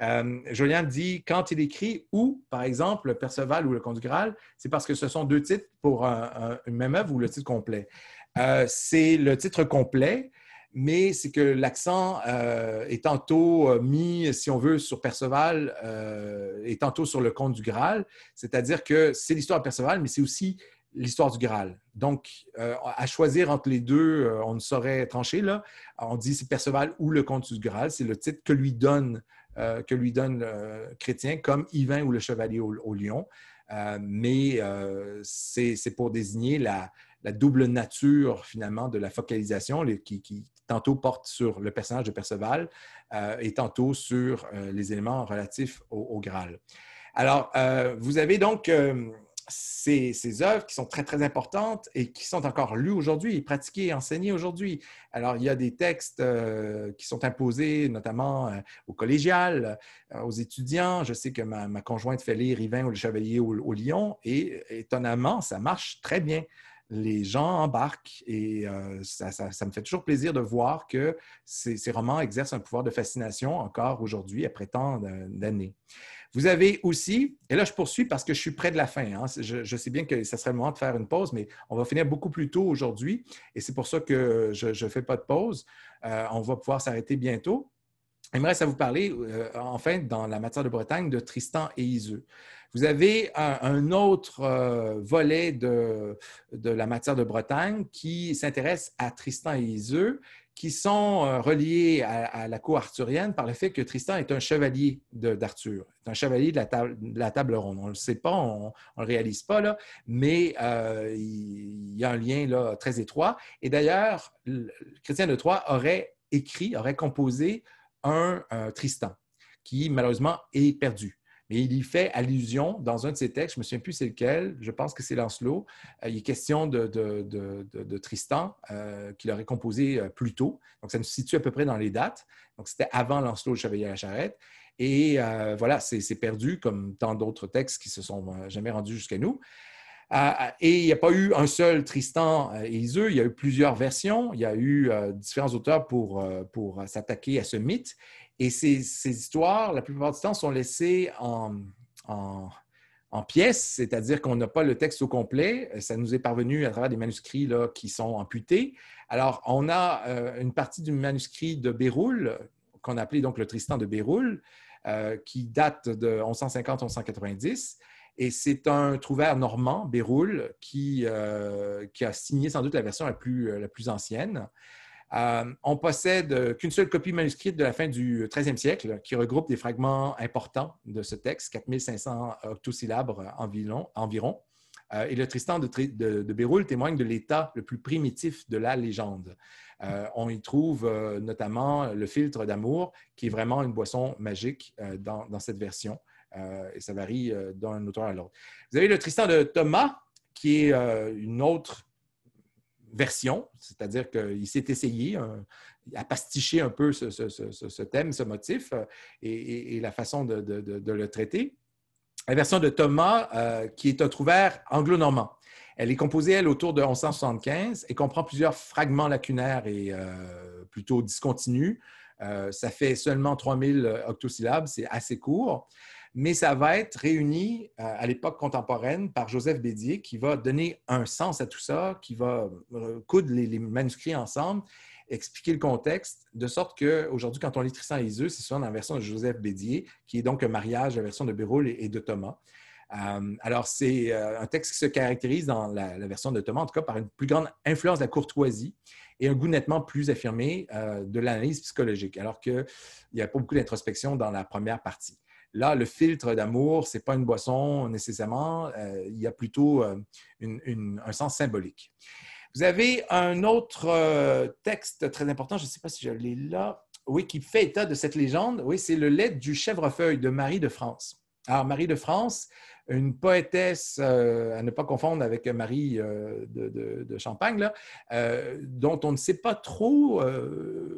Speaker 1: Euh, Jolien dit quand il écrit ou, par exemple, Perceval ou le Conte du Graal, c'est parce que ce sont deux titres pour une même œuvre ou le titre complet. Euh, c'est le titre complet, mais c'est que l'accent euh, est tantôt mis, si on veut, sur Perceval et tantôt sur le Conte du Graal, c'est-à-dire que c'est l'histoire de Perceval, mais c'est aussi l'histoire du Graal. Donc, à choisir entre les deux, on ne saurait trancher. Là. On dit c'est Perceval ou le conte du Graal. C'est le titre que lui donne euh, que lui donne le chrétien, comme Yvain ou le chevalier au, lion. Euh, mais euh, c'est pour désigner la, double nature, finalement, de la focalisation qui, tantôt porte sur le personnage de Perceval et tantôt sur les éléments relatifs au Graal. Alors, vous avez donc ces, œuvres qui sont très, très importantes et qui sont encore lues aujourd'hui, pratiquées, enseignées aujourd'hui. Alors, il y a des textes euh, qui sont imposés, notamment euh, au collégial, euh, aux étudiants. Je sais que ma, conjointe fait lire Yvain ou le Chevalier au, Lyon et étonnamment, ça marche très bien. Les gens embarquent et ça, me fait toujours plaisir de voir que ces romans exercent un pouvoir de fascination encore aujourd'hui après tant d'années. Vous avez aussi, et là je poursuis parce que je suis près de la fin. Hein. Je, sais bien que ce serait le moment de faire une pause, mais on va finir beaucoup plus tôt aujourd'hui et c'est pour ça que je ne fais pas de pause. Euh, on va pouvoir s'arrêter bientôt. Il me reste à vous parler, euh, enfin, dans la matière de Bretagne, de Tristan et Iseux. Vous avez un, autre euh, volet de, de, la matière de Bretagne qui s'intéresse à Tristan et Iseux, qui sont euh, reliés à, la cour arthurienne par le fait que Tristan est un chevalier d'Arthur, un chevalier de la, table, la, table, ronde. On ne le sait pas, on ne le réalise pas, là, mais euh, il y a un lien là, très étroit. Et d'ailleurs, Christian de Troyes aurait écrit, aurait composé un Tristan qui malheureusement est perdu mais il y fait allusion dans un de ses textes, je ne me souviens plus c'est lequel, je pense que c'est Lancelot. Euh, il est question de, Tristan euh, qu'il aurait composé euh, plus tôt. Donc, ça nous situe à peu près dans les dates. Donc, c'était avant Lancelot le Chevalier à la Charrette. Et euh, voilà, c'est perdu comme tant d'autres textes qui se sont jamais rendus jusqu'à nous. et il n'y a pas eu un seul Tristan et Iseux, il y a eu plusieurs versions, il y a eu différents auteurs pour, pour s'attaquer à ce mythe. Et ces, histoires, la plupart du temps, sont laissées en, pièces, c'est-à-dire qu'on n'a pas le texte au complet. Ça nous est parvenu à travers des manuscrits qui sont amputés. Alors, on a euh, une partie du manuscrit de Béroul, qu'on appelait donc le Tristan de Béroul, euh, qui date de 1150-1190. Et c'est un trouvère normand, Béroul, euh, qui, a signé sans doute la version la la plus ancienne. Euh, on possède euh, qu'une seule copie manuscrite de la fin du 13e euh, siècle qui regroupe des fragments importants de ce texte, 4500 octosyllabes euh, environ. et le Tristan de, de, Béroul témoigne de l'état le plus primitif de la légende. on y trouve notamment le filtre d'amour, qui est vraiment une boisson magique dans, dans, cette version. et ça varie d'un auteur à l'autre. Vous avez le Tristan de Thomas, qui est une autre version, c'est-à-dire qu'il s'est essayé à pasticher un peu ce, thème, ce motif euh, et, la façon de, le traiter. La version de Thomas, euh, qui est un anglo-normand. Elle est composée, elle, autour de 1175 et comprend plusieurs fragments lacunaires et euh, plutôt discontinus. ça fait seulement 3000 octosyllabes, c'est assez court mais ça va être réuni euh, à l'époque contemporaine par Joseph Bédier, qui va donner un sens à tout ça, qui va euh, coudre les, manuscrits ensemble, expliquer le contexte, de sorte qu'aujourd'hui, quand on lit Tristan et Iseux, c'est souvent dans la version de Joseph Bédier, qui est donc un mariage, la version de Béroul et, de Thomas. Euh, alors, c'est un texte qui se caractérise dans la, version de Thomas, en tout cas, par une plus grande influence de la courtoisie et un goût nettement plus affirmé de l'analyse psychologique, alors qu'il n'y a pas beaucoup d'introspection dans la première partie. Là, le filtre d'amour, ce n'est pas une boisson nécessairement, euh, il y a plutôt euh, un sens symbolique. Vous avez un autre euh, texte très important, je ne sais pas si je l'ai là, oui, qui fait état de cette légende. Oui, c'est le lait du chèvrefeuille de Marie de France. Alors, Marie de France, une poétesse, à ne pas confondre avec Marie de, Champagne, dont on ne sait pas trop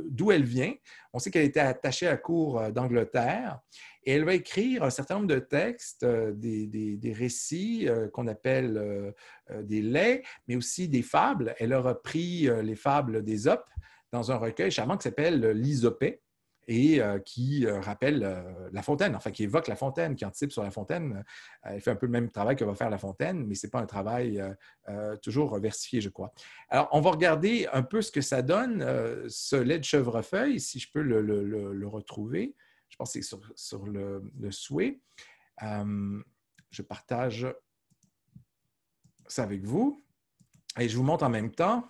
Speaker 1: d'où elle vient. On sait qu'elle était attachée à la cour d'Angleterre. Et elle va écrire un certain nombre de textes, euh, des, récits euh, qu'on appelle euh, des laits, mais aussi des fables. Elle a repris les fables d'Ésope dans un recueil charmant qui s'appelle L'Isopée et qui rappelle La Fontaine, enfin qui évoque La Fontaine, qui anticipe sur La Fontaine. elle fait un peu le même travail que va faire La Fontaine, mais ce n'est pas un travail toujours versifié, je crois. Alors, on va regarder un peu ce que ça donne, ce lait de chevrefeuille, si je peux le retrouver je pense que c'est sur, le, souhait. Euh, je partage ça avec vous et je vous montre en même temps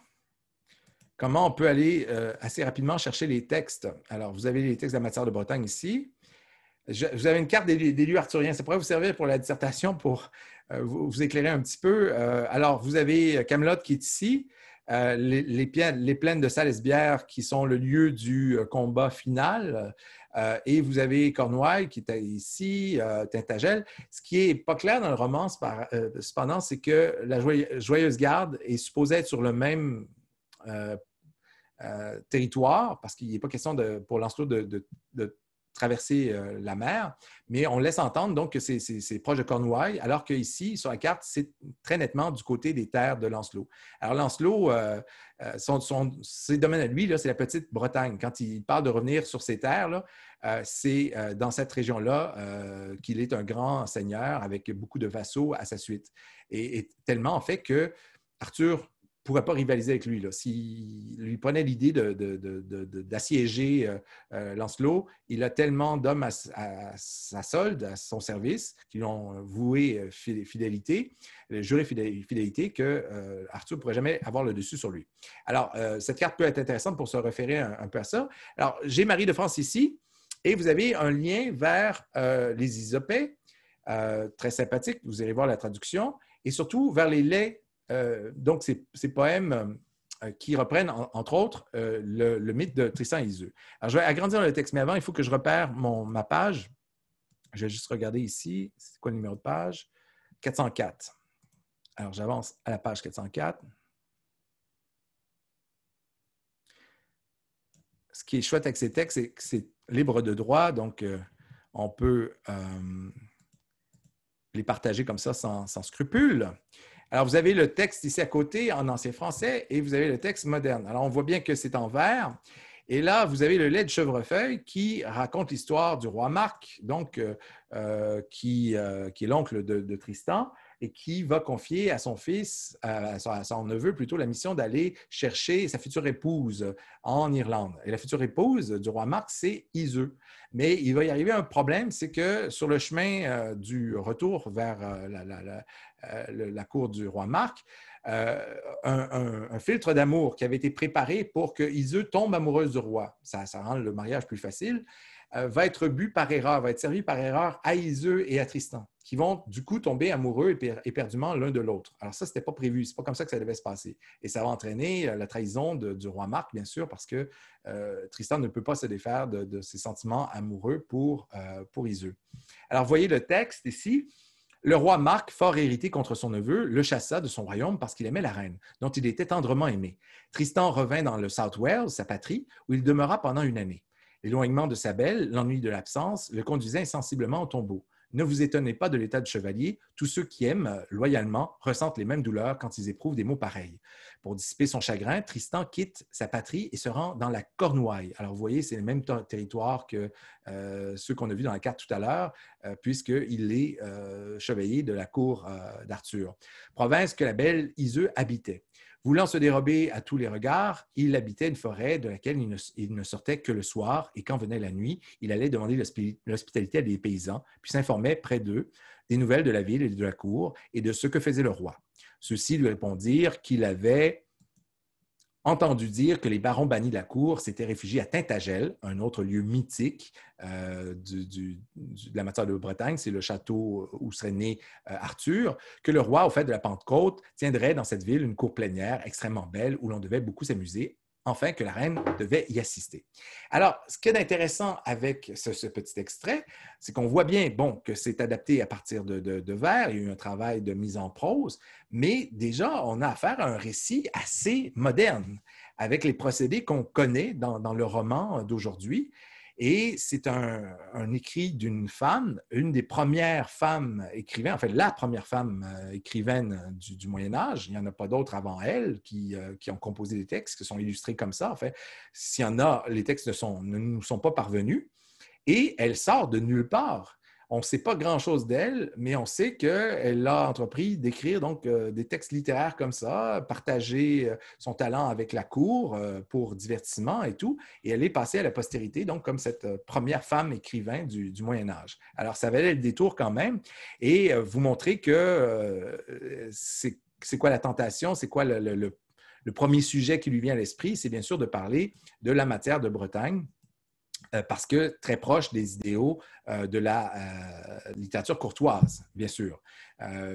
Speaker 1: comment on peut aller euh, assez rapidement chercher les textes. Alors, vous avez les textes de la matière de Bretagne ici. vous avez une carte des, lieux arthuriens. Ça pourrait vous servir pour la dissertation, pour euh, vous, éclairer un petit peu. alors, vous avez Camelot qui est ici, les, plaines de Salesbière qui sont le lieu du combat final. Euh, et vous avez Cornouailles qui est ici, euh, Tintagel. Ce qui n'est pas clair dans le roman, euh, cependant, c'est que la Joyeuse Garde est supposée être sur le même territoire, parce qu'il n'est pas question de, pour Lancelot de traverser euh, la mer, mais on laisse entendre donc que c'est proche de Cornouailles, alors qu'ici, sur la carte, c'est très nettement du côté des terres de Lancelot. Alors, Lancelot, euh, euh, son, ses domaines à lui, c'est la petite Bretagne. Quand il parle de revenir sur ses terres, c'est dans cette région-là qu'il est un grand seigneur avec beaucoup de vassaux à sa suite. Et, et tellement, en fait, que Arthur pourrait pas rivaliser avec lui. S'il lui prenait l'idée d'assiéger de, de, euh, euh, Lancelot, il a tellement d'hommes à, sa solde, à son service, qui l'ont voué euh, fidélité, juré fidélité, que Arthur ne pourrait jamais avoir le dessus sur lui. Alors, cette carte peut être intéressante pour se référer un, peu à ça. Alors, j'ai Marie de France ici, et vous avez un lien vers les Isopées, très sympathique, vous allez voir la traduction, et surtout vers les laits euh, donc, ces, poèmes euh, qui reprennent, entre autres, euh, le, mythe de Tristan et Alors, je vais agrandir le texte, mais avant, il faut que je repère ma page. Je vais juste regarder ici, c'est quoi le numéro de page? 404. Alors, j'avance à la page 404. Ce qui est chouette avec ces textes, c'est que c'est libre de droit, donc on peut les partager comme ça sans, sans scrupule. Alors, vous avez le texte ici à côté en ancien français et vous avez le texte moderne. Alors, on voit bien que c'est en vert. Et là, vous avez le lait de chevrefeuille qui raconte l'histoire du roi Marc, donc euh, euh, euh, qui, est l'oncle de, Tristan et qui va confier à son fils, à son, neveu plutôt, la mission d'aller chercher sa future épouse en Irlande. Et la future épouse du roi Marc, c'est Iseux. Mais il va y arriver un problème, c'est que sur le chemin du retour vers la, euh, la cour du roi Marc, euh, un, filtre d'amour qui avait été préparé pour que Iseux tombe amoureuse du roi. Ça, ça rend le mariage plus facile. Euh, va être bu par erreur, va être servi par erreur à Iseux et à Tristan, qui vont du coup tomber amoureux éperdument l'un de l'autre. Alors ça, ce n'était pas prévu, c'est pas comme ça que ça devait se passer. Et ça va entraîner la trahison du roi Marc, bien sûr, parce que Tristan ne peut pas se défaire de, ses sentiments amoureux pour, pour Iseux. Alors voyez le texte ici. Le roi Marc, fort hérité contre son neveu, le chassa de son royaume parce qu'il aimait la reine, dont il était tendrement aimé. Tristan revint dans le South Wales, sa patrie, où il demeura pendant une année. L'éloignement de sa belle, l'ennui de l'absence, le conduisait insensiblement au tombeau. Ne vous étonnez pas de l'état de chevalier. Tous ceux qui aiment euh, loyalement ressentent les mêmes douleurs quand ils éprouvent des mots pareils. Pour dissiper son chagrin, Tristan quitte sa patrie et se rend dans la Cornouaille. Alors, vous voyez, c'est le même territoire que euh, ceux qu'on a vus dans la carte tout à l'heure, euh, puisqu'il est chevalier de la cour d'Arthur, province que la belle Iseux habitait. Voulant se dérober à tous les regards, il habitait une forêt de laquelle il ne, sortait que le soir, et quand venait la nuit, il allait demander l'hospitalité à des paysans, puis s'informait près d'eux des nouvelles de la ville et de la cour et de ce que faisait le roi. Ceux-ci lui répondirent qu'il avait entendu dire que les barons bannis de la cour s'étaient réfugiés à Tintagel, un autre lieu mythique euh, du, de la matière de Bretagne. C'est le château euh, où serait né euh, Arthur. Que le roi, au fait de la Pentecôte, tiendrait dans cette ville une cour plénière extrêmement belle où l'on devait beaucoup s'amuser enfin que la reine devait y assister. Alors, ce qui est intéressant avec ce, petit extrait, c'est qu'on voit bien, bon, que c'est adapté à partir de, vers, il y a eu un travail de mise en prose, mais déjà, on a affaire à un récit assez moderne, avec les procédés qu'on connaît dans, le roman d'aujourd'hui, et c'est un, écrit d'une femme, une des premières femmes écrivaines, en fait, la première femme euh, écrivaine du, Moyen Âge. Il n'y en a pas d'autres avant elle euh, qui, ont composé des textes, qui sont illustrés comme ça. En fait, s'il y en a, les textes ne, ne nous sont pas parvenus. Et elle sort de nulle part. On ne sait pas grand-chose d'elle, mais on sait qu'elle a entrepris d'écrire donc euh, des textes littéraires comme ça, partager euh, son talent avec la cour euh, pour divertissement et tout, et elle est passée à la postérité donc comme cette première femme écrivain du, Moyen Âge. Alors ça valait le détour quand même, et vous montrer que c'est quoi la tentation, c'est quoi le premier sujet qui lui vient à l'esprit, c'est bien sûr de parler de la matière de Bretagne euh, parce que très proche des idéaux euh, de la euh, littérature courtoise, bien sûr,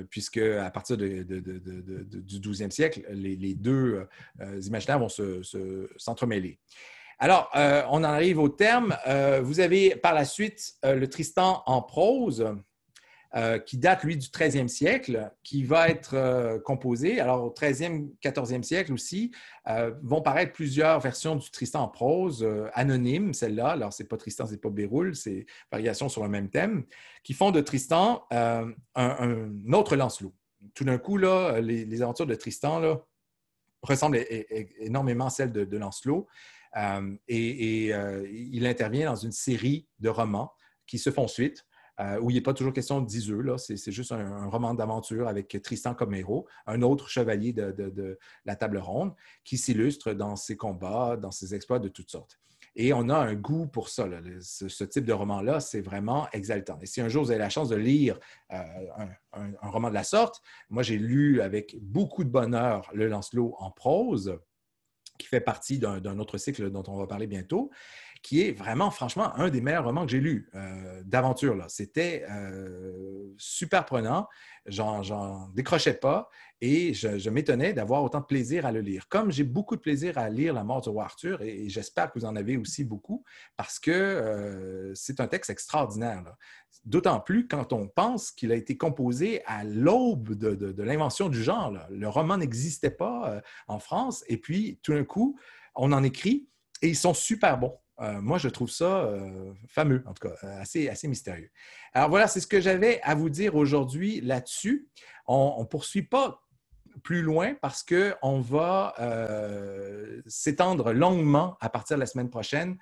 Speaker 1: puisque à partir du 12 siècle, les, deux imaginaires vont s'entremêler. alors, on en arrive au terme. vous avez par la suite le Tristan en prose, euh, qui date, lui, du 13e siècle, qui va être euh, composé. Alors, au 13e, 14e siècle aussi, euh, vont paraître plusieurs versions du Tristan en prose, anonyme, celle-là. Alors, c'est pas Tristan, c'est pas Béroul, c'est variations sur le même thème, qui font de Tristan un, autre Lancelot. Tout d'un coup, là, les, aventures de Tristan là, ressemblent énormément à celles de, Lancelot. et, et il intervient dans une série de romans qui se font suite. Euh, où il n'est pas toujours question d'Iseux. C'est juste un, roman d'aventure avec Tristan comme héros, un autre chevalier de, la table ronde qui s'illustre dans ses combats, dans ses exploits de toutes sortes. Et on a un goût pour ça. Ce, type de roman-là, c'est vraiment exaltant. Et si un jour vous avez la chance de lire euh, un, roman de la sorte, moi j'ai lu avec beaucoup de bonheur Le Lancelot en prose, qui fait partie d'un autre cycle dont on va parler bientôt qui est vraiment, franchement, un des meilleurs romans que j'ai lus euh, d'aventure. C'était euh, super prenant, j'en décrochais pas et je, m'étonnais d'avoir autant de plaisir à le lire. Comme j'ai beaucoup de plaisir à lire La mort du roi Arthur, et, j'espère que vous en avez aussi beaucoup, parce que euh, c'est un texte extraordinaire. D'autant plus quand on pense qu'il a été composé à l'aube de, l'invention du genre. Le roman n'existait pas en France, et puis tout d'un coup, on en écrit et ils sont super bons. Euh, moi, je trouve ça euh, fameux, en tout cas, euh, assez, assez mystérieux. Alors voilà, c'est ce que j'avais à vous dire aujourd'hui là-dessus. On ne poursuit pas plus loin parce qu'on va s'étendre longuement à partir de la semaine prochaine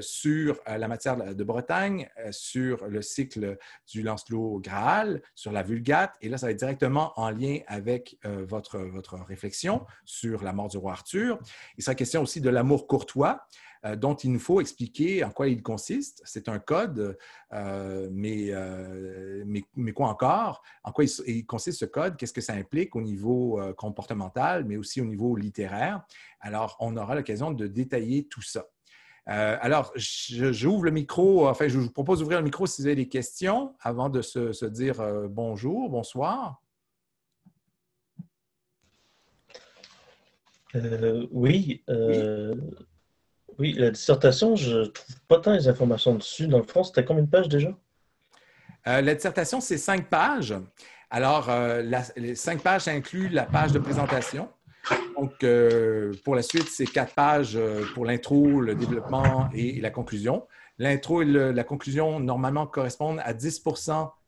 Speaker 1: sur la matière de Bretagne, sur le cycle du Lancelot Graal, sur la Vulgate. Et là, ça va être directement en lien avec votre, votre réflexion sur la mort du roi Arthur. Il sera question aussi de l'amour courtois. Euh, dont il nous faut expliquer en quoi il consiste. C'est un code, euh, euh, mais, quoi encore? En quoi il, consiste ce code? Qu'est-ce que ça implique au niveau comportemental, mais aussi au niveau littéraire? Alors, on aura l'occasion de détailler tout ça. alors, j'ouvre le micro, enfin, je vous propose d'ouvrir le micro si vous avez des questions avant de se, dire bonjour, bonsoir. oui, oui. Oui, la dissertation, je trouve pas tant les informations dessus. Dans le fond, c'était combien de pages déjà? Euh, la dissertation, c'est cinq pages. Alors, euh, les cinq pages incluent la page de présentation. Donc, euh, pour la suite, c'est quatre pages pour l'intro, le développement et, la conclusion. L'intro et la conclusion, normalement, correspondent à 10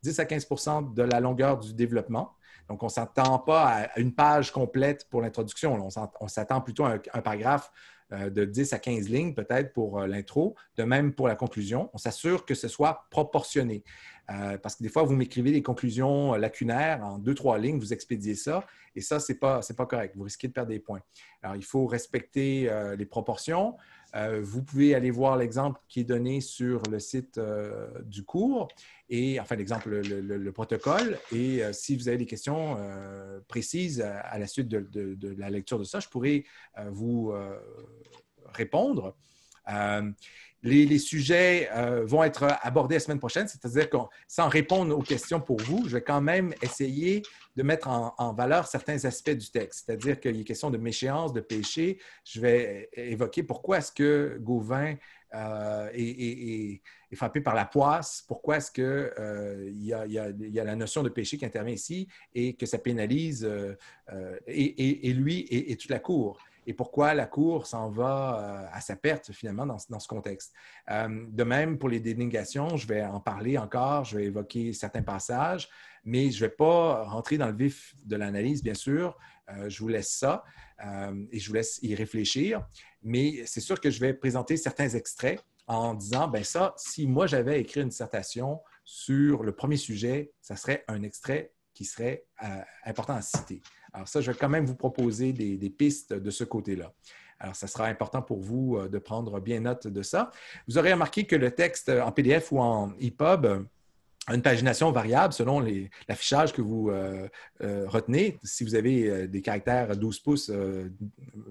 Speaker 1: 10 à 15 de la longueur du développement. Donc, on ne s'attend pas à une page complète pour l'introduction. On s'attend plutôt à un paragraphe euh, de 10 à 15 lignes peut-être pour euh, l'intro, de même pour la conclusion. On s'assure que ce soit proportionné. Euh, parce que des fois, vous m'écrivez des conclusions euh, lacunaires en deux, trois lignes, vous expédiez ça, et ça, ce n'est pas, pas, correct. Vous risquez de perdre des points. Alors, il faut respecter euh, les proportions. vous pouvez aller voir l'exemple qui est donné sur le site du cours, et enfin, l'exemple, le, protocole. Et si vous avez des questions précises à, la suite de, de, la lecture de ça, je pourrais vous répondre. Les, sujets euh, vont être abordés la semaine prochaine, c'est-à-dire que sans répondre aux questions pour vous, je vais quand même essayer de mettre en, valeur certains aspects du texte, c'est-à-dire qu'il y a question de méchéance, de péché. Je vais évoquer pourquoi est-ce que Gauvin euh, est frappé par la poisse. Pourquoi est-ce qu'il euh, y, a la notion de péché qui intervient ici et que ça pénalise et, lui et, toute la cour? et pourquoi la Cour s'en va euh, à sa perte finalement dans, dans ce contexte. Euh, de même, pour les dénégations, je vais en parler encore, je vais évoquer certains passages, mais je ne vais pas rentrer dans le vif de l'analyse, bien sûr. Euh, je vous laisse ça et je vous laisse y réfléchir, mais c'est sûr que je vais présenter certains extraits en disant, ben ça, si moi j'avais écrit une dissertation sur le premier sujet, ça serait un extrait qui serait important à citer. Alors ça, je vais quand même vous proposer des, pistes de ce côté-là. Alors, ça sera important pour vous euh, de prendre bien note de ça. Vous aurez remarqué que le texte euh, en PDF ou en EPUB a une pagination variable selon l'affichage que vous euh, retenez. Si vous avez des caractères 12 pouces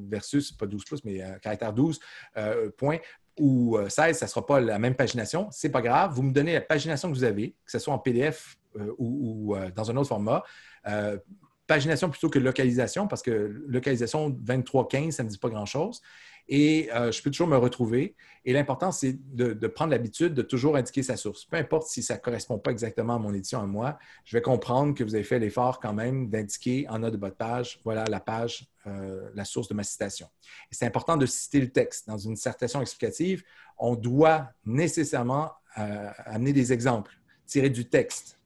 Speaker 1: versus, pas 12 pouces, mais caractères 12 points, ou 16, ça ne sera pas la même pagination. Ce n'est pas grave. Vous me donnez la pagination que vous avez, que ce soit en PDF ou, dans un autre format pagination plutôt que localisation, parce que localisation 2315, ça ne dit pas grand-chose. Et euh, je peux toujours me retrouver. Et l'important, c'est de, prendre l'habitude de toujours indiquer sa source. Peu importe si ça ne correspond pas exactement à mon édition à moi, je vais comprendre que vous avez fait l'effort quand même d'indiquer en haut de votre page, voilà la page, euh, la source de ma citation. c'est important de citer le texte. Dans une dissertation explicative, on doit nécessairement euh, amener des exemples, tirer du texte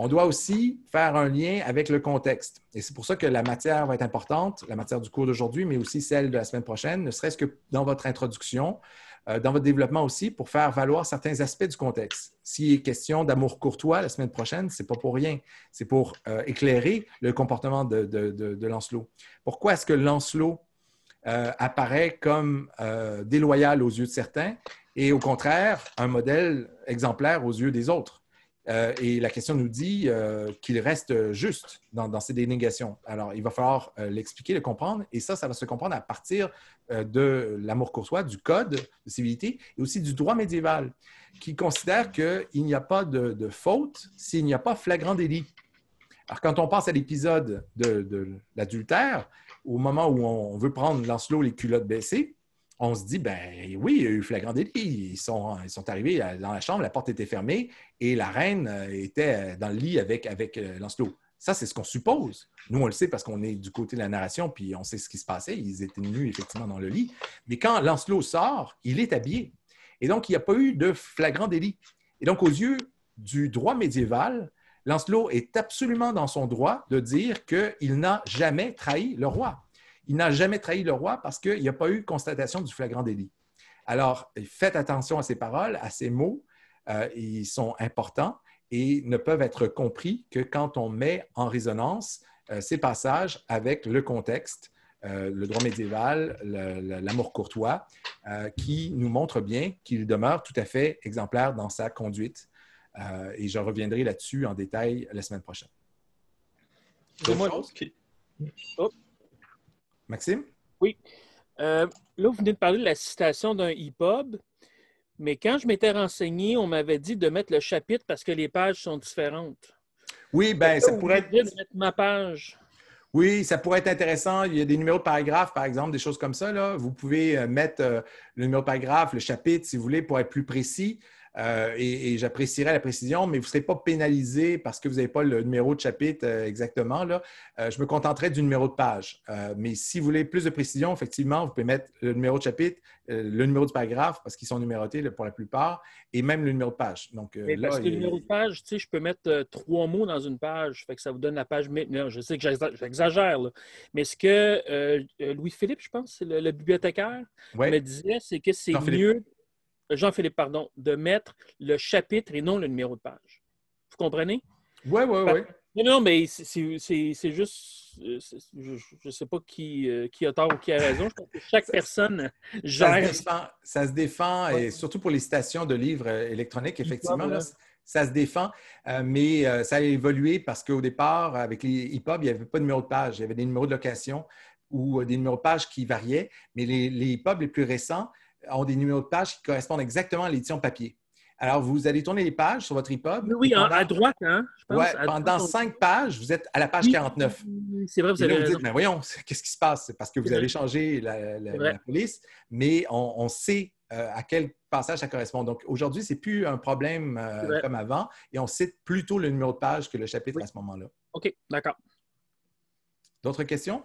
Speaker 1: on doit aussi faire un lien avec le contexte. Et c'est pour ça que la matière va être importante, la matière du cours d'aujourd'hui, mais aussi celle de la semaine prochaine, ne serait-ce que dans votre introduction, euh, dans votre développement aussi, pour faire valoir certains aspects du contexte. S'il est question d'amour courtois la semaine prochaine, c'est pas pour rien. C'est pour euh, éclairer le comportement de, Lancelot. Pourquoi est-ce que Lancelot euh, apparaît comme déloyal aux yeux de certains et au contraire un modèle exemplaire aux yeux des autres? Euh, et la question nous dit euh, qu'il reste juste dans, ces dénégations. Alors, il va falloir euh, l'expliquer, le comprendre, et ça, ça va se comprendre à partir de l'amour courtois, du code de civilité et aussi du droit médiéval, qui considère qu'il n'y a pas de, faute s'il n'y a pas flagrant délit. Alors, quand on passe à l'épisode de, de l'adultère, au moment où on veut prendre Lancelot les culottes baissées, on se dit, ben oui, il y a eu flagrant délit. Ils sont, ils sont arrivés dans la chambre, la porte était fermée et la reine euh, était euh, dans le lit avec, avec euh, Lancelot. Ça, c'est ce qu'on suppose. Nous, on le sait parce qu'on est du côté de la narration, puis on sait ce qui se passait. Ils étaient nus, effectivement, dans le lit. Mais quand Lancelot sort, il est habillé. Et donc, il n'y a pas eu de flagrant délit. Et donc, aux yeux du droit médiéval, Lancelot est absolument dans son droit de dire qu'il n'a jamais trahi le roi il n'a jamais trahi le roi parce qu'il n'y a pas eu constatation du flagrant délit. Alors, faites attention à ces paroles, à ces mots. Euh, ils sont importants et ne peuvent être compris que quand on met en résonance euh, ces passages avec le contexte, euh, le droit médiéval, l'amour courtois, qui nous montre bien qu'il demeure tout à fait exemplaire dans sa conduite. et je reviendrai là-dessus en détail la semaine prochaine. Maxime? Oui. Euh, là, vous venez de parler de la citation d'un EPUB, mais quand je m'étais renseigné, on m'avait dit de mettre le chapitre parce que les pages sont différentes. Oui, bien, ça pourrait être. De ma page. Oui, ça pourrait être intéressant. Il y a des numéros de paragraphe, par exemple, des choses comme ça. Vous pouvez euh, mettre euh, le numéro de paragraphe, le chapitre, si vous voulez, pour être plus précis. Euh, et, j'apprécierais la précision, mais vous ne serez pas pénalisé parce que vous n'avez pas le numéro de chapitre euh, exactement. Là. Euh, je me contenterai du numéro de page. mais si vous voulez plus de précision, effectivement, vous pouvez mettre le numéro de chapitre, le numéro du paragraphe, parce qu'ils sont numérotés pour la plupart, et même le numéro de page. Donc, parce que le numéro de page, tu sais, je peux mettre trois mots dans une page, fait que ça vous donne la page. Non, je sais que j'exagère, mais ce que Louis-Philippe, je pense, le, bibliothécaire, me disait, c'est que c'est mieux. Jean-Philippe, pardon, de mettre le chapitre et non le numéro de page. Vous comprenez? Oui, oui, oui. Non, mais c'est juste, je ne sais pas euh, qui, a tort ou qui a raison. Je pense que chaque personne gère. Ça se défend, et surtout pour les citations de livres euh, électroniques, effectivement. ça se défend, euh, mais ça a évolué parce qu'au départ, avec les e e-pubs, il n'y avait pas de numéro de page. Il y avait des numéros de location ou des numéros de page qui variaient, mais les, les e pubs les plus récents, ont des numéros de page qui correspondent exactement à l'édition papier. Alors, vous allez tourner les pages sur votre EPUB. Oui, hein, à droite, hein? pendant cinq pages, vous êtes à la page 49. C'est vrai, vous allez. Là, vous dites, mais ben voyons, qu'est-ce qui se passe? C'est parce que vous avez changé la, police, mais on, sait euh, à quel passage ça correspond. Donc, aujourd'hui, ce n'est plus un problème euh, comme avant et on cite plutôt le numéro de page que le chapitre à ce moment-là. OK, d'accord. D'autres questions?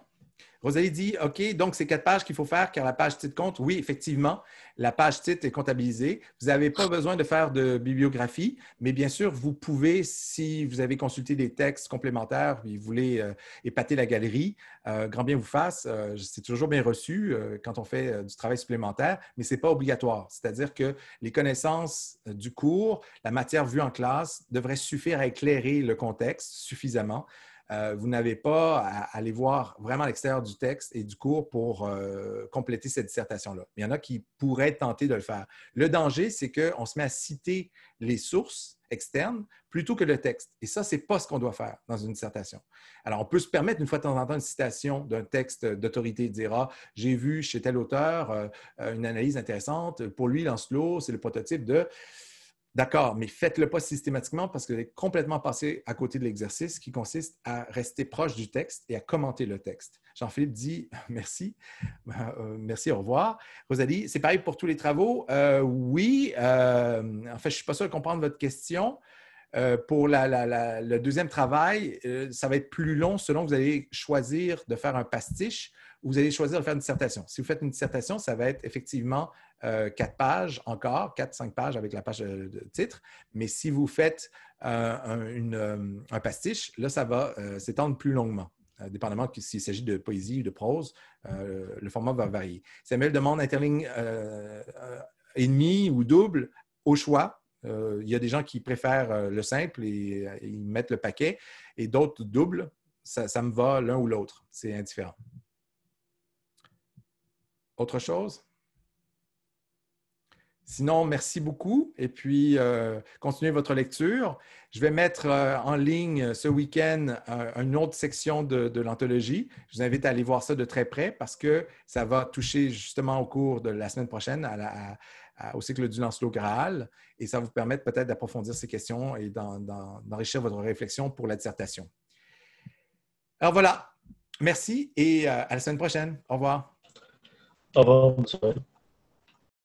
Speaker 1: Rosalie dit OK, donc c'est quatre pages qu'il faut faire car la page titre compte. Oui, effectivement, la page titre est comptabilisée. Vous n'avez pas besoin de faire de bibliographie, mais bien sûr, vous pouvez, si vous avez consulté des textes complémentaires et vous voulez euh, épater la galerie, euh, grand bien vous fasse. Euh, c'est toujours bien reçu quand on fait du travail supplémentaire, mais ce n'est pas obligatoire. C'est-à-dire que les connaissances du cours, la matière vue en classe devraient suffire à éclairer le contexte suffisamment euh, vous n'avez pas à aller voir vraiment l'extérieur du texte et du cours pour euh, compléter cette dissertation-là. Il y en a qui pourraient tenter de le faire. Le danger, c'est qu'on se met à citer les sources externes plutôt que le texte. Et ça, ce n'est pas ce qu'on doit faire dans une dissertation. Alors, on peut se permettre une fois de temps en temps une citation d'un texte d'autorité, dire ah, j'ai vu chez tel auteur euh, une analyse intéressante. Pour lui, Lancelot, c'est le prototype de. D'accord, mais faites-le pas systématiquement parce que vous êtes complètement passé à côté de l'exercice qui consiste à rester proche du texte et à commenter le texte. Jean-Philippe dit [laughs] merci, [laughs] euh, merci, au revoir. Rosalie, c'est pareil pour tous les travaux. Euh, oui, euh, en fait, je ne suis pas sûr de comprendre votre question. pour le deuxième travail, ça va être plus long selon que vous allez choisir de faire un pastiche vous allez choisir de faire une dissertation. Si vous faites une dissertation, ça va être effectivement euh, quatre pages encore, quatre, cinq pages avec la page euh, de, titre. Mais si vous faites euh, un, pastiche, là, ça va s'étendre plus longuement. dépendamment s'il s'agit de poésie ou de prose, le format va varier. Samuel demande interligne et demi ou double au choix. il y a des gens qui préfèrent le simple et, ils mettent le paquet, et d'autres doubles, ça, me va l'un ou l'autre. C'est indifférent. Autre chose? Sinon, merci beaucoup et puis euh, continuez votre lecture. Je vais mettre euh, en ligne euh, ce week-end une autre section de, l'anthologie. Je vous invite à aller voir ça de très près parce que ça va toucher justement au cours de la semaine prochaine à au cycle du Lancelot Graal et ça va vous permettre peut-être d'approfondir ces questions et d'enrichir votre réflexion pour la dissertation. Alors voilà, merci et à la semaine prochaine. Au revoir. Aber muss sein.